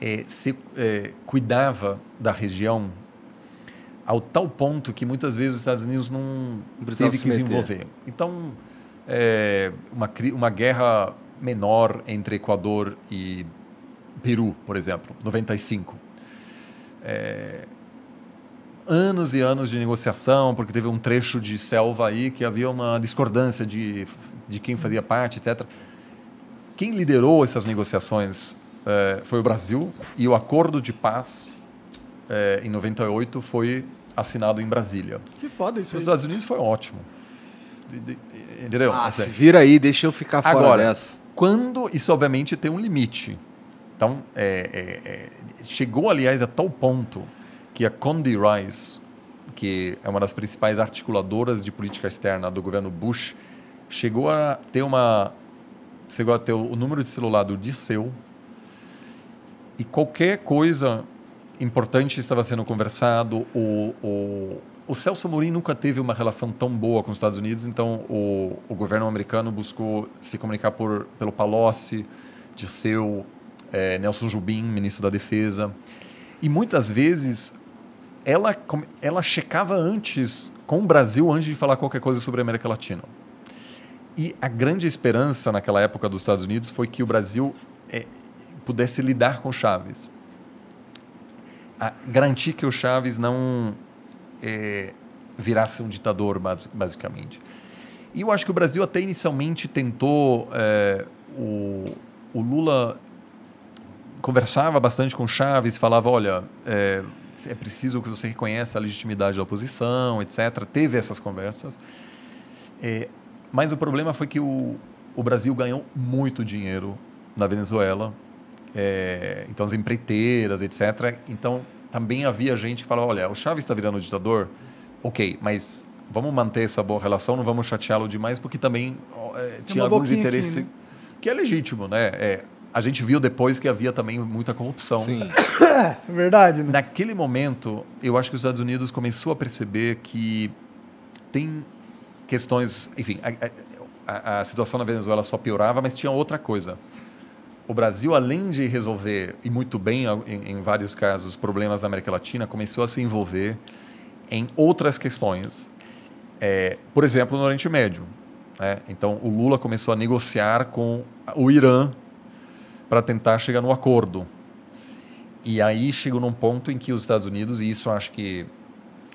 é, se é, cuidava da região ao tal ponto que muitas vezes os Estados Unidos não, não teve que se desenvolver. envolver. Então, é, uma, uma guerra menor entre Equador e Peru, por exemplo, 95. É, anos e anos de negociação, porque teve um trecho de selva aí que havia uma discordância de, de quem fazia parte, etc. Quem liderou essas negociações é, foi o Brasil e o acordo de paz é, em 98 foi assinado em Brasília. Que foda isso. Nos Estados Unidos foi ótimo. De, de, de, entendeu? Ah, se assim, vira aí, deixa eu ficar fora Agora, dessa. Quando isso obviamente tem um limite. Então, é, é, é, chegou, aliás, a tal ponto que a Condi Rice, que é uma das principais articuladoras de política externa do governo Bush, chegou a ter uma chegou a ter o número de celular do Disseu, e qualquer coisa importante estava sendo conversado. O, o, o Celso Amorim nunca teve uma relação tão boa com os Estados Unidos, então o, o governo americano buscou se comunicar por, pelo Palocci, Dirceu, é, Nelson Jubim, ministro da Defesa. E muitas vezes ela, ela checava antes com o Brasil, antes de falar qualquer coisa sobre a América Latina. E a grande esperança naquela época dos Estados Unidos foi que o Brasil é, pudesse lidar com o Chaves. A garantir que o Chaves não é, virasse um ditador, basicamente. E eu acho que o Brasil até inicialmente tentou. É, o, o, Lula conversava bastante com o Chaves, falava: olha, é, é preciso que você reconheça a legitimidade da oposição, etc. Teve essas conversas. É, mas o problema foi que o, o Brasil ganhou muito dinheiro na Venezuela é, então, as empreiteiras, etc. Então, também havia gente que falava: olha, o Chaves está virando ditador, ok, mas vamos manter essa boa relação, não vamos chateá-lo demais, porque também é, tinha alguns interesses. Né? Que é legítimo, né? É, a gente viu depois que havia também muita corrupção. Sim. É verdade. Né? Naquele momento, eu acho que os Estados Unidos começou a perceber que tem questões. Enfim, a, a, a situação na Venezuela só piorava, mas tinha outra coisa o Brasil, além de resolver, e muito bem em, em vários casos, problemas da América Latina, começou a se envolver em outras questões. É, por exemplo, no Oriente Médio. Né? Então, o Lula começou a negociar com o Irã para tentar chegar num acordo. E aí chegou num ponto em que os Estados Unidos, e isso acho que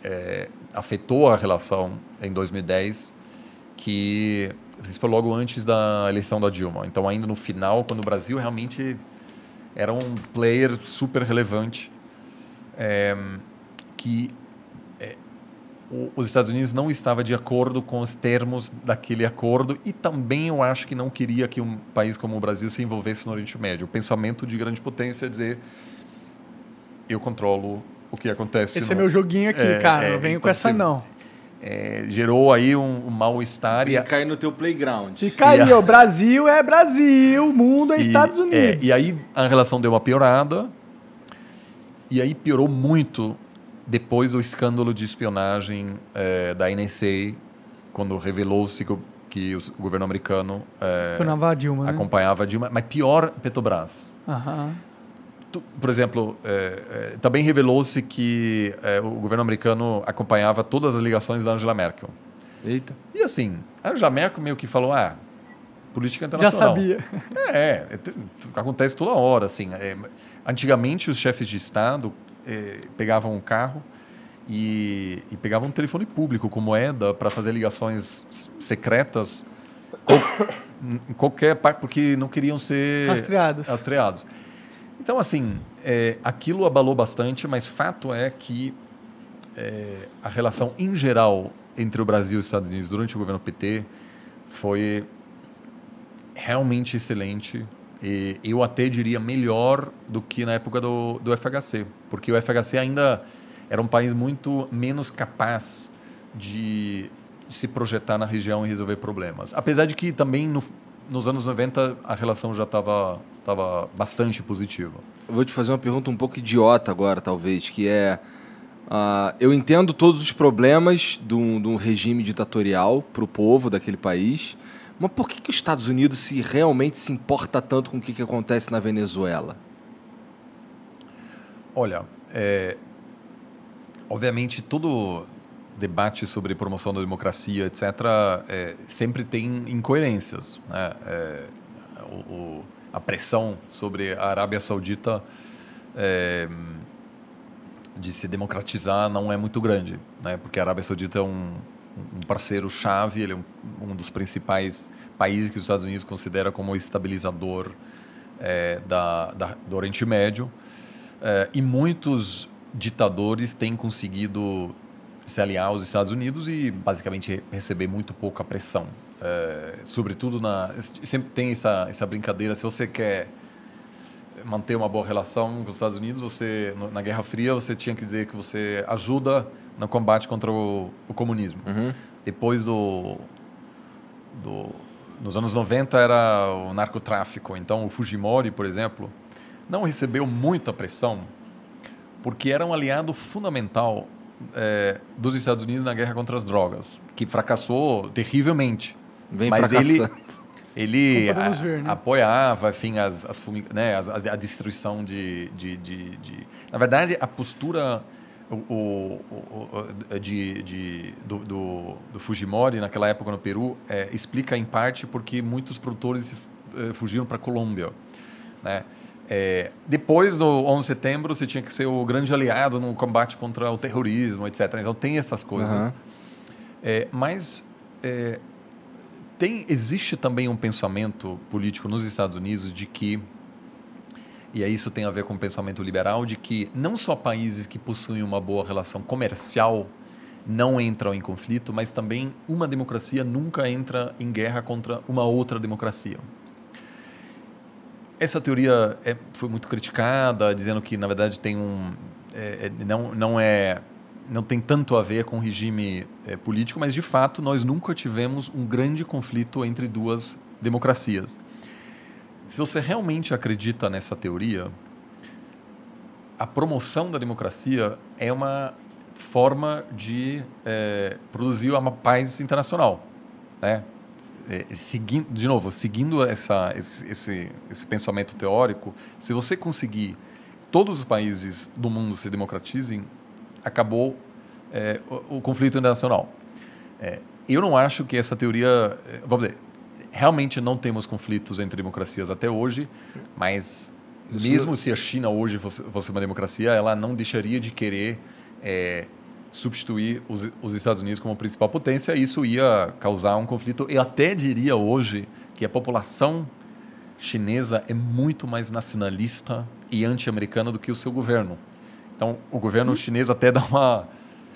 é, afetou a relação em 2010, que isso foi logo antes da eleição da Dilma. Então, ainda no final, quando o Brasil realmente era um player super relevante, é, que é, o, os Estados Unidos não estava de acordo com os termos daquele acordo e também eu acho que não queria que um país como o Brasil se envolvesse no Oriente Médio. O pensamento de grande potência é dizer eu controlo o que acontece. Esse no... é meu joguinho aqui, é, cara. não é, venho então com essa, não é, gerou aí um, um mal-estar. E cai no teu playground. Fica aí, ó, Brasil é Brasil, mundo é e, Estados é, Unidos. É, e aí a relação deu uma piorada, e aí piorou muito depois do escândalo de espionagem é, da NSA, quando revelou-se que, que, o governo americano é, a Dilma, né? acompanhava né? a Dilma, mas pior Petrobras. Aham tu, por exemplo, é, é, também revelou-se que é, o governo americano acompanhava todas as ligações da Angela Merkel. Eita. E assim, a Angela Merkel meio que falou, ah, política internacional. Já sabia. É, é acontece toda hora, assim. É, antigamente, os chefes de Estado é, pegavam um carro e, e, pegavam um telefone público com moeda para fazer ligações secretas qual, qualquer parte, porque não queriam ser... Rastreados. Rastreados. Então, assim, é, aquilo abalou bastante, mas fato é que é, a relação em geral entre o Brasil e os Estados Unidos durante o governo PT foi realmente excelente. E eu até diria melhor do que na época do, do FHC, porque o FHC ainda era um país muito menos capaz de se projetar na região e resolver problemas. Apesar de que também no, nos anos 90 a relação já estava tava bastante positiva. Eu vou te fazer uma pergunta um pouco idiota agora, talvez, que é... Uh, eu entendo todos os problemas de um, regime ditatorial para o povo daquele país, mas por que, que os Estados Unidos se realmente se importa tanto com o que, que acontece na Venezuela? Olha, é, obviamente todo debate sobre promoção da democracia, etc., é, sempre tem incoerências. Né? É, o, o, a pressão sobre a Arábia Saudita é, de se democratizar não é muito grande, né? porque a Arábia Saudita é um, um parceiro-chave, ele é um, um, dos principais países que os Estados Unidos considera como estabilizador é, da, da, do Oriente Médio. É, e muitos ditadores têm conseguido se alinhar aos Estados Unidos e basicamente receber muito pouca pressão. É, sobretudo na sempre tem essa essa brincadeira se você quer manter uma boa relação com os Estados Unidos você na Guerra Fria você tinha que dizer que você ajuda no combate contra o, o comunismo uhum. depois do, do nos anos 90 era o narcotráfico então o Fujimori por exemplo não recebeu muita pressão porque era um aliado fundamental é, dos Estados Unidos na guerra contra as drogas, que fracassou terrivelmente. Vem mas ele, ele ver, né? apoiava enfim, as, as fumig... né, as, a, destruição de, de, de, de, Na verdade, a postura o, o, o de, de do, do, do, Fujimori naquela época no Peru é, explica em parte porque muitos produtores eh, fugiram para a Colômbia. Né? É, depois do 11 de setembro, você tinha que ser o grande aliado no combate contra o terrorismo, etc. Então tem essas coisas. Uhum. É, mas é, tem, existe também um pensamento político nos Estados Unidos de que, e aí isso tem a ver com o pensamento liberal, de que não só países que possuem uma boa relação comercial não entram em conflito, mas também uma democracia nunca entra em guerra contra uma outra democracia. Essa teoria é, foi muito criticada, dizendo que, na verdade, tem um. É, é não, não é. Não tem tanto a ver com o regime é, político, mas de fato nós nunca tivemos um grande conflito entre duas democracias. Se você realmente acredita nessa teoria, a promoção da democracia é uma forma de é, produzir uma paz internacional. Né? é, seguindo, de novo, seguindo essa, esse, esse, esse pensamento teórico, se você conseguir todos os países do mundo se democratizem, acabou é, o, o, conflito internacional. É, eu não acho que essa teoria. É, vamos dizer, realmente não temos conflitos entre democracias até hoje, mas Isso mesmo se a China hoje fosse, fosse, uma democracia, ela não deixaria de querer é, substituir os, os Estados Unidos como principal potência, isso ia causar um conflito. Eu até diria hoje que a população chinesa é muito mais nacionalista e anti-americana do que o seu governo. Então, o governo hum. chinês até dá uma, uma,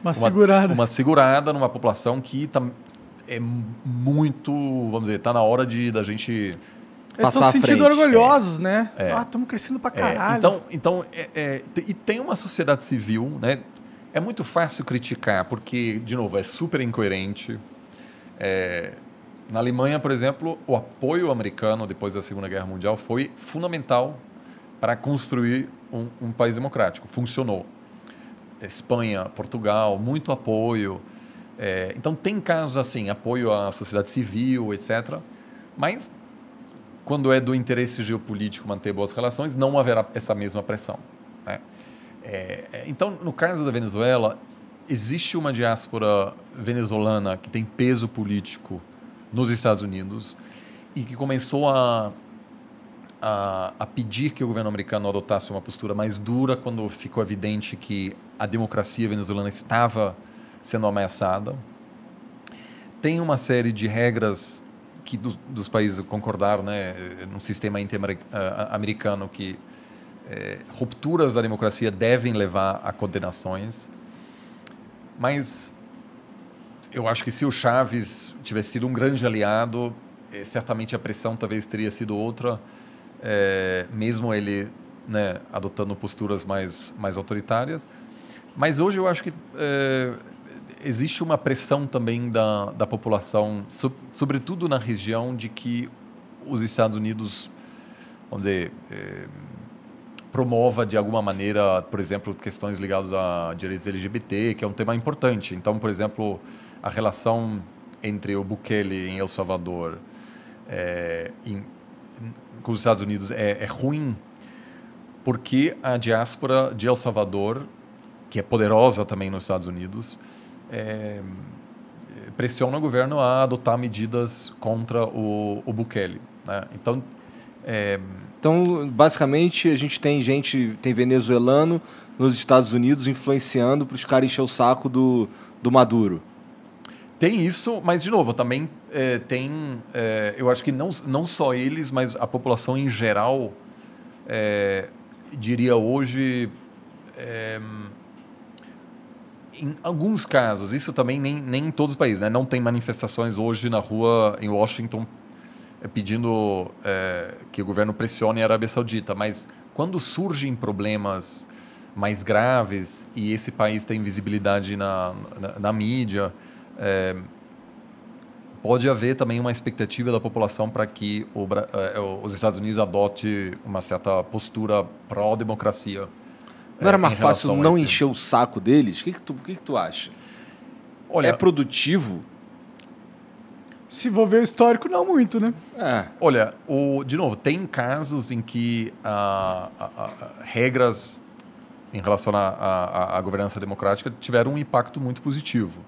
uma, segurada. uma segurada numa população que tá, é muito, vamos dizer, está na hora de da gente eles estão se sentindo orgulhosos, é. né? É. Ah, estamos crescendo pra é, caralho. É. Então, então é, é, e tem uma sociedade civil, né? É muito fácil criticar, porque, de novo, é super incoerente. É... Na Alemanha, por exemplo, o apoio americano depois da Segunda Guerra Mundial foi fundamental para construir um, um país democrático. Funcionou. Espanha, Portugal, muito apoio. É... então, tem casos assim, apoio à sociedade civil, etc. Mas, quando é do interesse geopolítico manter boas relações, não haverá essa mesma pressão. Né? É, é, então, no caso da Venezuela, existe uma diáspora venezuelana que tem peso político nos Estados Unidos e que começou a, a, a, pedir que o governo americano adotasse uma postura mais dura quando ficou evidente que a democracia venezuelana estava sendo ameaçada. Tem uma série de regras que dos, dos países concordaram, né, num sistema interamericano eh, que é, rupturas da democracia devem levar a condenações, mas eu acho que se o Chaves tivesse sido um grande aliado, é, certamente a pressão talvez teria sido outra, é, mesmo ele né, adotando posturas mais, mais autoritárias. Mas hoje eu acho que eh, existe uma pressão também da, da população, so, sobretudo na região, de que os Estados Unidos, vamos dizer promova de alguma maneira, por exemplo, questões ligadas a direitos LGBT, que é um tema importante. Então, por exemplo, a relação entre o Bukele em El Salvador é, em, com os Estados Unidos é, é ruim porque a diáspora de El Salvador, que é poderosa também nos Estados Unidos, é, pressiona o governo a adotar medidas contra o, o Bukele. Né? Então, é, então, basicamente, a gente tem gente, tem venezuelano nos Estados Unidos influenciando para os caras encher o saco do, do Maduro. Tem isso, mas de novo, também é, tem. É, eu acho que não, não só eles, mas a população em geral, é, diria hoje. É, em alguns casos, isso também nem, nem em todos os países, né? Não tem manifestações hoje na rua em Washington é pedindo é, que o governo pressione a Arábia Saudita, mas quando surgem problemas mais graves e esse país tem visibilidade na, na, na mídia, é, pode haver também uma expectativa da população para que o, é, os Estados Unidos adote uma certa postura pró-democracia. Não era é, mais fácil não esse... encher o saco deles? O que, que, tu, que, que tu acha? Olha, é produtivo se envolver ver o histórico, não muito, né? É. Olha, o, de novo, tem casos em que a, a, a, regras em relação à governança democrática tiveram um impacto muito positivo.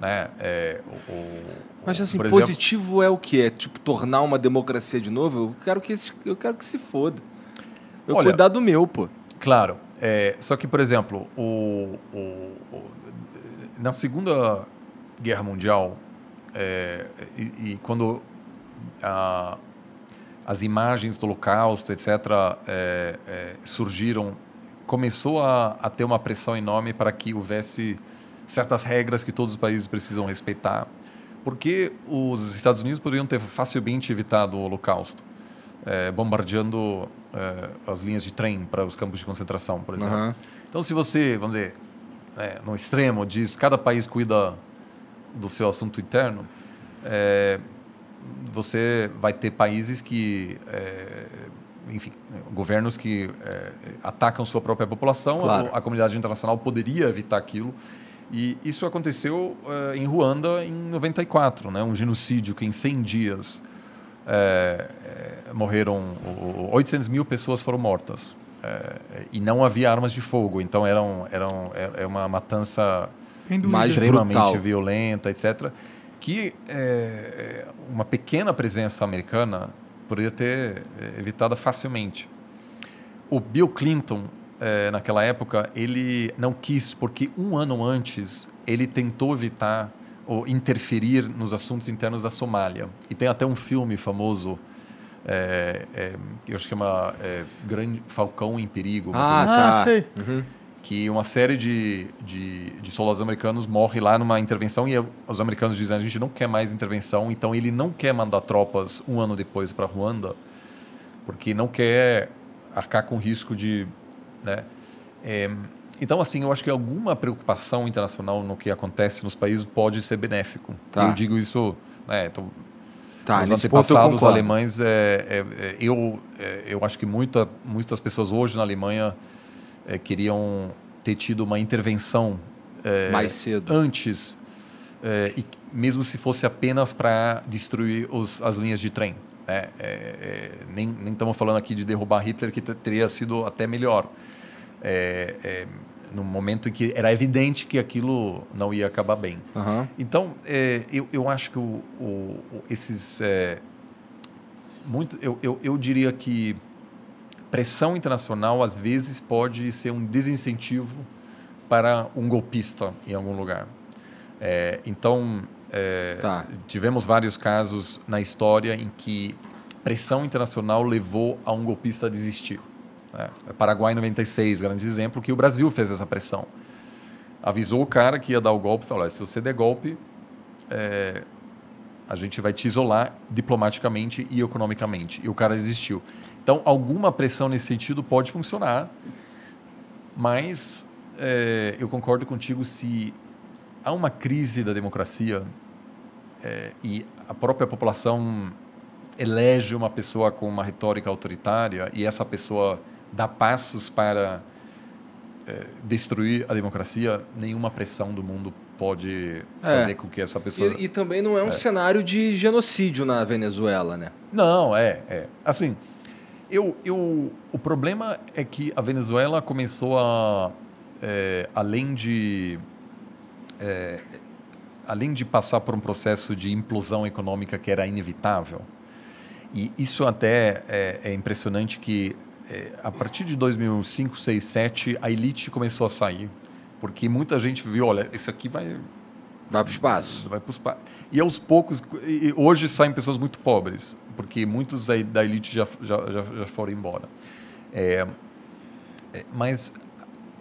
Né? É, o, o, Mas assim, exemplo, positivo é o que? É tipo tornar uma democracia de novo? Eu quero que, esse, eu quero que se foda. Eu olha, cuidar do meu, pô. Claro. É, só que, por exemplo, o, na Segunda Guerra Mundial, é, e, e, quando a, as imagens do Holocausto, etc., é, é, surgiram, começou a, a, ter uma pressão enorme para que houvesse certas regras que todos os países precisam respeitar, porque os Estados Unidos poderiam ter facilmente evitado o Holocausto, é, bombardeando é, as linhas de trem para os campos de concentração, por exemplo. Uhum. Então, se você, vamos dizer, é, no extremo, diz cada país cuida do seu assunto interno, é, você vai ter países que, é, enfim, governos que é, atacam sua própria população. Claro. A, a, comunidade internacional poderia evitar aquilo. E isso aconteceu é, em Ruanda em 94, né? um genocídio que em 100 dias é, é, morreram 800 mil pessoas foram mortas. e não havia armas de fogo, então eram, eram, era uma matança mais extremamente brutal. violenta, etc., que é, é, uma pequena presença americana poderia ter é, evitada facilmente. O Bill Clinton, é, naquela época, ele não quis, porque um ano antes ele tentou evitar ou interferir nos assuntos internos da Somália. E tem até um filme famoso é, é, eu acho que chama é, Grande Falcão em Perigo. Ah, assim. tá. ah sei. Uhum que uma série de, de, de soldados americanos morre lá numa intervenção e os americanos dizem a gente não quer mais intervenção, então ele não quer mandar tropas um ano depois para Ruanda, porque não quer arcar com risco de... Né? É, então, assim, eu acho que alguma preocupação internacional no que acontece nos países pode ser benéfico. Tá. Eu digo isso... Né, tô, Tá, os antepassados alemães, é, é, é, eu, eh, eu acho que muita, muitas pessoas hoje na Alemanha é, queriam ter tido uma intervenção é, mais cedo antes é, e mesmo se fosse apenas para destruir os, as linhas de trem né? nem nem estamos falando aqui de derrubar Hitler que teria sido até melhor no momento em que era evidente que aquilo não ia acabar bem uhum. então eu, eu acho que o, o, esses muito eu, eu, eu diria que pressão internacional às vezes pode ser um desincentivo para um golpista em algum lugar. É, então, é, tá. tivemos vários casos na história em que pressão internacional levou a um golpista a desistir. Né? Paraguai 96, grande exemplo, que o Brasil fez essa pressão. Avisou o cara que ia dar o golpe, falou: se você der golpe, é, a gente vai te isolar diplomaticamente e economicamente. E o cara desistiu. Então, alguma pressão nesse sentido pode funcionar, mas é, eu concordo contigo se há uma crise da democracia é, e a própria população elege uma pessoa com uma retórica autoritária e essa pessoa dá passos para é, destruir a democracia, nenhuma pressão do mundo pode é. fazer é. com que essa pessoa. E, e também não é um é. cenário de genocídio na Venezuela, né? Não, é, é. Assim, eu, eu, o problema é que a Venezuela começou a, é, além de é, além de passar por um processo de implosão econômica que era inevitável, e isso até é, é impressionante que é, a partir de 2005, 6, 7, a elite começou a sair, porque muita gente viu, olha, isso aqui vai vai para o espaço, vai para o espaço, e aos poucos, e hoje saem pessoas muito pobres porque muitos da, da elite já, já, já, já, foram embora. É, é, mas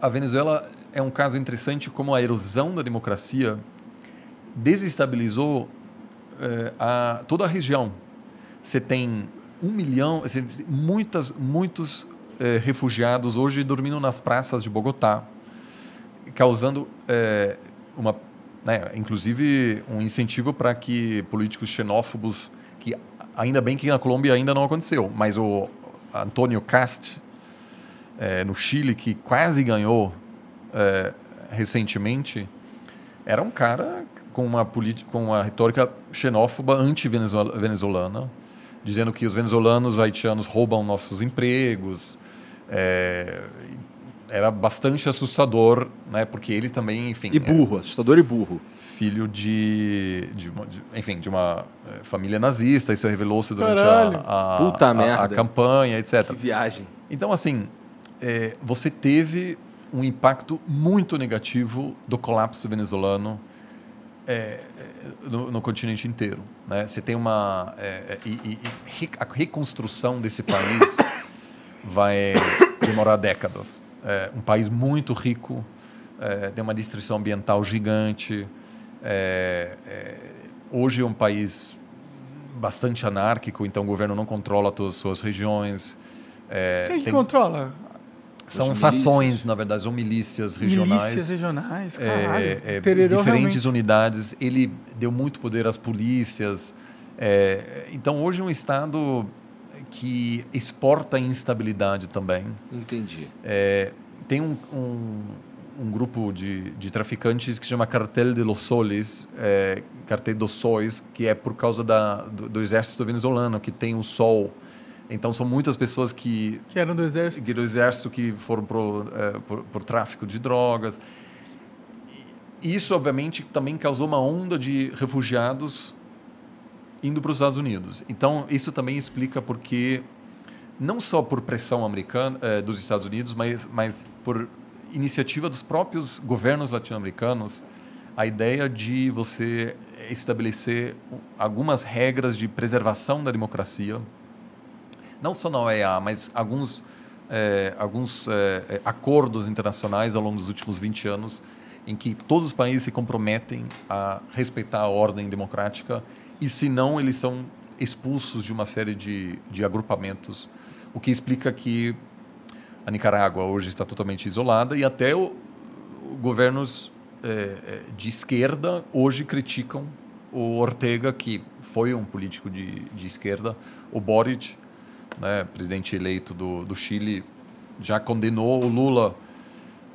a Venezuela é um caso interessante como a erosão da democracia desestabilizou é, a, toda a região. Você tem um milhão, muitas, muitos é, refugiados hoje dormindo nas praças de Bogotá, causando é, uma, né, inclusive um incentivo para que políticos xenófobos ainda bem que na Colômbia ainda não aconteceu, mas o Antônio Cast, é, no Chile, que quase ganhou é, recentemente, era um cara com uma, com uma retórica xenófoba anti-venezuelana, dizendo que os venezuelanos haitianos roubam nossos empregos. É, era bastante assustador, né? Porque ele também, enfim. E burro, assustador e burro filho de, de, uma, de, enfim, de uma eh, família nazista. Isso revelou-se durante a, a, a, a, campanha, etc. Que viagem. Então, assim, é, você teve um impacto muito negativo do colapso venezuelano é, no, no, continente inteiro. Né? Você tem uma... É, e, e, a reconstrução desse país vai demorar décadas. um país muito rico, é, tem uma destruição ambiental gigante, é, é, hoje é um país bastante anárquico, então o governo não controla todas as suas regiões. É, Quem é tem... controla? São fações, na verdade, são milícias regionais. Milícias regionais, é, caralho. É, é diferentes realmente. unidades. Ele deu muito poder às polícias. então, hoje é um Estado que exporta instabilidade também. Entendi. tem um, um um grupo de, de traficantes que se chama Cartel de los Soles, é, Cartel dos Sóis, que é por causa da, do, do, exército venezuelano, que tem o sol. Então são muitas pessoas que... Que eram do exército. Que do exército, que foram pro, é, por, por tráfico de drogas. isso, obviamente, também causou uma onda de refugiados indo para os Estados Unidos. Então, isso também explica porque, não só por pressão americana eh, dos Estados Unidos, mas, mas por iniciativa dos próprios governos latino-americanos a ideia de você estabelecer algumas regras de preservação da democracia, não só na OEA, mas alguns, é, alguns é, é, acordos internacionais ao longo dos últimos 20 anos, em que todos os países se comprometem a respeitar a ordem democrática e, se não, eles são expulsos de uma série de, de agrupamentos, o que explica que a Nicarágua hoje está totalmente isolada e até o, governos é, é, de esquerda hoje criticam o Ortega, que foi um político de, de esquerda, o Boric, né, presidente eleito do, do Chile, já condenou o Lula.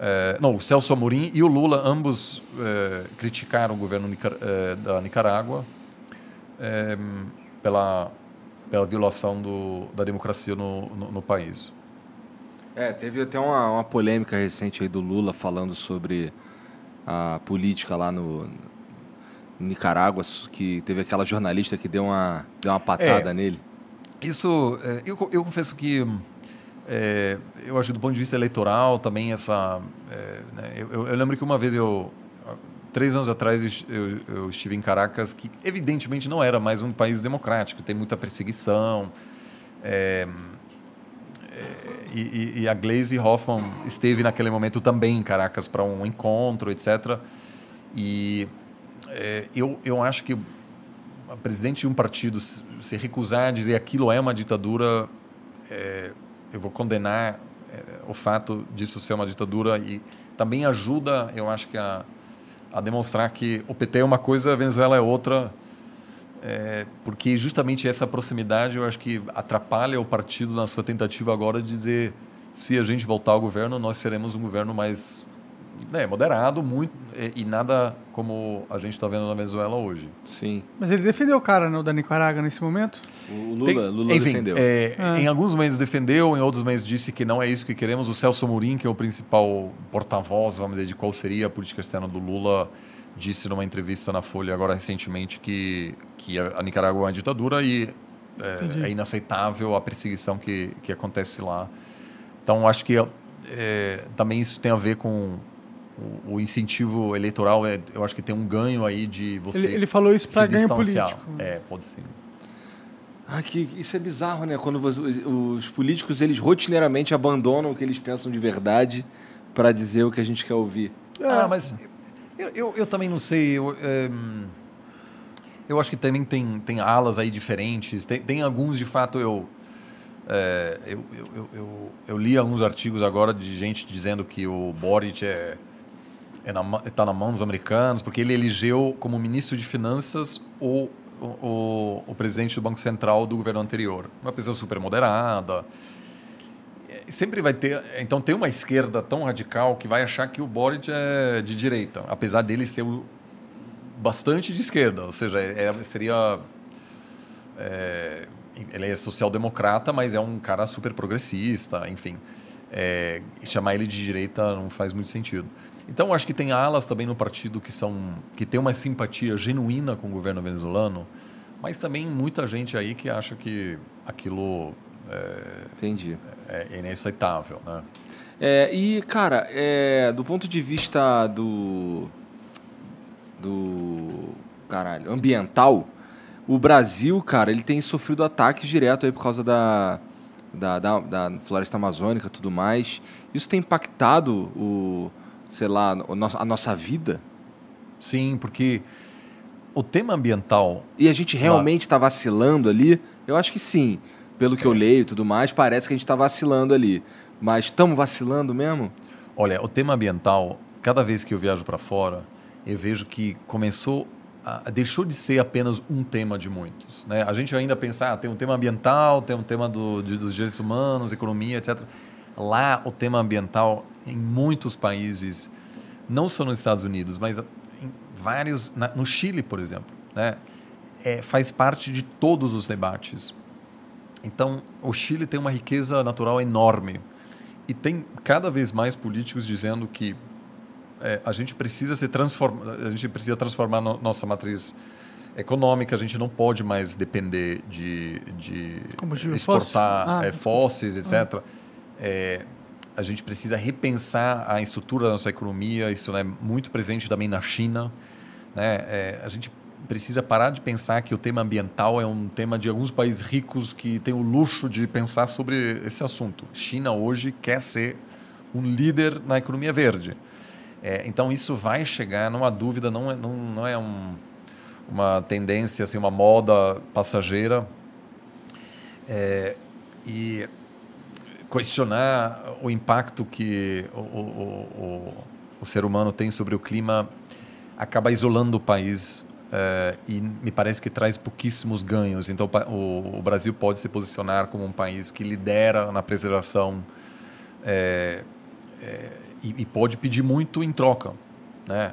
É, não, o Celso Amorim e o Lula, ambos é, criticaram o governo Nicar é, da Nicarágua é, pela, pela violação do, da democracia no, no, no país. É, teve até uma, uma polêmica recente aí do Lula falando sobre a política lá no, Nicarágua, que teve aquela jornalista que deu uma, deu uma patada é, nele? Isso, é, eu, eu confesso que é, eu acho do ponto de vista eleitoral também essa. É, né, eu, eu, lembro que uma vez eu. Três anos atrás eu, eu, estive em Caracas, que evidentemente não era mais um país democrático, tem muita perseguição. É, e, e, a Glaze Hoffman esteve naquele momento também em Caracas para um encontro, etc. E é, eu, eu acho que a presidente de um partido se recusar a dizer aquilo é uma ditadura, é, eu vou condenar eh, o fato disso ser uma ditadura e também ajuda, eu acho que a, a demonstrar que o PT é uma coisa, a Venezuela é outra é, porque justamente essa proximidade eu acho que atrapalha o partido na sua tentativa agora de dizer se a gente voltar ao governo, nós seremos um governo mais né, moderado muito e, é, e, nada como a gente está vendo na Venezuela hoje. Sim. Mas ele defendeu o cara não da Nicarágua nesse momento? O Lula, Tem, Lula enfim, defendeu. É, ah. Em alguns meios defendeu, em outros meios disse que não é isso que queremos. O Celso Mourinho, que é o principal porta-voz, vamos dizer, de qual seria a política externa do Lula, disse numa entrevista na Folha agora recentemente que, que a Nicarágua é uma ditadura e é, é inaceitável a perseguição que, que acontece lá. Então, acho que é, também isso tem a ver com o, o incentivo eleitoral. É, eu acho que tem um ganho aí de você. Ele, ele falou isso para ganho político. Né? É, pode ser. Ah, que, isso é bizarro, né? Quando os políticos eles rotineiramente abandonam o que eles pensam de verdade para dizer o que a gente quer ouvir. Ah, mas eu, eu, eu também não sei. Eu, é, eu acho que também tem, tem alas aí diferentes. Tem, tem alguns, de fato, eu, é, eu, eu, eu, eu, li alguns artigos agora de gente dizendo que o Boric é, é na, tá na mão dos americanos, porque ele elegeu como ministro de finanças o, o, o, o presidente do Banco Central do governo anterior. Uma pessoa super moderada, sempre vai ter. Então tem uma esquerda tão radical que vai achar que o Boric é de direita, apesar dele ser bastante de esquerda, ou seja, é, é, seria. É, ele é social-democrata, mas é um cara super progressista, enfim. É, chamar ele de direita não faz muito sentido. Então acho que tem alas também no partido que são que tem uma simpatia genuína com o governo venezuelano, mas também muita gente aí que acha que aquilo é, entendi é, é inaceitável, né? É, e, cara, é, do ponto de vista do. do. caralho, ambiental, o Brasil, cara, ele tem sofrido ataques direto aí por causa da. Da, da, da floresta amazônica tudo mais. Isso tem impactado o, sei lá, a nossa vida? Sim, porque o tema ambiental. E a gente realmente está vacilando ali? Eu acho que sim pelo que eu leio e tudo mais, parece que a gente está vacilando ali. Mas estamos vacilando mesmo? Olha, o tema ambiental, cada vez que eu viajo para fora, eu vejo que começou a, deixou de ser apenas um tema de muitos. Né? A gente ainda pensa, ah, tem um tema ambiental, tem um tema do, de, dos direitos humanos, economia, etc. Lá, o tema ambiental, em muitos países, não só nos Estados Unidos, mas em vários. Na, no Chile, por exemplo, né? É, faz parte de todos os debates então, o Chile tem uma riqueza natural enorme e tem cada vez mais políticos dizendo que é, a gente precisa se transformar, a gente precisa transformar no, nossa matriz econômica, a gente não pode mais depender de, de exportar Ah, é, fósseis, ah. etc. Ah. É, a gente precisa repensar a estrutura da nossa economia, isso é né, muito presente também na China. Né? É, a gente precisa parar de pensar que o tema ambiental é um tema de alguns países ricos que têm o luxo de pensar sobre esse assunto. China hoje quer ser um líder na economia verde. É, então isso vai chegar, não há dúvida, não é, não, não é um, uma tendência, assim, uma moda passageira. É, e questionar o impacto que o, o, o, o ser humano tem sobre o clima acaba isolando o país é, e me parece que traz pouquíssimos ganhos. Então, o, o, Brasil pode se posicionar como um país que lidera na preservação é, é, e, e, pode pedir muito em troca. Né?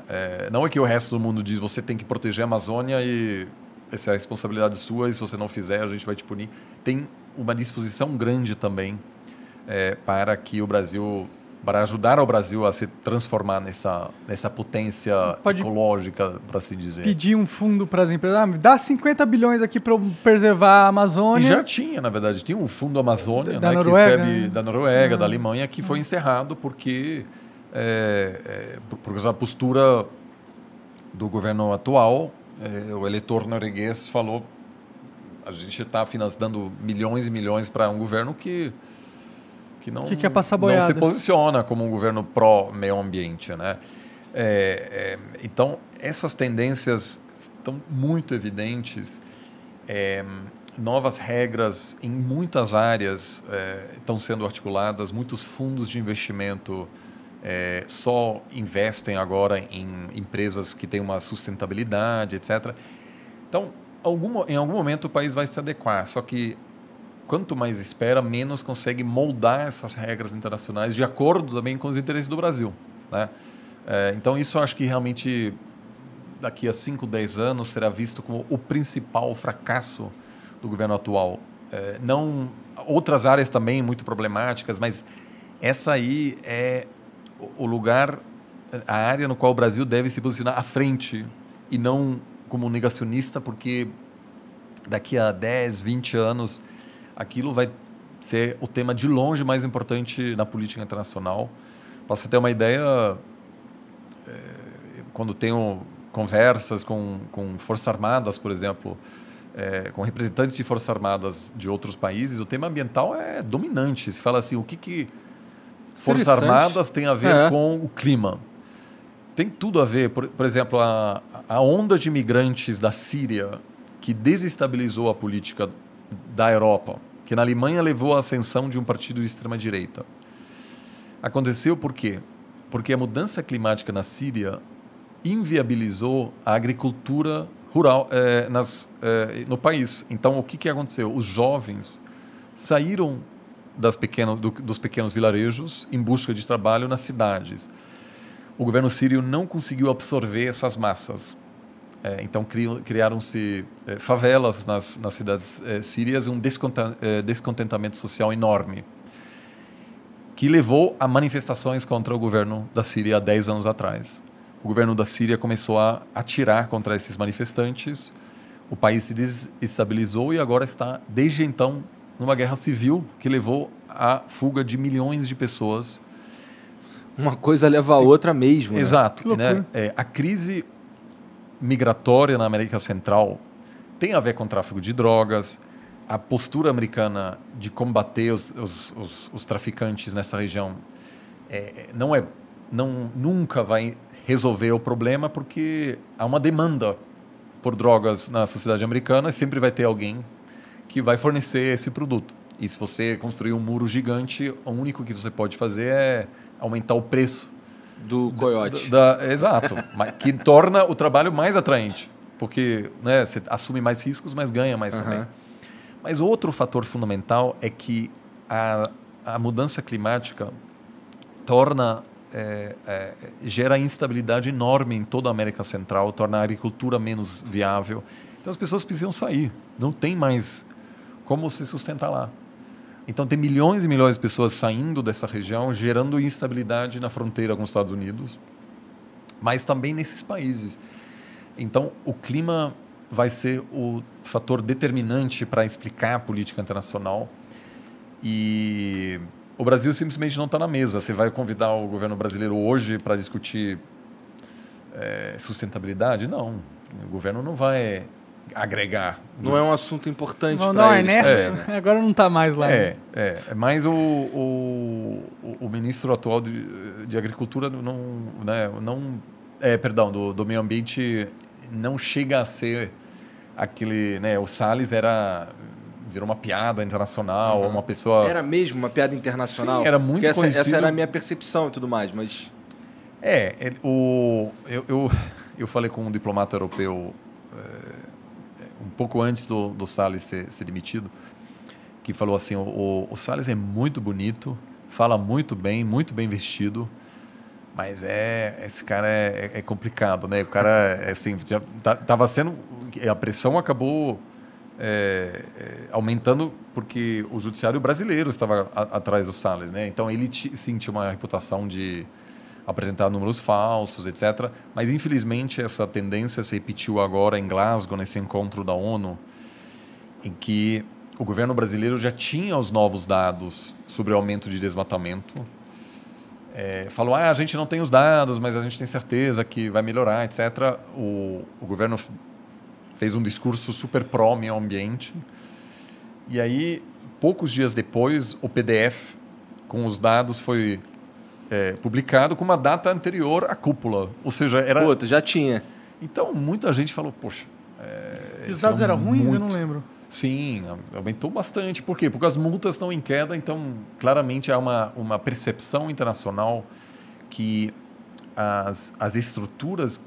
não é que o resto do mundo diz você tem que proteger a Amazônia e essa é a responsabilidade sua e se você não fizer a gente vai te punir. Tem uma disposição grande também para que o Brasil para ajudar o Brasil a se transformar nessa, nessa potência Pode ecológica, para assim dizer. Pedir um fundo para as empresas. Ah, dá 50 bilhões aqui para preservar a Amazônia. E já tinha, na verdade, tinha um fundo Amazônia da, né, né? Noruega, da Noruega, ah. da Alemanha, que foi ah. encerrado porque, é, é, por, por causa da postura do governo atual, é, o eleitor norueguês falou a gente está financiando milhões e milhões para um governo que que não, que quer passar não se posiciona como um governo pró-meio ambiente. Né? É, é, então, essas tendências estão muito evidentes. É, novas regras em muitas áreas é, estão sendo articuladas, muitos fundos de investimento é, só investem agora em empresas que têm uma sustentabilidade, etc. Então, algum, em algum momento o país vai se adequar, só que quanto mais espera, menos consegue moldar essas regras internacionais de acordo também com os interesses do Brasil. Né? É, então, isso eu acho que realmente daqui a 5, 10 anos será visto como o principal fracasso do governo atual. É, não Outras áreas também muito problemáticas, mas essa aí é o lugar, a área no qual o Brasil deve se posicionar à frente e não como negacionista, porque daqui a 10, 20 anos aquilo vai ser o tema de longe mais importante na política internacional. Para você ter uma ideia, eh, quando tenho conversas com, com Forças Armadas, por exemplo, é, com representantes de Forças Armadas de outros países, o tema ambiental é dominante. Se fala assim, o que, que Forças Armadas tem a ver é. com o clima? Tem tudo a ver. Por, por exemplo, a, a onda de imigrantes da Síria que desestabilizou a política da Europa, que na Alemanha levou à ascensão de um partido de extrema-direita. Aconteceu por quê? Porque a mudança climática na Síria inviabilizou a agricultura rural é, nas, é, no país. Então, o que, que aconteceu? Os jovens saíram das pequeno, do, dos pequenos vilarejos em busca de trabalho nas cidades. O governo sírio não conseguiu absorver essas massas. É, então criaram-se é, favelas nas, nas cidades é, sírias, um é, descontentamento social enorme, que levou a manifestações contra o governo da Síria há 10 anos atrás. O governo da Síria começou a atirar contra esses manifestantes, o país se desestabilizou e agora está, desde então, numa guerra civil que levou à fuga de milhões de pessoas uma coisa leva a outra mesmo. Né? Exato. Né? É, a crise migratória na América Central tem a ver com tráfico de drogas. A postura americana de combater os, os, os, os traficantes nessa região é, não é, não, nunca vai resolver o problema porque há uma demanda por drogas na sociedade americana e sempre vai ter alguém que vai fornecer esse produto. E se você construir um muro gigante, o único que você pode fazer é aumentar o preço do coiote. Da, da, exato, que torna o trabalho mais atraente, porque né, você assume mais riscos, mas ganha mais uhum. também. Mas outro fator fundamental é que a, a mudança climática torna é, é, gera instabilidade enorme em toda a América Central, torna a agricultura menos viável. Então as pessoas precisam sair, não tem mais como se sustentar lá. Então, tem milhões e milhões de pessoas saindo dessa região, gerando instabilidade na fronteira com os Estados Unidos, mas também nesses países. Então, o clima vai ser o fator determinante para explicar a política internacional. E o Brasil simplesmente não está na mesa. Você vai convidar o governo brasileiro hoje para discutir é, sustentabilidade? Não. O governo não vai agregar. Não né? é um assunto importante para Não, Ernesto, é. é né? agora não está mais lá. É, né? é. Mas o, o, o ministro atual de, de Agricultura não, né, não é, perdão, do, do meio ambiente não chega a ser aquele, né, o Salles era virou uma piada internacional, uhum. uma pessoa Era mesmo uma piada internacional? Sim, era muito Porque conhecido. Essa, essa era a minha percepção e tudo mais, mas é, ele, o eu, eu eu falei com um diplomata europeu um pouco antes do, do Salles ser, ser demitido, que falou assim: o, o, Salles é muito bonito, fala muito bem, muito bem vestido. Mas é, esse cara é, é, é complicado, né? O cara, é, é assim, já tava sendo... A pressão acabou é, é, aumentando porque o judiciário brasileiro estava a, atrás do Salles, né? Então ele sentiu uma reputação de apresentar números falsos, etc. Mas, infelizmente, essa tendência se repetiu agora em Glasgow, nesse encontro da ONU, em que o governo brasileiro já tinha os novos dados sobre o aumento de desmatamento. É, falou, ah, a gente não tem os dados, mas a gente tem certeza que vai melhorar, etc. O, o governo fez um discurso super pró meio ambiente. E aí, poucos dias depois, o PDF com os dados foi é, publicado com uma data anterior à cúpula. Ou seja, era. Puta, já tinha. Então, muita gente falou, poxa. É, e os dados é eram ruins? Eu não lembro. Sim, aumentou bastante. Por quê? Porque as multas estão em queda, então claramente há uma, uma percepção internacional que as, as estruturas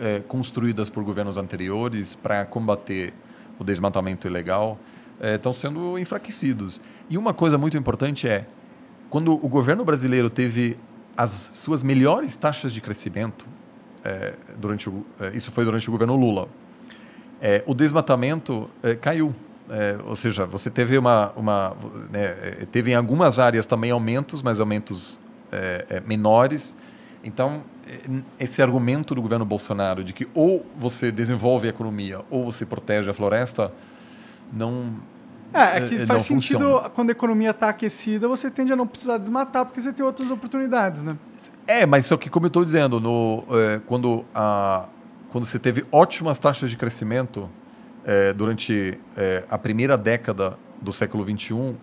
é, construídas por governos anteriores para combater o desmatamento ilegal estão é, sendo enfraquecidos. E uma coisa muito importante é quando o governo brasileiro teve as suas melhores taxas de crescimento, é, durante o, é, isso foi durante o governo Lula, é, o desmatamento é, caiu. É, ou seja, você teve uma. uma né, é, teve em algumas áreas também aumentos, mas aumentos menores. Então, esse argumento do governo Bolsonaro de que ou você desenvolve a economia ou você protege a floresta não é, é, é que faz sentido funciona. quando a economia está aquecida, você tende a não precisar desmatar porque você tem outras oportunidades, né? É, mas só é que como eu estou dizendo, no, é, quando, a, quando você teve ótimas taxas de crescimento é, durante é, a primeira década do século XXI,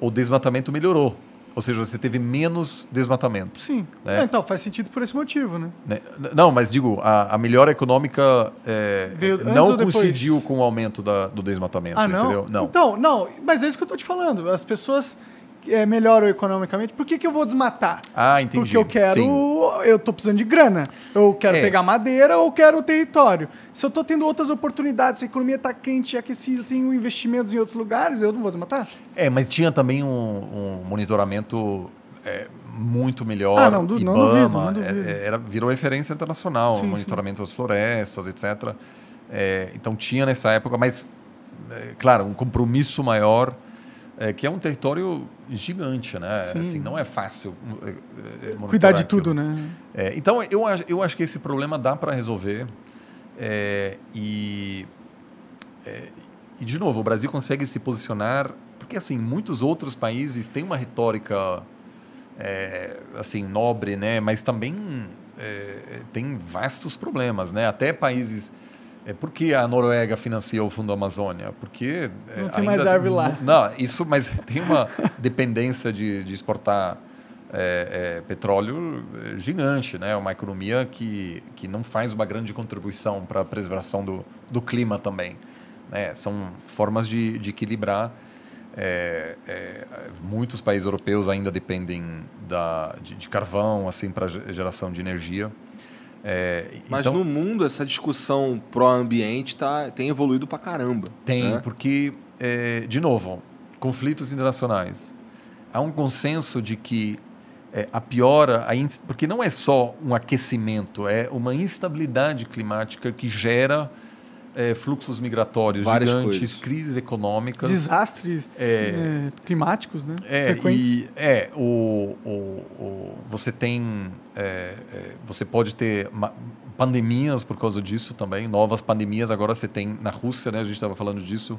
o desmatamento melhorou. Ou seja, você teve menos desmatamento. Sim. Né? É, então, faz sentido por esse motivo, né? né? Não, mas digo, a, a melhora econômica é, é não coincidiu com o aumento da, do desmatamento, ah, não? entendeu? Não. Então, não, mas é isso que eu estou te falando. As pessoas é, melhor economicamente, por que, que eu vou desmatar? Ah, entendi. Porque eu quero. Sim. Eu tô precisando de grana. Eu quero é. pegar madeira ou quero o território. Se eu tô tendo outras oportunidades, se a economia tá quente e aquecida, eu tenho investimentos em outros lugares, eu não vou desmatar. É, mas tinha também um, um monitoramento. É, muito melhor. Ah, não, do, Ibama, não duvido, não é, duvido. Era, virou referência internacional, sim, monitoramento sim. das florestas, etc. É, então tinha nessa época, mas, é, claro, um compromisso maior é, que é um território gigante, né? Assim, não é fácil é, é, é, cuidar de tudo, aquilo. né? É, então eu acho, eu acho que esse problema dá para resolver é, e e de novo o Brasil consegue se posicionar porque assim muitos outros países têm uma retórica assim nobre, né? Mas também tem vastos problemas, né? Até países é porque a Noruega financiou o Fundo Amazônia? Porque é, não tem mais árvore lá. Não, isso, mas tem uma dependência de, de exportar é, é, petróleo é, gigante, né? É uma economia que, que não faz uma grande contribuição para a preservação do, do clima também. Né? São formas de, de equilibrar. É, muitos países europeus ainda dependem da, de, de carvão assim para geração de energia. É, Mas então... no mundo essa discussão pró-ambiente tá, tem evoluído para caramba. Tem, né? porque, é, de novo, conflitos internacionais. Há um consenso de que é, a piora, a porque não é só um aquecimento, é uma instabilidade climática que gera é, fluxos migratórios Várias gigantes, coisas. crises econômicas. Desastres é, é, climáticos, né? É, Frequentes. E, é o, o, o você tem. É, é, você pode ter pandemias por causa disso também, novas pandemias. Agora você tem na Rússia, né? A gente estava falando disso.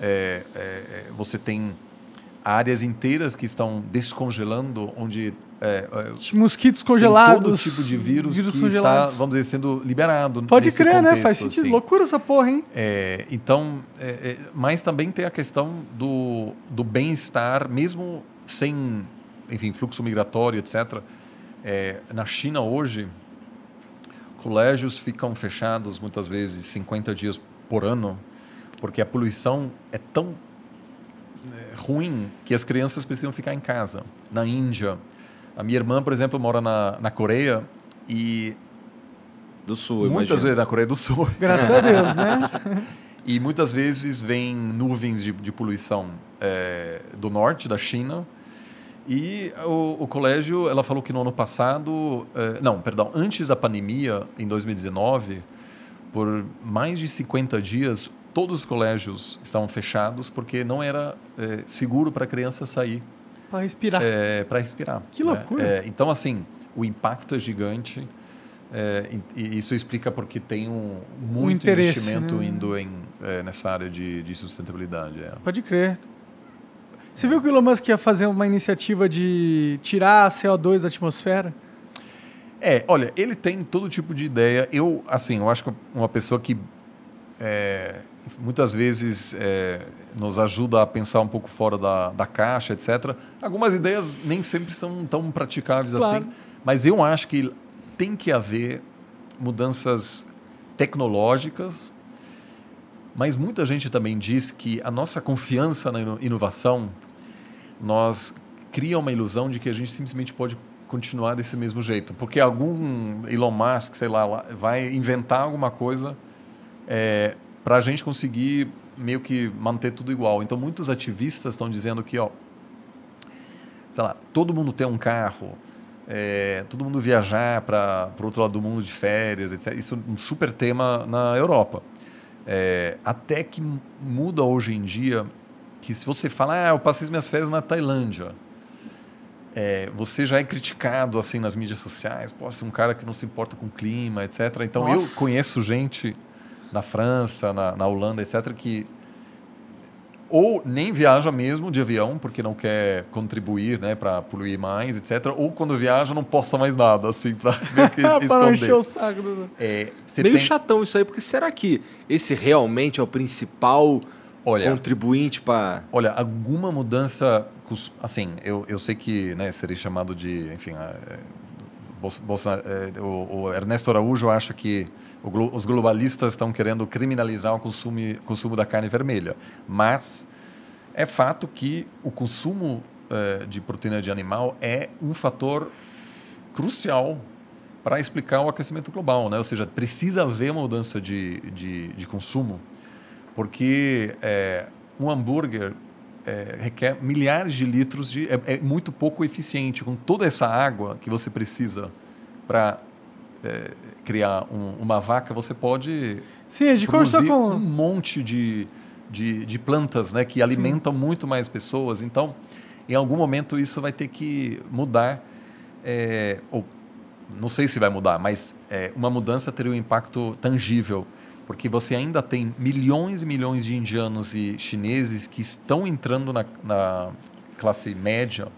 É, você tem áreas inteiras que estão descongelando, onde é, é mosquitos congelados, todo tipo de vírus, vírus que está, vamos dizer, sendo liberado. Pode crer, contexto, né? Faz sentido. Assim. Loucura essa porra, hein? É, então, é, é, mas também tem a questão do, do bem-estar, mesmo sem, enfim, fluxo migratório, etc. É, na China hoje, colégios ficam fechados muitas vezes 50 dias por ano, porque a poluição é tão ruim que as crianças precisam ficar em casa. Na Índia, a minha irmã, por exemplo, mora na, na Coreia e do Sul, muitas imagino. vezes na Coreia do Sul. Graças a Deus, né? e muitas vezes vem nuvens de, de poluição é, do norte da China. E o, o, colégio, ela falou que no ano passado, é, não, perdão, antes da pandemia, em 2019, por mais de 50 dias, todos os colégios estavam fechados porque não era é, seguro para a criança sair. Para respirar. É, eh, para respirar. Que né? loucura. É, então, assim, o impacto é gigante. E, e, isso explica porque tem um, muito um investimento né? indo em, nessa área de, de sustentabilidade. É. Pode crer. Você viu que o Elon Musk ia fazer uma iniciativa de tirar a CO2 da atmosfera? É, olha, ele tem todo tipo de ideia. Eu, assim, eu acho que uma pessoa que é, muitas vezes é, nos ajuda a pensar um pouco fora da, da caixa, etc. Algumas ideias nem sempre são tão praticáveis assim, claro. assim, mas eu acho que tem que haver mudanças tecnológicas, mas muita gente também diz que a nossa confiança na inovação nós cria uma ilusão de que a gente simplesmente pode continuar desse mesmo jeito, porque algum Elon Musk, sei lá, vai inventar alguma coisa é, para a gente conseguir meio que manter tudo igual. Então, muitos ativistas estão dizendo que, ó, sei lá, todo mundo tem um carro, é, todo mundo viajar para o outro lado do mundo de férias, etc. Isso é um super tema na Europa. É, até que muda hoje em dia que se você fala, ah, eu passei minhas férias na Tailândia, é, você já é criticado assim nas mídias sociais, pô, ser é um cara que não se importa com o clima, etc. Então Nossa. eu conheço gente na França, na, na Holanda, etc., que ou nem viaja mesmo de avião, porque não quer contribuir né, para poluir mais, etc. Ou quando viaja não posta mais nada, assim, para para encher o saco. Do... É, Meio tem... chatão isso aí, porque será que esse realmente é o principal olha, contribuinte para... Olha, alguma mudança... Assim, eu, eu sei que né, seria chamado de... Enfim, a, é, a, a, é, o, o Ernesto Araújo acha que glo os globalistas estão querendo criminalizar o consumo, consumo da carne vermelha. Mas é fato que o consumo eh, de proteína de animal é um fator crucial para explicar o aquecimento global, né? Ou seja, precisa haver uma mudança de, de, de consumo, porque eh, um hambúrguer é, requer milhares de litros de é, é, muito pouco eficiente com toda essa água que você precisa para criar um, uma vaca, você pode Sim, a gente produzir com... um monte de, de, de, plantas né, que alimentam Sim. muito mais pessoas. Então, em algum momento isso vai ter que mudar, é, ou não sei se vai mudar, mas é, uma mudança teria um impacto tangível, porque você ainda tem milhões e milhões de indianos e chineses que estão entrando na, na classe média,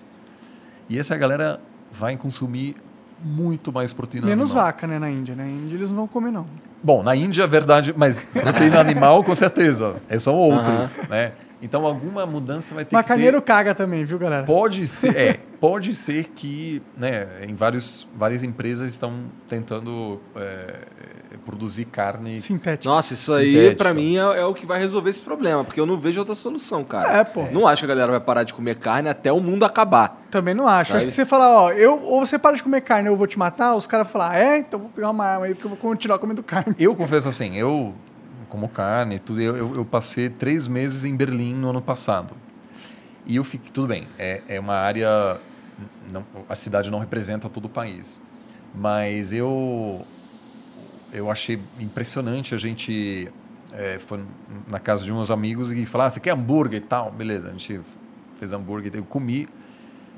e essa galera vai consumir muito mais proteína Menos animal. vaca, né, na Índia. Na Índia eles não vão comer, não. Bom, na Índia, verdade, mas proteína animal, com certeza. É, são outros, né? Então, alguma mudança vai ter Macaneiro que ter. caga também, viu, galera? Pode ser, é, pode ser que né, em vários, várias empresas estão tentando é, é produzir carne sintética. Nossa, isso sintética. aí para mim é, é, o que vai resolver esse problema, porque eu não vejo outra solução, cara. É, pô. Não acho que a galera vai parar de comer carne até o mundo acabar. Também não acho. Sabe? Acho que você falar, ó, eu ou você para de comer carne, eu vou te matar, os caras falar, ah, é, então vou pegar uma arma aí porque eu vou continuar comendo carne. Eu confesso assim, eu como carne, e tudo. Eu, eu, eu passei três meses em Berlim no ano passado. E eu fiquei, tudo bem, é, é uma área não, a cidade não representa todo o país. Mas eu eu achei impressionante a gente é, foi na casa de uns amigos e falar, ah, você quer hambúrguer e tal? Beleza, a gente fez hambúrguer, eu comi.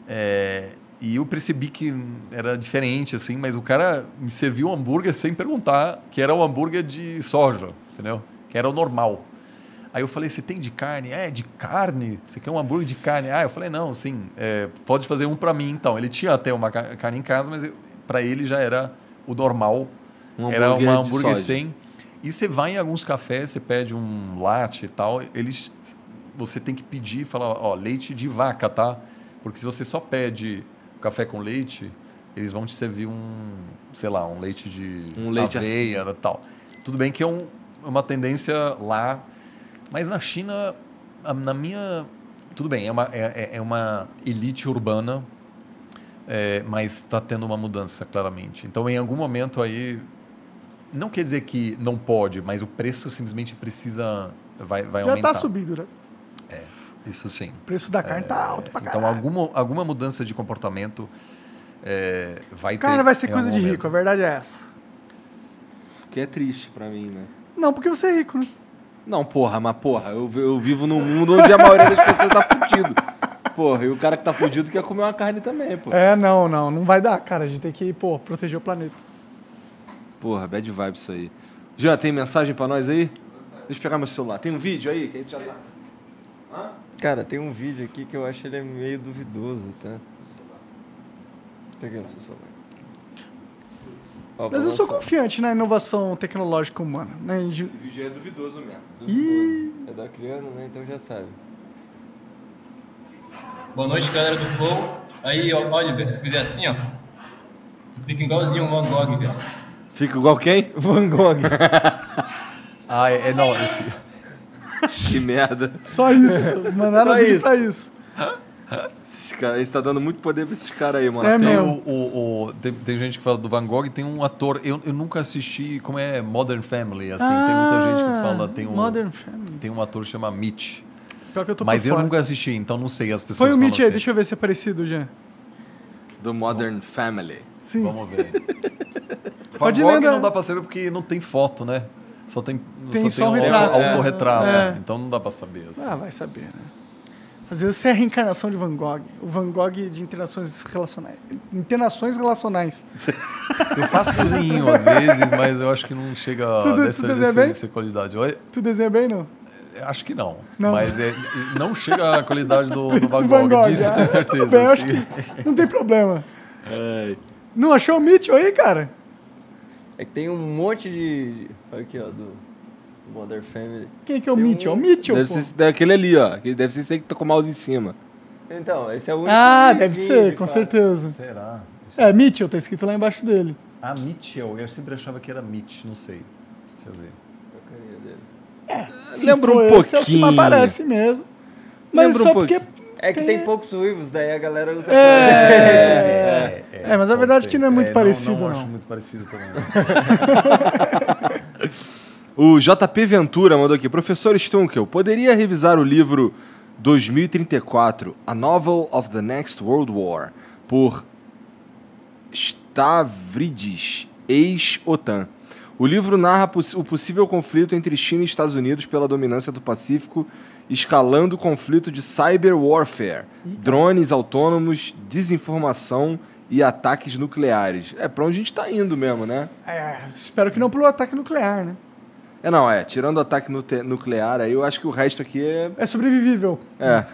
É, e eu percebi que era diferente, assim, mas o cara me serviu um hambúrguer sem perguntar, que era um hambúrguer de soja, entendeu? Que era o normal. Aí eu falei, você tem de carne? É, de carne? Você quer um hambúrguer de carne? Ah, eu falei, não, sim, é, pode fazer um para mim então. Ele tinha até uma carne em casa, mas para ele já era o normal um Era uma hambúrguer sem. E você vai em alguns cafés, você pede um latte e tal, eles você tem que pedir e falar, ó, leite de vaca, tá? Porque se você só pede café com leite, eles vão te servir um, sei lá, um leite de um leite aveia e tal. Tudo bem que é um, é uma tendência lá, mas na China, na minha... Tudo bem, é uma, é, é, é uma elite urbana, é, mas está tendo uma mudança, claramente. Então, em algum momento aí, não quer dizer que não pode, mas o preço simplesmente precisa. Vai, vai Já tá aumentar. Já está subido, né? É, isso sim. O preço da carne está é, alto pra Então, alguma, alguma mudança de comportamento é, vai ter. Carne vai ser coisa de momento. rico, a verdade é essa. Que é triste para mim, né? Não, porque você é rico, né? Não, porra, mas porra, eu, eu vivo num mundo onde a maioria das pessoas tá fudido. Porra, e o cara que tá fudido quer comer uma carne também, pô. É, não, não, não vai dar, cara. A gente tem que, pô, proteger o planeta. Porra, bad vibe isso aí. Já tem mensagem para nós aí? Deixa eu pegar meu celular. Tem um vídeo aí que a gente já tá. Hã? Cara, tem um vídeo aqui que eu acho ele é meio duvidoso, tá? Peguei o seu celular. Mas eu sou confiante na inovação tecnológica humana. Né? Esse vídeo é duvidoso mesmo. Duvidoso. É da criança, né? Então já sabe. Boa noite, galera do Flow. Aí, ó, Oliver, se tu fizer assim, ó, fica igualzinho o Van Gogh, velho fica igual quem? Van Gogh. ah, é, nóis. não. que merda. Só isso. Mandaram Só isso. pra isso. Esses cara, a gente tá dando muito poder pra esses caras aí, mano. É tem, o, o, o tem, tem, gente que fala do Van Gogh, tem um ator. Eu, eu nunca assisti como é Modern Family, assim. Ah, tem muita gente que ah, fala. Tem um, Modern Family. Tem um ator que chama Mitch. Pior que eu tô Mas eu fora. nunca assisti, então não sei as pessoas. Foi o Mitch assim. aí, deixa eu ver se é parecido, Jean. Do Modern Family. Sim. Vamos ver. Van Gogh lenda... não dá pra saber porque não tem foto, né? Só tem, tem só, só tem um autorretrato. É. Né? Então não dá pra saber. Assim. Ah, vai saber, né? Às vezes você é a reencarnação de Van Gogh. O Van Gogh de internações relacionais. Internações relacionais. Eu faço desenho às vezes, mas eu acho que não chega tu, dessa, tu dessa qualidade. Tu desenha bem, não? Acho que não. não. Mas é, não chega à qualidade do, do, Van, Gogh. Van Gogh. Disso é. tenho certeza. Bem, assim. acho que não tem problema. É. Não achou o Mitchell aí, cara? É que tem um monte de. olha Aqui, ó, do. Mother Family. Quem que é o tem Mitchell? Um... É o Mitchell, deve pô. Ser, aquele ali, ó. Que deve ser esse aí que tá com o mouse em cima. Então, esse é o único. Ah, deve ser, com certeza. Será? É, Mitchell, tá escrito lá embaixo dele. Ah, Mitchell. Eu sempre achava que era Mitch, não sei. Deixa eu ver. A carinha dele. É, lembra um pouquinho. Esse é o que mais parece mesmo. Mas lembra só um porque é que tem poucos uivos, daí a galera usa. É, é é é, é, é, é mas a verdade é que não é muito parecido, não. Não, não acho muito parecido também. o JP Ventura mandou aqui: Professor Stunkel, poderia revisar o livro 2034, A Novel of the Next World War, por Stavridis, ex-OTAN. O livro narra o possível conflito entre China e Estados Unidos pela dominância do Pacífico escalando o conflito de cyber warfare, drones autônomos, desinformação e ataques nucleares. É para onde a gente está indo mesmo, né? É, espero que não pelo ataque nuclear, né? É, não, é. Tirando o ataque nuclear, aí eu acho que o resto aqui é. É sobrevivível. É.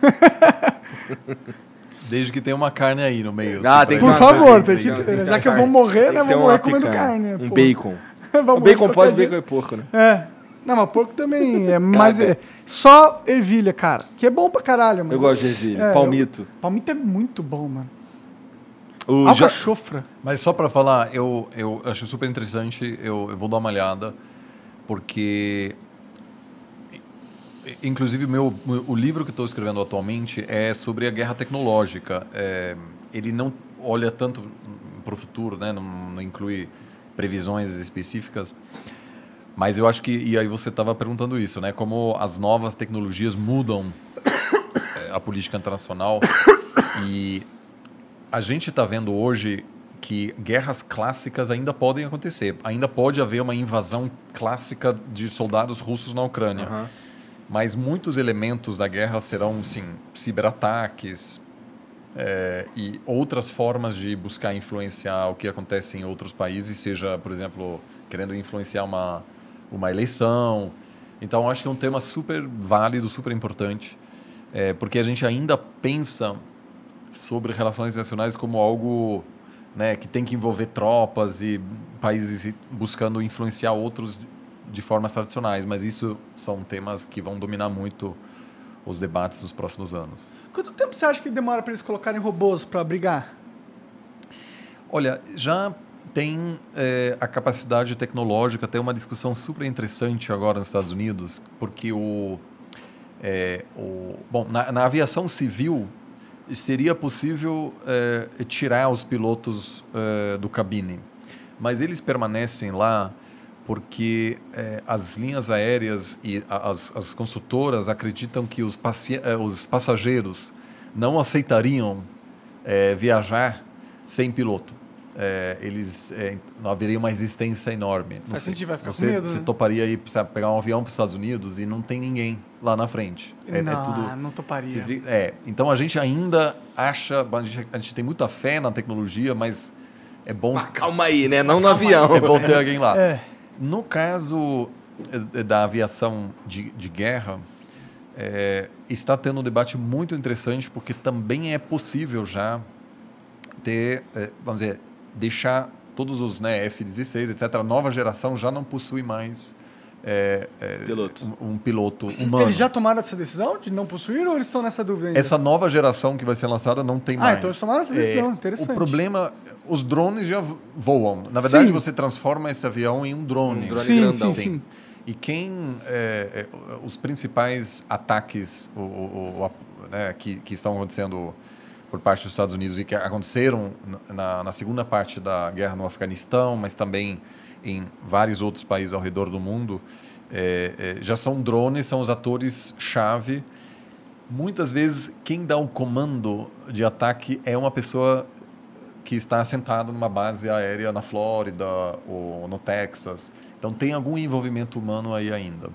Desde que tenha uma carne aí no meio. Ah, tem que Por favor, tem que ter. Já que eu vou morrer, né? Vou morrer comendo carne. Um pô. bacon. o bacon pode, bacon e porco, né? É. Não, mas porco também é mais. É. é, só ervilha, cara. Que é bom pra caralho, mano. Eu gosto de ervilha. É, palmito. Eu, palmito é muito bom, mano. O Alcachofra. Já... Mas só para falar, eu, eu acho super interessante, eu, eu vou dar uma olhada, porque. Inclusive, meu, o livro que estou escrevendo atualmente é sobre a guerra tecnológica. É, ele não olha tanto para o futuro, né? não, não inclui previsões específicas, mas eu acho que. E aí você estava perguntando isso, né? Como as novas tecnologias mudam eh, a política internacional. E a gente está vendo hoje que guerras clássicas ainda podem acontecer. Ainda pode haver uma invasão clássica de soldados russos na Ucrânia. Uhum. Mas muitos elementos da guerra serão, sim, ciberataques é, e outras formas de buscar influenciar o que acontece em outros países, seja, por exemplo, querendo influenciar uma, uma eleição. Então, acho que é um tema super válido, super importante, é, porque a gente ainda pensa sobre relações nacionais como algo né, que tem que envolver tropas e países buscando influenciar outros de formas tradicionais, mas isso são temas que vão dominar muito os debates nos próximos anos. Quanto tempo você acha que demora para eles colocarem robôs para brigar? Olha, já tem é, a capacidade tecnológica, tem uma discussão super interessante agora nos Estados Unidos, porque o. É, o bom, na, na, aviação civil, seria possível é, tirar os pilotos do cabine, mas eles permanecem lá porque as linhas aéreas e as, as consultoras acreditam que os, os passageiros não aceitariam viajar sem piloto é, eles é, não haveria uma resistência enorme. Faz sentido, vai ficar você, com medo. Você né? toparia ir, sabe, pegar um avião para os Estados Unidos e não tem ninguém lá na frente. É, é não, é tudo, ah, não toparia. Você, é, então a gente ainda acha, a gente, a gente, tem muita fé na tecnologia, mas é bom. Ah, calma aí, né? Não no calma avião. Aí. É bom ter alguém lá. É. No caso é, da aviação de, de guerra, está tendo um debate muito interessante porque também é possível já ter, vamos dizer, deixar todos os né, F-16, etc., a nova geração já não possui mais é, é, piloto. Um, um, piloto humano. Eles já tomaram essa decisão de não possuir ou eles estão nessa dúvida ainda? Essa nova geração que vai ser lançada não tem ah, mais. Ah, então eles tomaram essa decisão, é, interessante. O problema, os drones já voam. Na verdade, sim. você transforma esse avião em um drone. Um drone sim, grandão. Sim, sim. E quem, é, é, os principais ataques o, o, o, né, que, que estão acontecendo por parte dos Estados Unidos e que aconteceram na, na segunda parte da guerra no Afeganistão, mas também em vários outros países ao redor do mundo, é, é, já são drones, são os atores-chave. Muitas vezes, quem dá o comando de ataque é uma pessoa que está sentada numa base aérea na Flórida ou no Texas. Então, tem algum envolvimento humano aí ainda.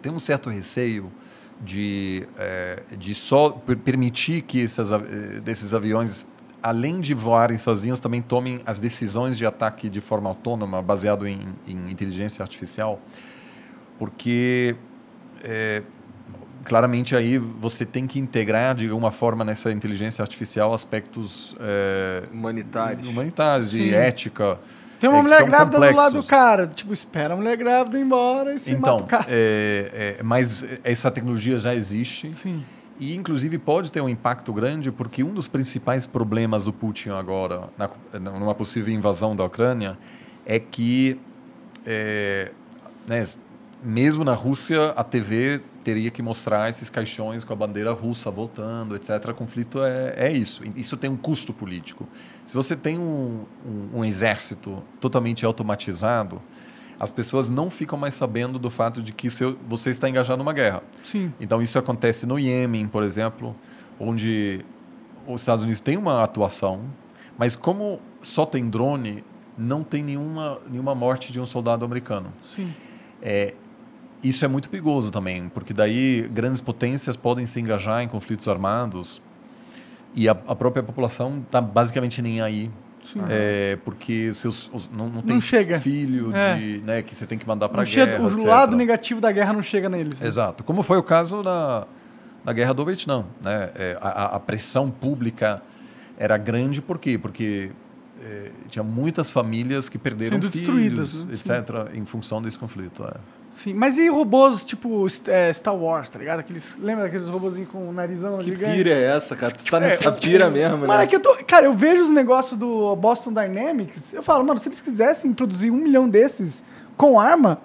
Tem um certo receio de, é, de só permitir que esses, eh, desses aviões, além de voarem sozinhos, também tomem as decisões de ataque de forma autônoma, baseado em, em inteligência artificial, porque é, claramente aí você tem que integrar de alguma forma nessa inteligência artificial aspectos é, humanitários, humanitários de ética. Tem uma é, mulher grávida complexos. do lado do cara. Tipo, espera a mulher grávida ir embora e se então, mata o cara. É, é, mas essa tecnologia já existe. Sim. E, inclusive, pode ter um impacto grande, porque um dos principais problemas do Putin agora, na, numa possível invasão da Ucrânia, é que é, né, mesmo na Rússia, a TV teria que mostrar esses caixões com a bandeira russa voltando, etc. O conflito é, é isso. Isso tem um custo político. Se você tem um, um, um exército totalmente automatizado, as pessoas não ficam mais sabendo do fato de que seu, você está engajado numa guerra. Sim. Então, isso acontece no Iêmen, por exemplo, onde os Estados Unidos têm uma atuação, mas como só tem drone, não tem nenhuma, nenhuma morte de um soldado americano. Sim. É, isso é muito perigoso também, porque daí grandes potências podem se engajar em conflitos armados e a, a própria população está basicamente nem aí. É, porque seus, os, não, não tem não chega. filho é. de, né, que você tem que mandar para a guerra. o etc. lado negativo da guerra não chega neles. Né? Exato. Como foi o caso na, da guerra do Vietnã. Né? É, a, a, pressão pública era grande, por quê? Porque é, tinha muitas famílias que perderam Sendo filhos, né? etc., sim. em função desse conflito. É. Sim, mas e robôs tipo é, Star Wars, tá ligado? Aqueles, lembra daqueles robôzinhos com o narizão que gigante? Que pira é essa, cara? Tu tá é, nessa é, pira mesmo, né? Mano, é que eu tô, cara, eu vejo os negócios do Boston Dynamics, eu falo, mano, se eles quisessem produzir um milhão desses com arma,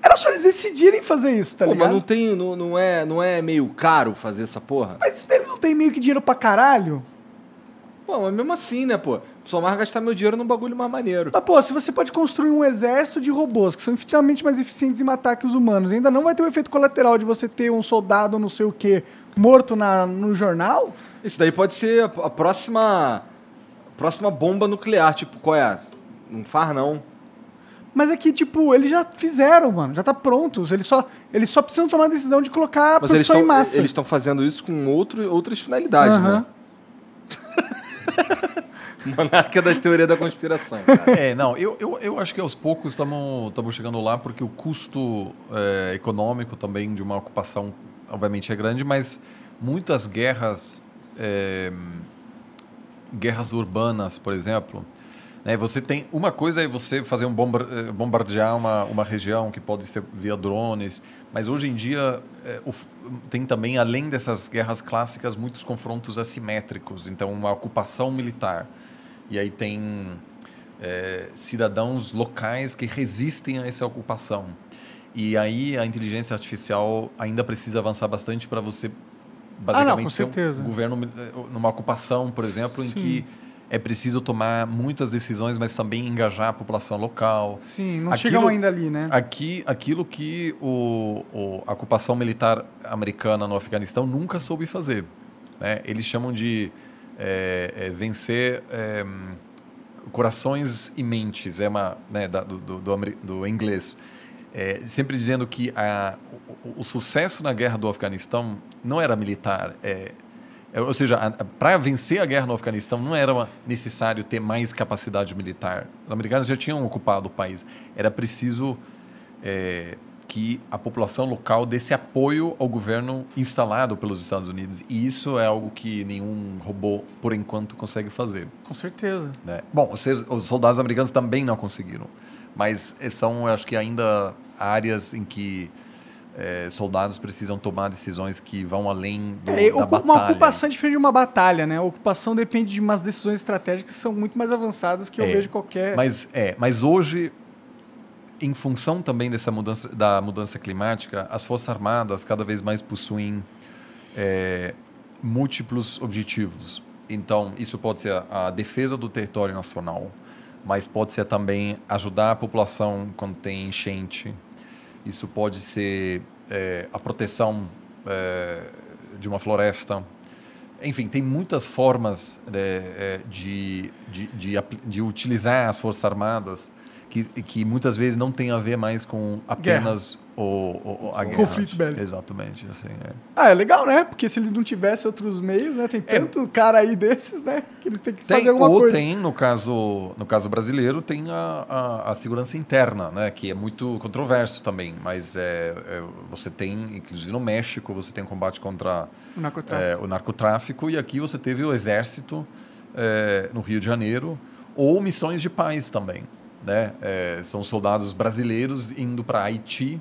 era só eles decidirem fazer isso, tá Pô, ligado? Mas não tem, não, não, é, não é meio caro fazer essa porra? Mas eles não têm meio que dinheiro pra caralho? Pô, mas mesmo assim, né, pô? Só mais gastar meu dinheiro num bagulho mais maneiro. Mas, pô, se você pode construir um exército de robôs que são infinitamente mais eficientes em matar que os humanos, ainda não vai ter o efeito colateral de você ter um soldado não sei o quê morto na, no jornal? Isso daí pode ser a, próxima a próxima bomba nuclear. Tipo, qual é? Não far não. Mas é que, tipo, eles já fizeram, mano. Já tá pronto. Eles só, eles só precisam tomar a decisão de colocar a Mas produção eles em massa. Eles estão fazendo isso com outro, outras finalidades, uhum. né? Monarca das teorias da conspiração. Cara. É, não, eu, eu, eu acho que aos poucos estamos chegando lá, porque o custo é, econômico também de uma ocupação, obviamente, é grande, mas muitas guerras, é, guerras urbanas, por exemplo, né, você tem uma coisa é você fazer um eh, bombardear uma, uma região que pode ser via drones, mas hoje em dia é, o, tem também, além dessas guerras clássicas, muitos confrontos assimétricos. Então, uma ocupação militar. E aí tem é, cidadãos locais que resistem a essa ocupação. E aí a inteligência artificial ainda precisa avançar bastante para você basicamente ah, não, um governo é, numa ocupação, por exemplo, Sim. em que é preciso tomar muitas decisões, mas também engajar a população local. Sim, não aquilo, chegam ainda ali, né? Aqui, aquilo que o, o, a ocupação militar americana no Afeganistão nunca soube fazer. Né? Eles chamam de é, é, vencer é, corações e mentes, é uma né, da, do, do, do, do, inglês. É, sempre dizendo que a, o, o, sucesso na guerra do Afeganistão não era militar, é, é, ou seja, para vencer a guerra no Afeganistão não era necessário ter mais capacidade militar. Os americanos já tinham ocupado o país. Era preciso é, que a população local desse apoio ao governo instalado pelos Estados Unidos. E isso é algo que nenhum robô, por enquanto, consegue fazer. Com certeza. Né? Bom, os soldados americanos também não conseguiram. Mas eh, são, acho que, ainda áreas em que é, soldados precisam tomar decisões que vão além do, é, da ocupa, batalha. Uma ocupação é diferente de uma batalha, né? A ocupação depende de umas decisões estratégicas que são muito mais avançadas que eu é, vejo qualquer... Mas, é, mas hoje, em função também dessa mudança, da mudança climática, as Forças Armadas cada vez mais possuem é, múltiplos objetivos. Então, isso pode ser a defesa do território nacional, mas pode ser também ajudar a população quando tem enchente, isso pode ser é, a proteção é, de uma floresta. Enfim, tem muitas formas né, é, de, de, de, de utilizar as Forças Armadas que, que muitas vezes não tem a ver mais com apenas guerra. O, o, a guerra. Conflito bélico. Exatamente, assim, é. Ah, é legal, né? Porque se eles não tivessem outros meios, né? Tem é. tanto cara aí desses, né? Que eles têm que tem, fazer alguma ou coisa. Ou tem, no caso, no caso brasileiro, tem a, a, a, segurança interna, né? Que é muito controverso também. Mas é, é você tem, inclusive no México, você tem um combate contra o narcotráfico. É, o narcotráfico. E aqui você teve o exército é, no Rio de Janeiro. Ou missões de paz também. Né? É, são soldados brasileiros indo para Haiti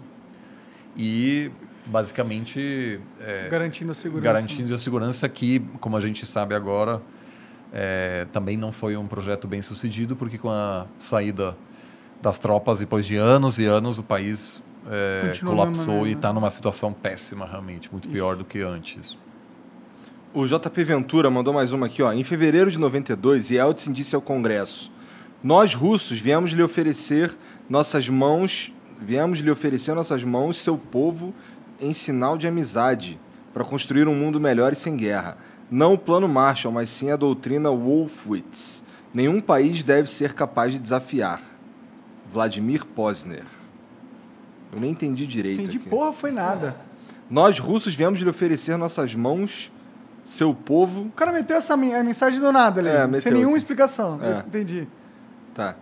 e basicamente é, garantindo a segurança garantindo a segurança que como a gente sabe agora é, também não foi um projeto bem sucedido porque com a saída das tropas depois de anos e anos o país é, colapsou e está numa situação péssima realmente muito pior do que antes o JP Ventura mandou mais uma aqui ó em fevereiro de 92 Yeltsin disse ao Congresso nós russos viemos lhe oferecer nossas mãos, viemos lhe oferecer nossas mãos, seu povo, em sinal de amizade, para construir um mundo melhor e sem guerra. Não o plano Marshall, mas sim a doutrina Wolfowitz. Nenhum país deve ser capaz de desafiar. Vladimir Posner. Eu nem entendi direito. Entendi aqui. porra, foi nada. Nós russos viemos lhe oferecer nossas mãos, seu povo. O cara meteu essa mensagem do nada ali, é, sem nenhuma aqui. explicação. É. Entendi. Tá.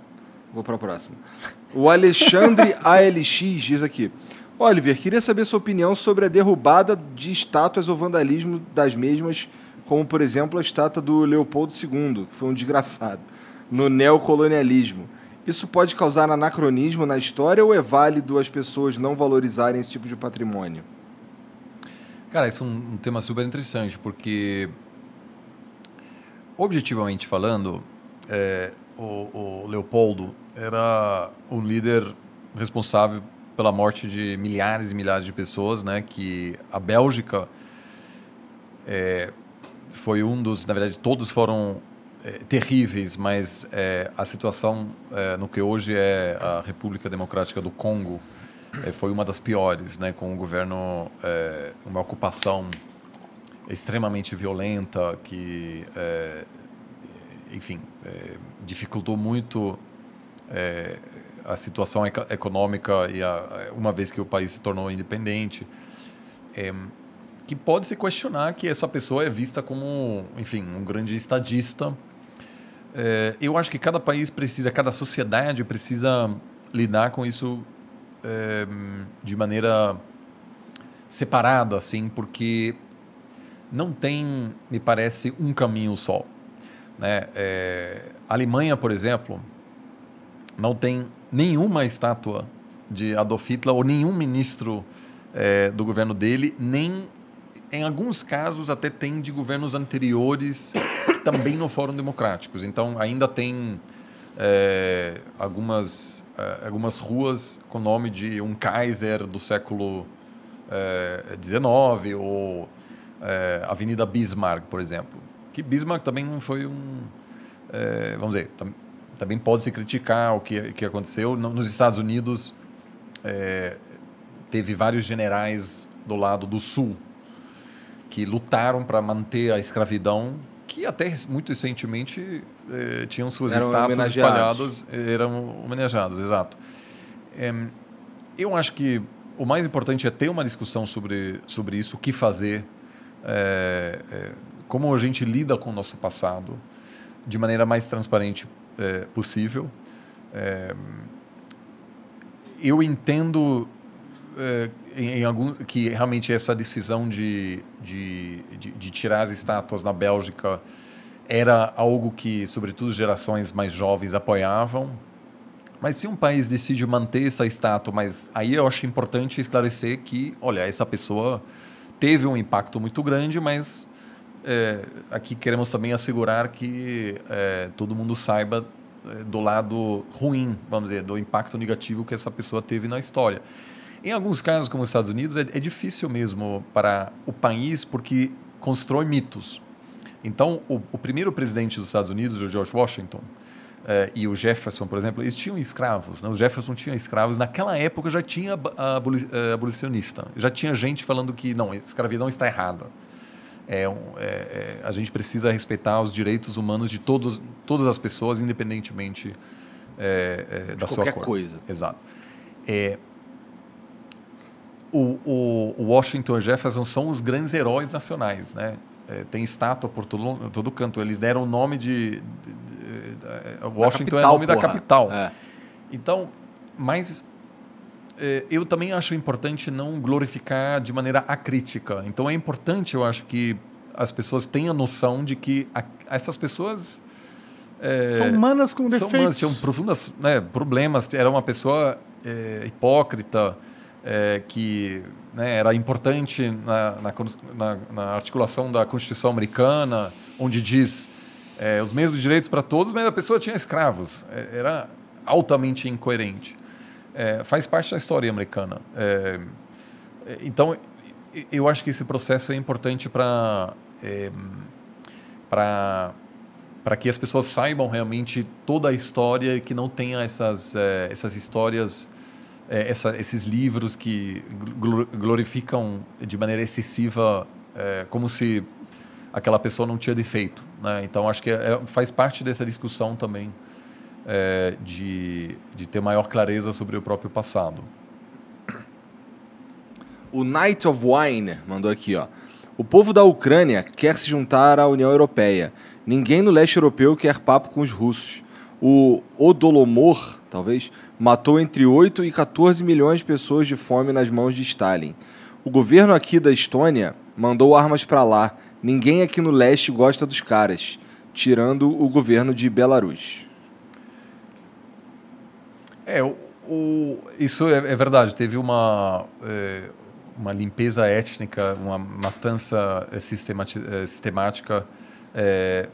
Vou para a próxima. O Alexandre ALX diz aqui. Oliver, queria saber sua opinião sobre a derrubada de estátuas ou vandalismo das mesmas, como, por exemplo, a estátua do Leopoldo II, que foi um desgraçado, no neocolonialismo. Isso pode causar anacronismo na história ou é válido as pessoas não valorizarem esse tipo de patrimônio? Cara, isso é um, um tema super interessante, porque, objetivamente falando, é, o, o Leopoldo era o líder responsável pela morte de milhares e milhares de pessoas, né? Que a Bélgica é, foi um dos, na verdade, todos foram é, terríveis, mas é, a situação é, no que hoje é a República Democrática do Congo é, foi uma das piores, né? Com um governo, é, uma ocupação extremamente violenta que, enfim dificultou muito é, a situação econômica e a, é, uma vez que o país se tornou independente, é, que pode se questionar que essa pessoa é vista como, enfim, um grande estadista. É, eu acho que cada país precisa, cada sociedade precisa lidar com isso é, de maneira separada, assim, porque não tem, me parece, um caminho só. Né? É, a Alemanha, por exemplo, não tem nenhuma estátua de Adolf Hitler ou nenhum ministro é, do governo dele, nem em alguns casos até tem de governos anteriores que também não foram democráticos. Então ainda tem é, algumas é, algumas ruas com o nome de um Kaiser do século XIX é, ou é, Avenida Bismarck, por exemplo. Que Bismarck também não foi um é, vamos dizer, tam, também pode se criticar o que, que aconteceu. Nos Estados Unidos, é, teve vários generais do lado do sul que lutaram para manter a escravidão, que até muito recentemente é, tinham suas estátuas espalhadas, eram homenageados, exato. É, eu acho que o mais importante é ter uma discussão sobre, sobre isso, o que fazer, é, é, como a gente lida com o nosso passado, de maneira mais transparente é, possível. É, eu entendo é, em, em, algum, que realmente essa decisão de, de, de, de, tirar as estátuas na Bélgica era algo que, sobretudo, gerações mais jovens apoiavam. Mas se um país decide manter essa estátua, mas aí eu acho importante esclarecer que, olha, essa pessoa teve um impacto muito grande, mas é, aqui queremos também assegurar que é, todo mundo saiba é, do lado ruim, vamos dizer, do impacto negativo que essa pessoa teve na história. Em alguns casos, como os Estados Unidos, é, é difícil mesmo para o país porque constrói mitos. Então, o, o primeiro presidente dos Estados Unidos, o George Washington, eh, e o Jefferson, por exemplo, eles tinham escravos. Né? O Jefferson tinha escravos. Naquela época já tinha é, abolicionista, já tinha gente falando que não, escravidão está errada. É, é, é, a gente precisa respeitar os direitos humanos de todos, todas as pessoas, independentemente é, é da sua cor. coisa. Exato. É, o, o, Washington e Jefferson são os grandes heróis nacionais, né? tem estátua por todo, todo canto. Eles deram o nome de, de, de, de Washington capital, é o nome porra. da capital. Então, mas eh, eu também acho importante não glorificar de maneira acrítica. Então é importante, eu acho, que as pessoas tenham a noção de que a, essas pessoas. É, são humanas com defeitos. São humanas, tinham profundos né, problemas. Era uma pessoa é, hipócrita, é, que né, era importante na, na, na, articulação da Constituição Americana, onde diz os mesmos direitos para todos, mas a pessoa tinha escravos. Era altamente incoerente é, faz parte da história americana. É, é então, eu acho que esse processo é importante para é, para para que as pessoas saibam realmente toda a história e que não tenha essas é, essas histórias é, essa, esses livros que glorificam de maneira excessiva como se aquela pessoa não tinha defeito né? então acho que faz parte dessa discussão também é, de, de ter maior clareza sobre o próprio passado. O Knight of Wine mandou aqui, ó. O povo da Ucrânia quer se juntar à União Europeia. Ninguém no leste europeu quer papo com os russos. O Odolomor, talvez, matou entre 8 e 14 milhões de pessoas de fome nas mãos de Stalin. O governo aqui da Estônia mandou armas para lá. Ninguém aqui no leste gosta dos caras, tirando o governo de Belarus. É, o, o isso é, é, verdade. Teve uma, é, uma limpeza étnica, uma matança é, é, sistemática, é,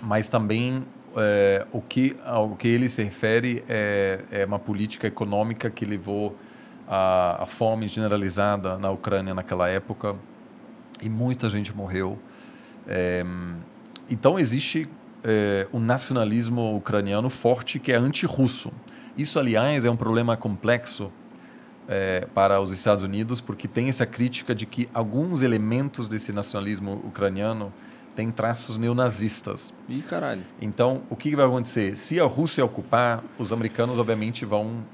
mas também é, o, que, ao que ele se refere é, é uma política econômica que levou à, fome generalizada na Ucrânia naquela época e muita gente morreu. É, então existe é, um nacionalismo ucraniano forte que é anti-russo. Isso, aliás, é um problema complexo é, para os Estados Unidos, porque tem essa crítica de que alguns elementos desse nacionalismo ucraniano têm traços neonazistas. Ih, caralho. Então, o que vai acontecer? Se a Rússia ocupar, os americanos, obviamente, vão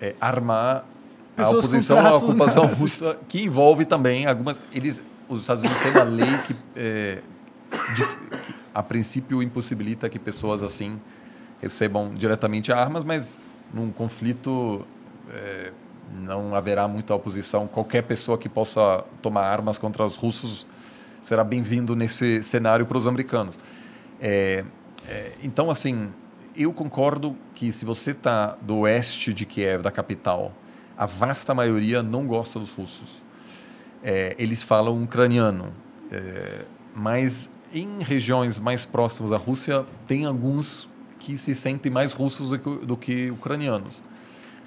é, armar Pessoas a oposição à ocupação nazis. russa, que envolve também algumas. Eles, os Estados Unidos têm uma lei que, é, de, que, a princípio, impossibilita que pessoas assim recebam diretamente armas, mas num conflito é, não haverá muita oposição. Qualquer pessoa que possa tomar armas contra os russos será bem-vindo nesse cenário para os americanos. É, é, então, assim, eu concordo que se você está do oeste de Kiev, da capital, a vasta maioria não gosta dos russos. É, eles falam ucraniano, é, mas em regiões mais próximas à Rússia tem alguns que se sentem mais russos do que, do que ucranianos.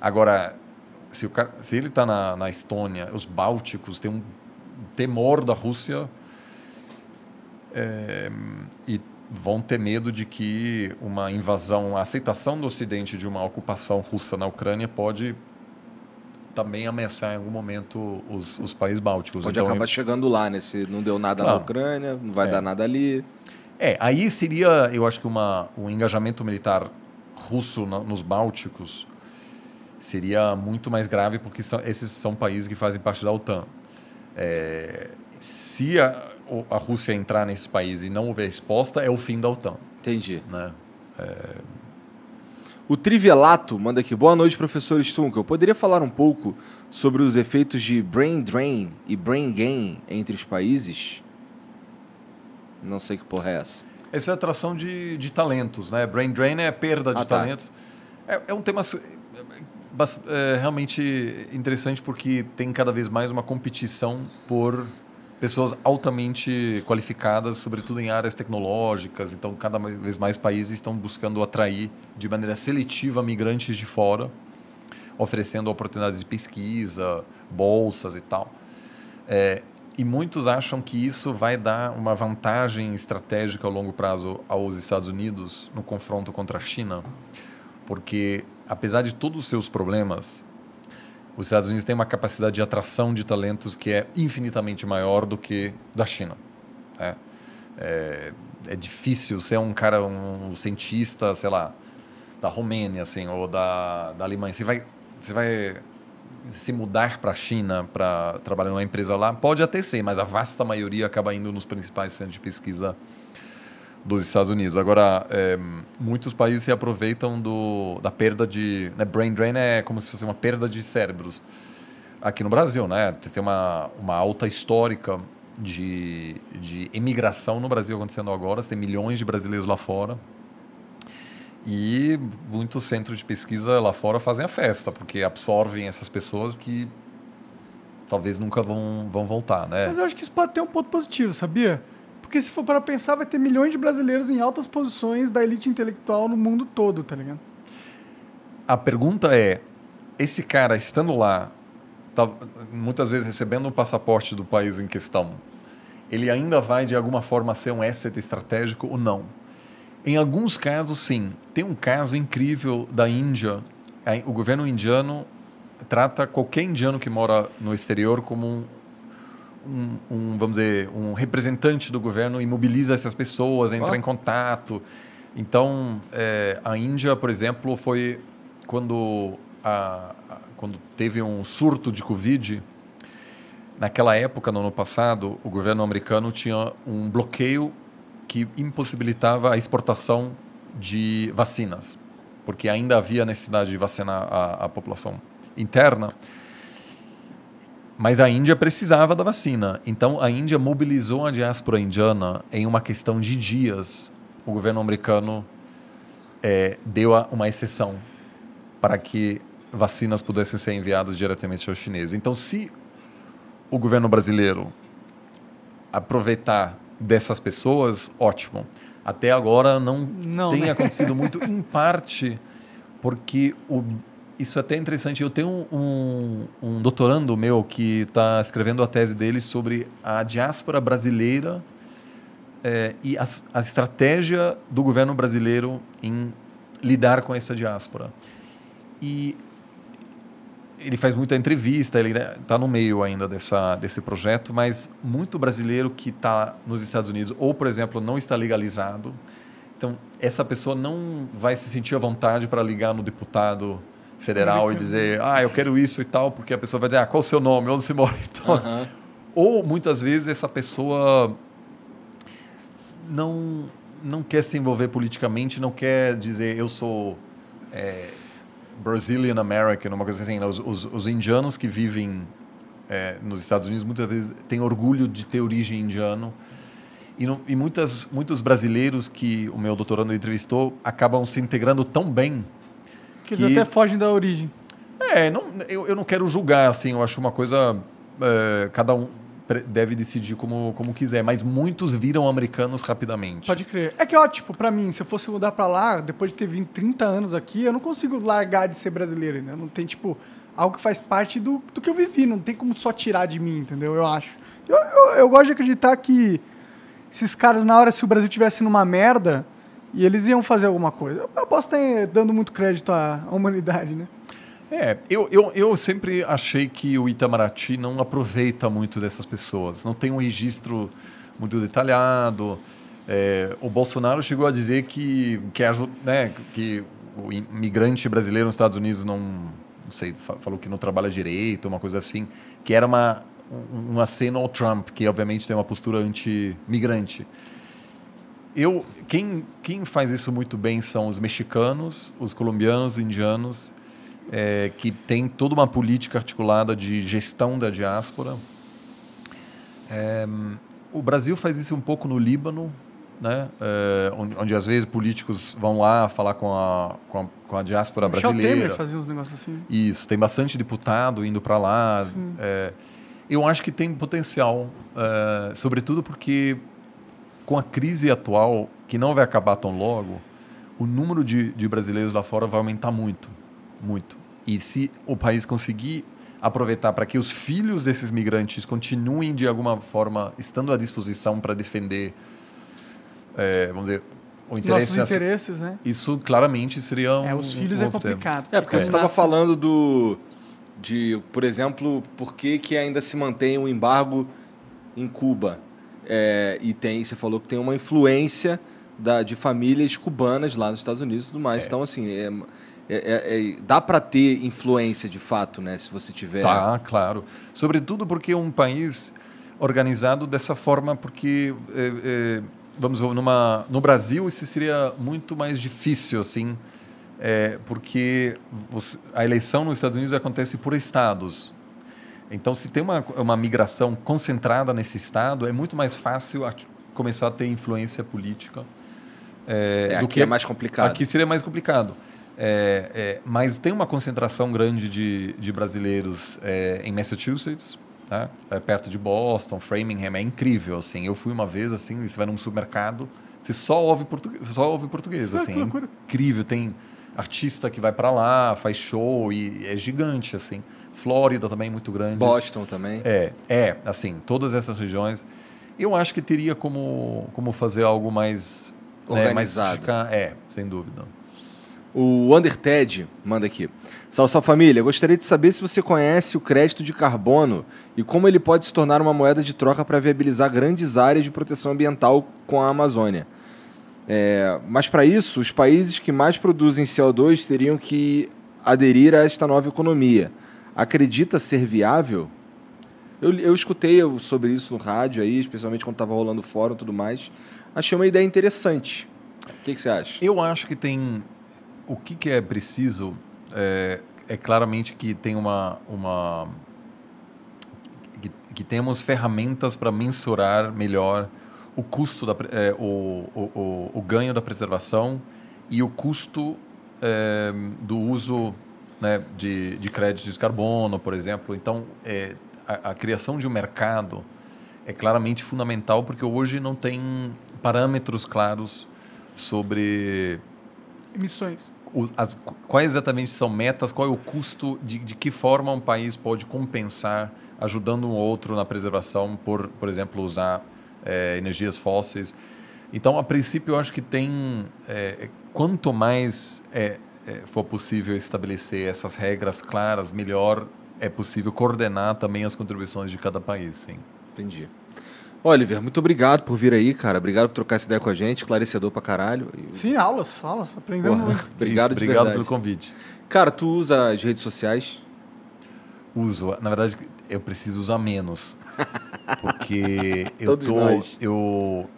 Agora, se, o, se ele está na, na Estônia, os bálticos têm um temor da Rússia é, e vão ter medo de que uma invasão, a aceitação do Ocidente de uma ocupação russa na Ucrânia pode também ameaçar em algum momento os, os países bálticos. Pode então, acabar eu... chegando lá, né? Se não deu nada na Ucrânia, não vai é. dar nada ali. É, aí seria, eu acho que uma, um engajamento militar russo nos Bálticos seria muito mais grave, porque são, esses são países que fazem parte da OTAN. É, se a, a Rússia entrar nesses países e não houver resposta, é o fim da OTAN. Entendi. Né? É... O Trivelato manda aqui. Boa noite, professor Eu Poderia falar um pouco sobre os efeitos de brain drain e brain gain entre os países? Não sei que porra é essa. Essa é atração de, de talentos, né? Brain drain é perda de ah, tá. talentos. Tá. É, é, um tema é, realmente interessante porque tem cada vez mais uma competição por pessoas altamente qualificadas, sobretudo em áreas tecnológicas. Então, cada vez mais países estão buscando atrair de maneira seletiva migrantes de fora, oferecendo oportunidades de pesquisa, bolsas e tal. É, e muitos acham que isso vai dar uma vantagem estratégica a longo prazo aos Estados Unidos no confronto contra a China, porque apesar de todos os seus problemas, os Estados Unidos têm uma capacidade de atração de talentos que é infinitamente maior do que da China. É, é, é difícil ser um cara, um cientista, sei lá, da Romênia, assim, ou da, da Alemanha. Você vai, você vai se mudar para a China para trabalhar numa empresa lá, pode até ser, mas a vasta maioria acaba indo nos principais centros de pesquisa dos Estados Unidos. Agora, é, muitos países se aproveitam do, da perda de. Né, brain drain é como se fosse uma perda de cérebros. Aqui no Brasil, né? Tem uma, uma alta histórica de, de emigração no Brasil acontecendo agora, tem milhões de brasileiros lá fora, e muitos centros de pesquisa lá fora fazem a festa, porque absorvem essas pessoas que talvez nunca vão, vão voltar, né? Mas eu acho que isso pode ter um ponto positivo, sabia? Porque se for para pensar, vai ter milhões de brasileiros em altas posições da elite intelectual no mundo todo, tá ligado? A pergunta é, esse cara estando lá, tá, muitas vezes recebendo o passaporte do país em questão, ele ainda vai de alguma forma ser um asset estratégico ou não? Em alguns casos, sim. Tem um caso incrível da Índia. O governo indiano trata qualquer indiano que mora no exterior como um, um, um vamos dizer, um representante do governo e mobiliza essas pessoas, entra ah. em contato. Então, é, a Índia, por exemplo, foi quando, a, a, quando teve um surto de Covid. Naquela época, no ano passado, o governo americano tinha um bloqueio que impossibilitava a exportação de vacinas, porque ainda havia necessidade de vacinar a, a população interna. Mas a Índia precisava da vacina. Então a Índia mobilizou a diáspora indiana em uma questão de dias. O governo americano é, deu uma exceção para que vacinas pudessem ser enviadas diretamente aos chineses. Então, se o governo brasileiro aproveitar dessas pessoas, ótimo. Até agora não, não tem né? acontecido muito, em parte porque o, isso é até interessante. Eu tenho um, um doutorando meu que está escrevendo a tese dele sobre a diáspora brasileira é, e a, a, estratégia do governo brasileiro em lidar com essa diáspora. E ele faz muita entrevista, ele está né, no meio ainda dessa, desse projeto, mas muito brasileiro que está nos Estados Unidos ou, por exemplo, não está legalizado. Então, essa pessoa não vai se sentir à vontade para ligar no deputado federal e dizer, ah, eu quero isso e tal, porque a pessoa vai dizer, ah, qual o seu nome, onde você mora e então, tal. Uhum. Ou, muitas vezes, essa pessoa não, não quer se envolver politicamente, não quer dizer, eu sou... É, Brazilian American, uma coisa assim. Né? Os, os, os, indianos que vivem é, nos Estados Unidos muitas vezes têm orgulho de ter origem indiano. E, no, e muitas, muitos brasileiros que o meu doutorando entrevistou acabam se integrando tão bem. Que, que... até fogem da origem. É, não, eu, eu não quero julgar, assim, eu acho uma coisa. É, cada um deve decidir como, como quiser. Mas muitos viram americanos rapidamente. Pode crer. É que, ó, tipo, pra mim, se eu fosse mudar pra lá, depois de ter vindo 30 anos aqui, eu não consigo largar de ser brasileiro, né? Não tem, tipo, algo que faz parte do, do que eu vivi. Não tem como só tirar de mim, entendeu? Eu acho. Eu, eu, eu gosto de acreditar que esses caras, na hora, se o Brasil tivesse numa merda, e eles iam fazer alguma coisa. Eu posso estar dando muito crédito à humanidade, né? É, eu, eu, eu sempre achei que o Itamaraty não aproveita muito dessas pessoas. Não tem um registro muito detalhado. É, o Bolsonaro chegou a dizer que, que, né, que o imigrante brasileiro nos Estados Unidos não, não sei, falou que não trabalha direito, uma coisa assim, que era uma, um aceno ao Trump, que obviamente tem uma postura anti-migrante. Eu, quem, quem faz isso muito bem são os mexicanos, os colombianos, os indianos é, que tem toda uma política articulada de gestão da diáspora. É, o Brasil faz isso um pouco no Líbano, né? É, onde, onde, às vezes políticos vão lá falar com a, com a, com a diáspora o brasileira. Temer fazia uns negócios assim. Isso, tem bastante deputado indo para lá. É, eu acho que tem potencial, é, sobretudo porque com a crise atual, que não vai acabar tão logo, o número de, de brasileiros lá fora vai aumentar muito, muito. E se o país conseguir aproveitar para que os filhos desses migrantes continuem, de alguma forma, estando à disposição para defender, é, vamos dizer, o interesse, Nossos interesses, né? Isso claramente seria um. É, os filhos um é complicado. É, porque é. você estava falando do. De, por exemplo, por que, que ainda se mantém o um embargo em Cuba? É, e tem, você falou que tem uma influência da, de famílias cubanas lá nos Estados Unidos e tudo mais. É. Então, assim, é, é, é, é, dá para ter influência de fato, né? Se você tiver. Tá, claro. Sobretudo porque um país organizado dessa forma, porque é, é vamos numa no Brasil isso seria muito mais difícil, assim, é, porque você, a eleição nos Estados Unidos acontece por estados. Então, se tem uma, uma migração concentrada nesse estado, é muito mais fácil a, começar a ter influência política. É, do que é mais complicado. Aqui seria mais complicado. É, é, mas tem uma concentração grande de, de brasileiros é, em Massachusetts, né? perto de Boston, Framingham, é incrível, assim. Eu fui uma vez, assim, você vai num supermercado, você só ouve, portu só ouve português, ah, assim. incrível, tem artista que vai para lá, faz show e é gigante, assim. Flórida também é muito grande. Boston também. É, é, assim, todas essas regiões. Eu acho que teria como, como fazer algo mais... Organizado. Né, mais é, sem dúvida. O Underted manda aqui. Salve, salve família. Gostaria de saber se você conhece o crédito de carbono e como ele pode se tornar uma moeda de troca para viabilizar grandes áreas de proteção ambiental com a Amazônia. É, mas para isso, os países que mais produzem CO2 teriam que aderir a esta nova economia. Acredita ser viável? Eu, eu escutei sobre isso no rádio aí, especialmente quando estava rolando o fórum e tudo mais. Achei uma ideia interessante. O que, que você acha? Eu acho que tem o que, que é preciso é, é, claramente que tem uma, uma que, que temos ferramentas para mensurar melhor o custo da é, o, o, o, o, ganho da preservação e o custo é, do uso né, de, de créditos de carbono, por exemplo. Então, é, a, a criação de um mercado é claramente fundamental porque hoje não tem parâmetros claros sobre emissões as, quais exatamente são metas, qual é o custo, de, de que forma um país pode compensar, ajudando um outro na preservação, por, por exemplo, usar é, energias fósseis. Então, a princípio, eu acho que tem. É, quanto mais é, é for possível estabelecer essas regras claras, melhor é possível coordenar também as contribuições de cada país, sim. Entendi. Oliver, muito obrigado por vir aí, cara. Obrigado por trocar essa ideia com a gente, esclarecedor pra caralho. Sim, aulas, aulas, aprendemos Porra, muito. obrigado, Isso, obrigado pelo convite. Cara, tu usa as redes sociais? Uso. Na verdade, eu preciso usar menos. Porque eu tô. Nós. Eu,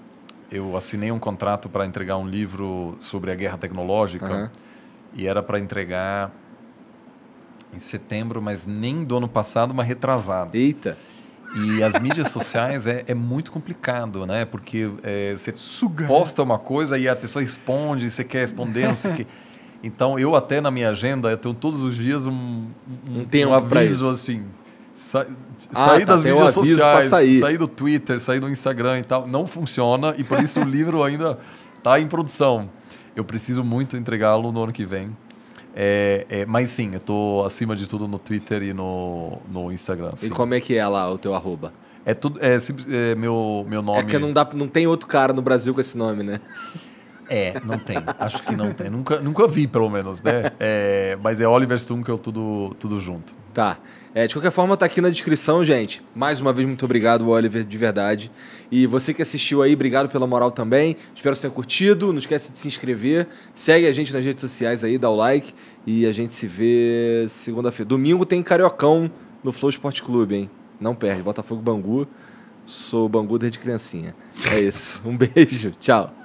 eu assinei um contrato para entregar um livro sobre a guerra tecnológica uhum. e era para entregar em setembro, mas nem do ano passado, mas retrasado. Eita! E as mídias sociais é, é, muito complicado, né? Porque é, você Suga. Né? posta uma coisa e a pessoa responde, você quer responder, não sei o quê. Então, eu até na minha agenda, tenho todos os dias um, um, um, um aviso assim. Sa ah, sair tá, das mídias um sociais, sair. sair do Twitter, sair do Instagram e tal, não funciona e por isso o livro ainda está em produção. Eu preciso muito entregá-lo no ano que vem. É, é, mas sim, eu tô acima de tudo no Twitter e no, no Instagram. Sim. E como é que é lá o teu arroba? É tudo. É, é, meu, meu nome. É que não, dá, não tem outro cara no Brasil com esse nome, né? É, não tem. Acho que não tem. Nunca, nunca vi, pelo menos, né? É, mas é Oliver Stunkel tudo, tudo junto. Tá. É, de qualquer forma, tá aqui na descrição, gente. Mais uma vez, muito obrigado, Oliver, de verdade. E você que assistiu aí, obrigado pela moral também. Espero que você tenha curtido. Não esquece de se inscrever. Segue a gente nas redes sociais aí, dá o like. E a gente se vê segunda-feira. Domingo tem Cariocão no Flow Esporte Clube, hein? Não perde. Botafogo Bangu. Sou Bangu desde criancinha. É isso. Um beijo. Tchau.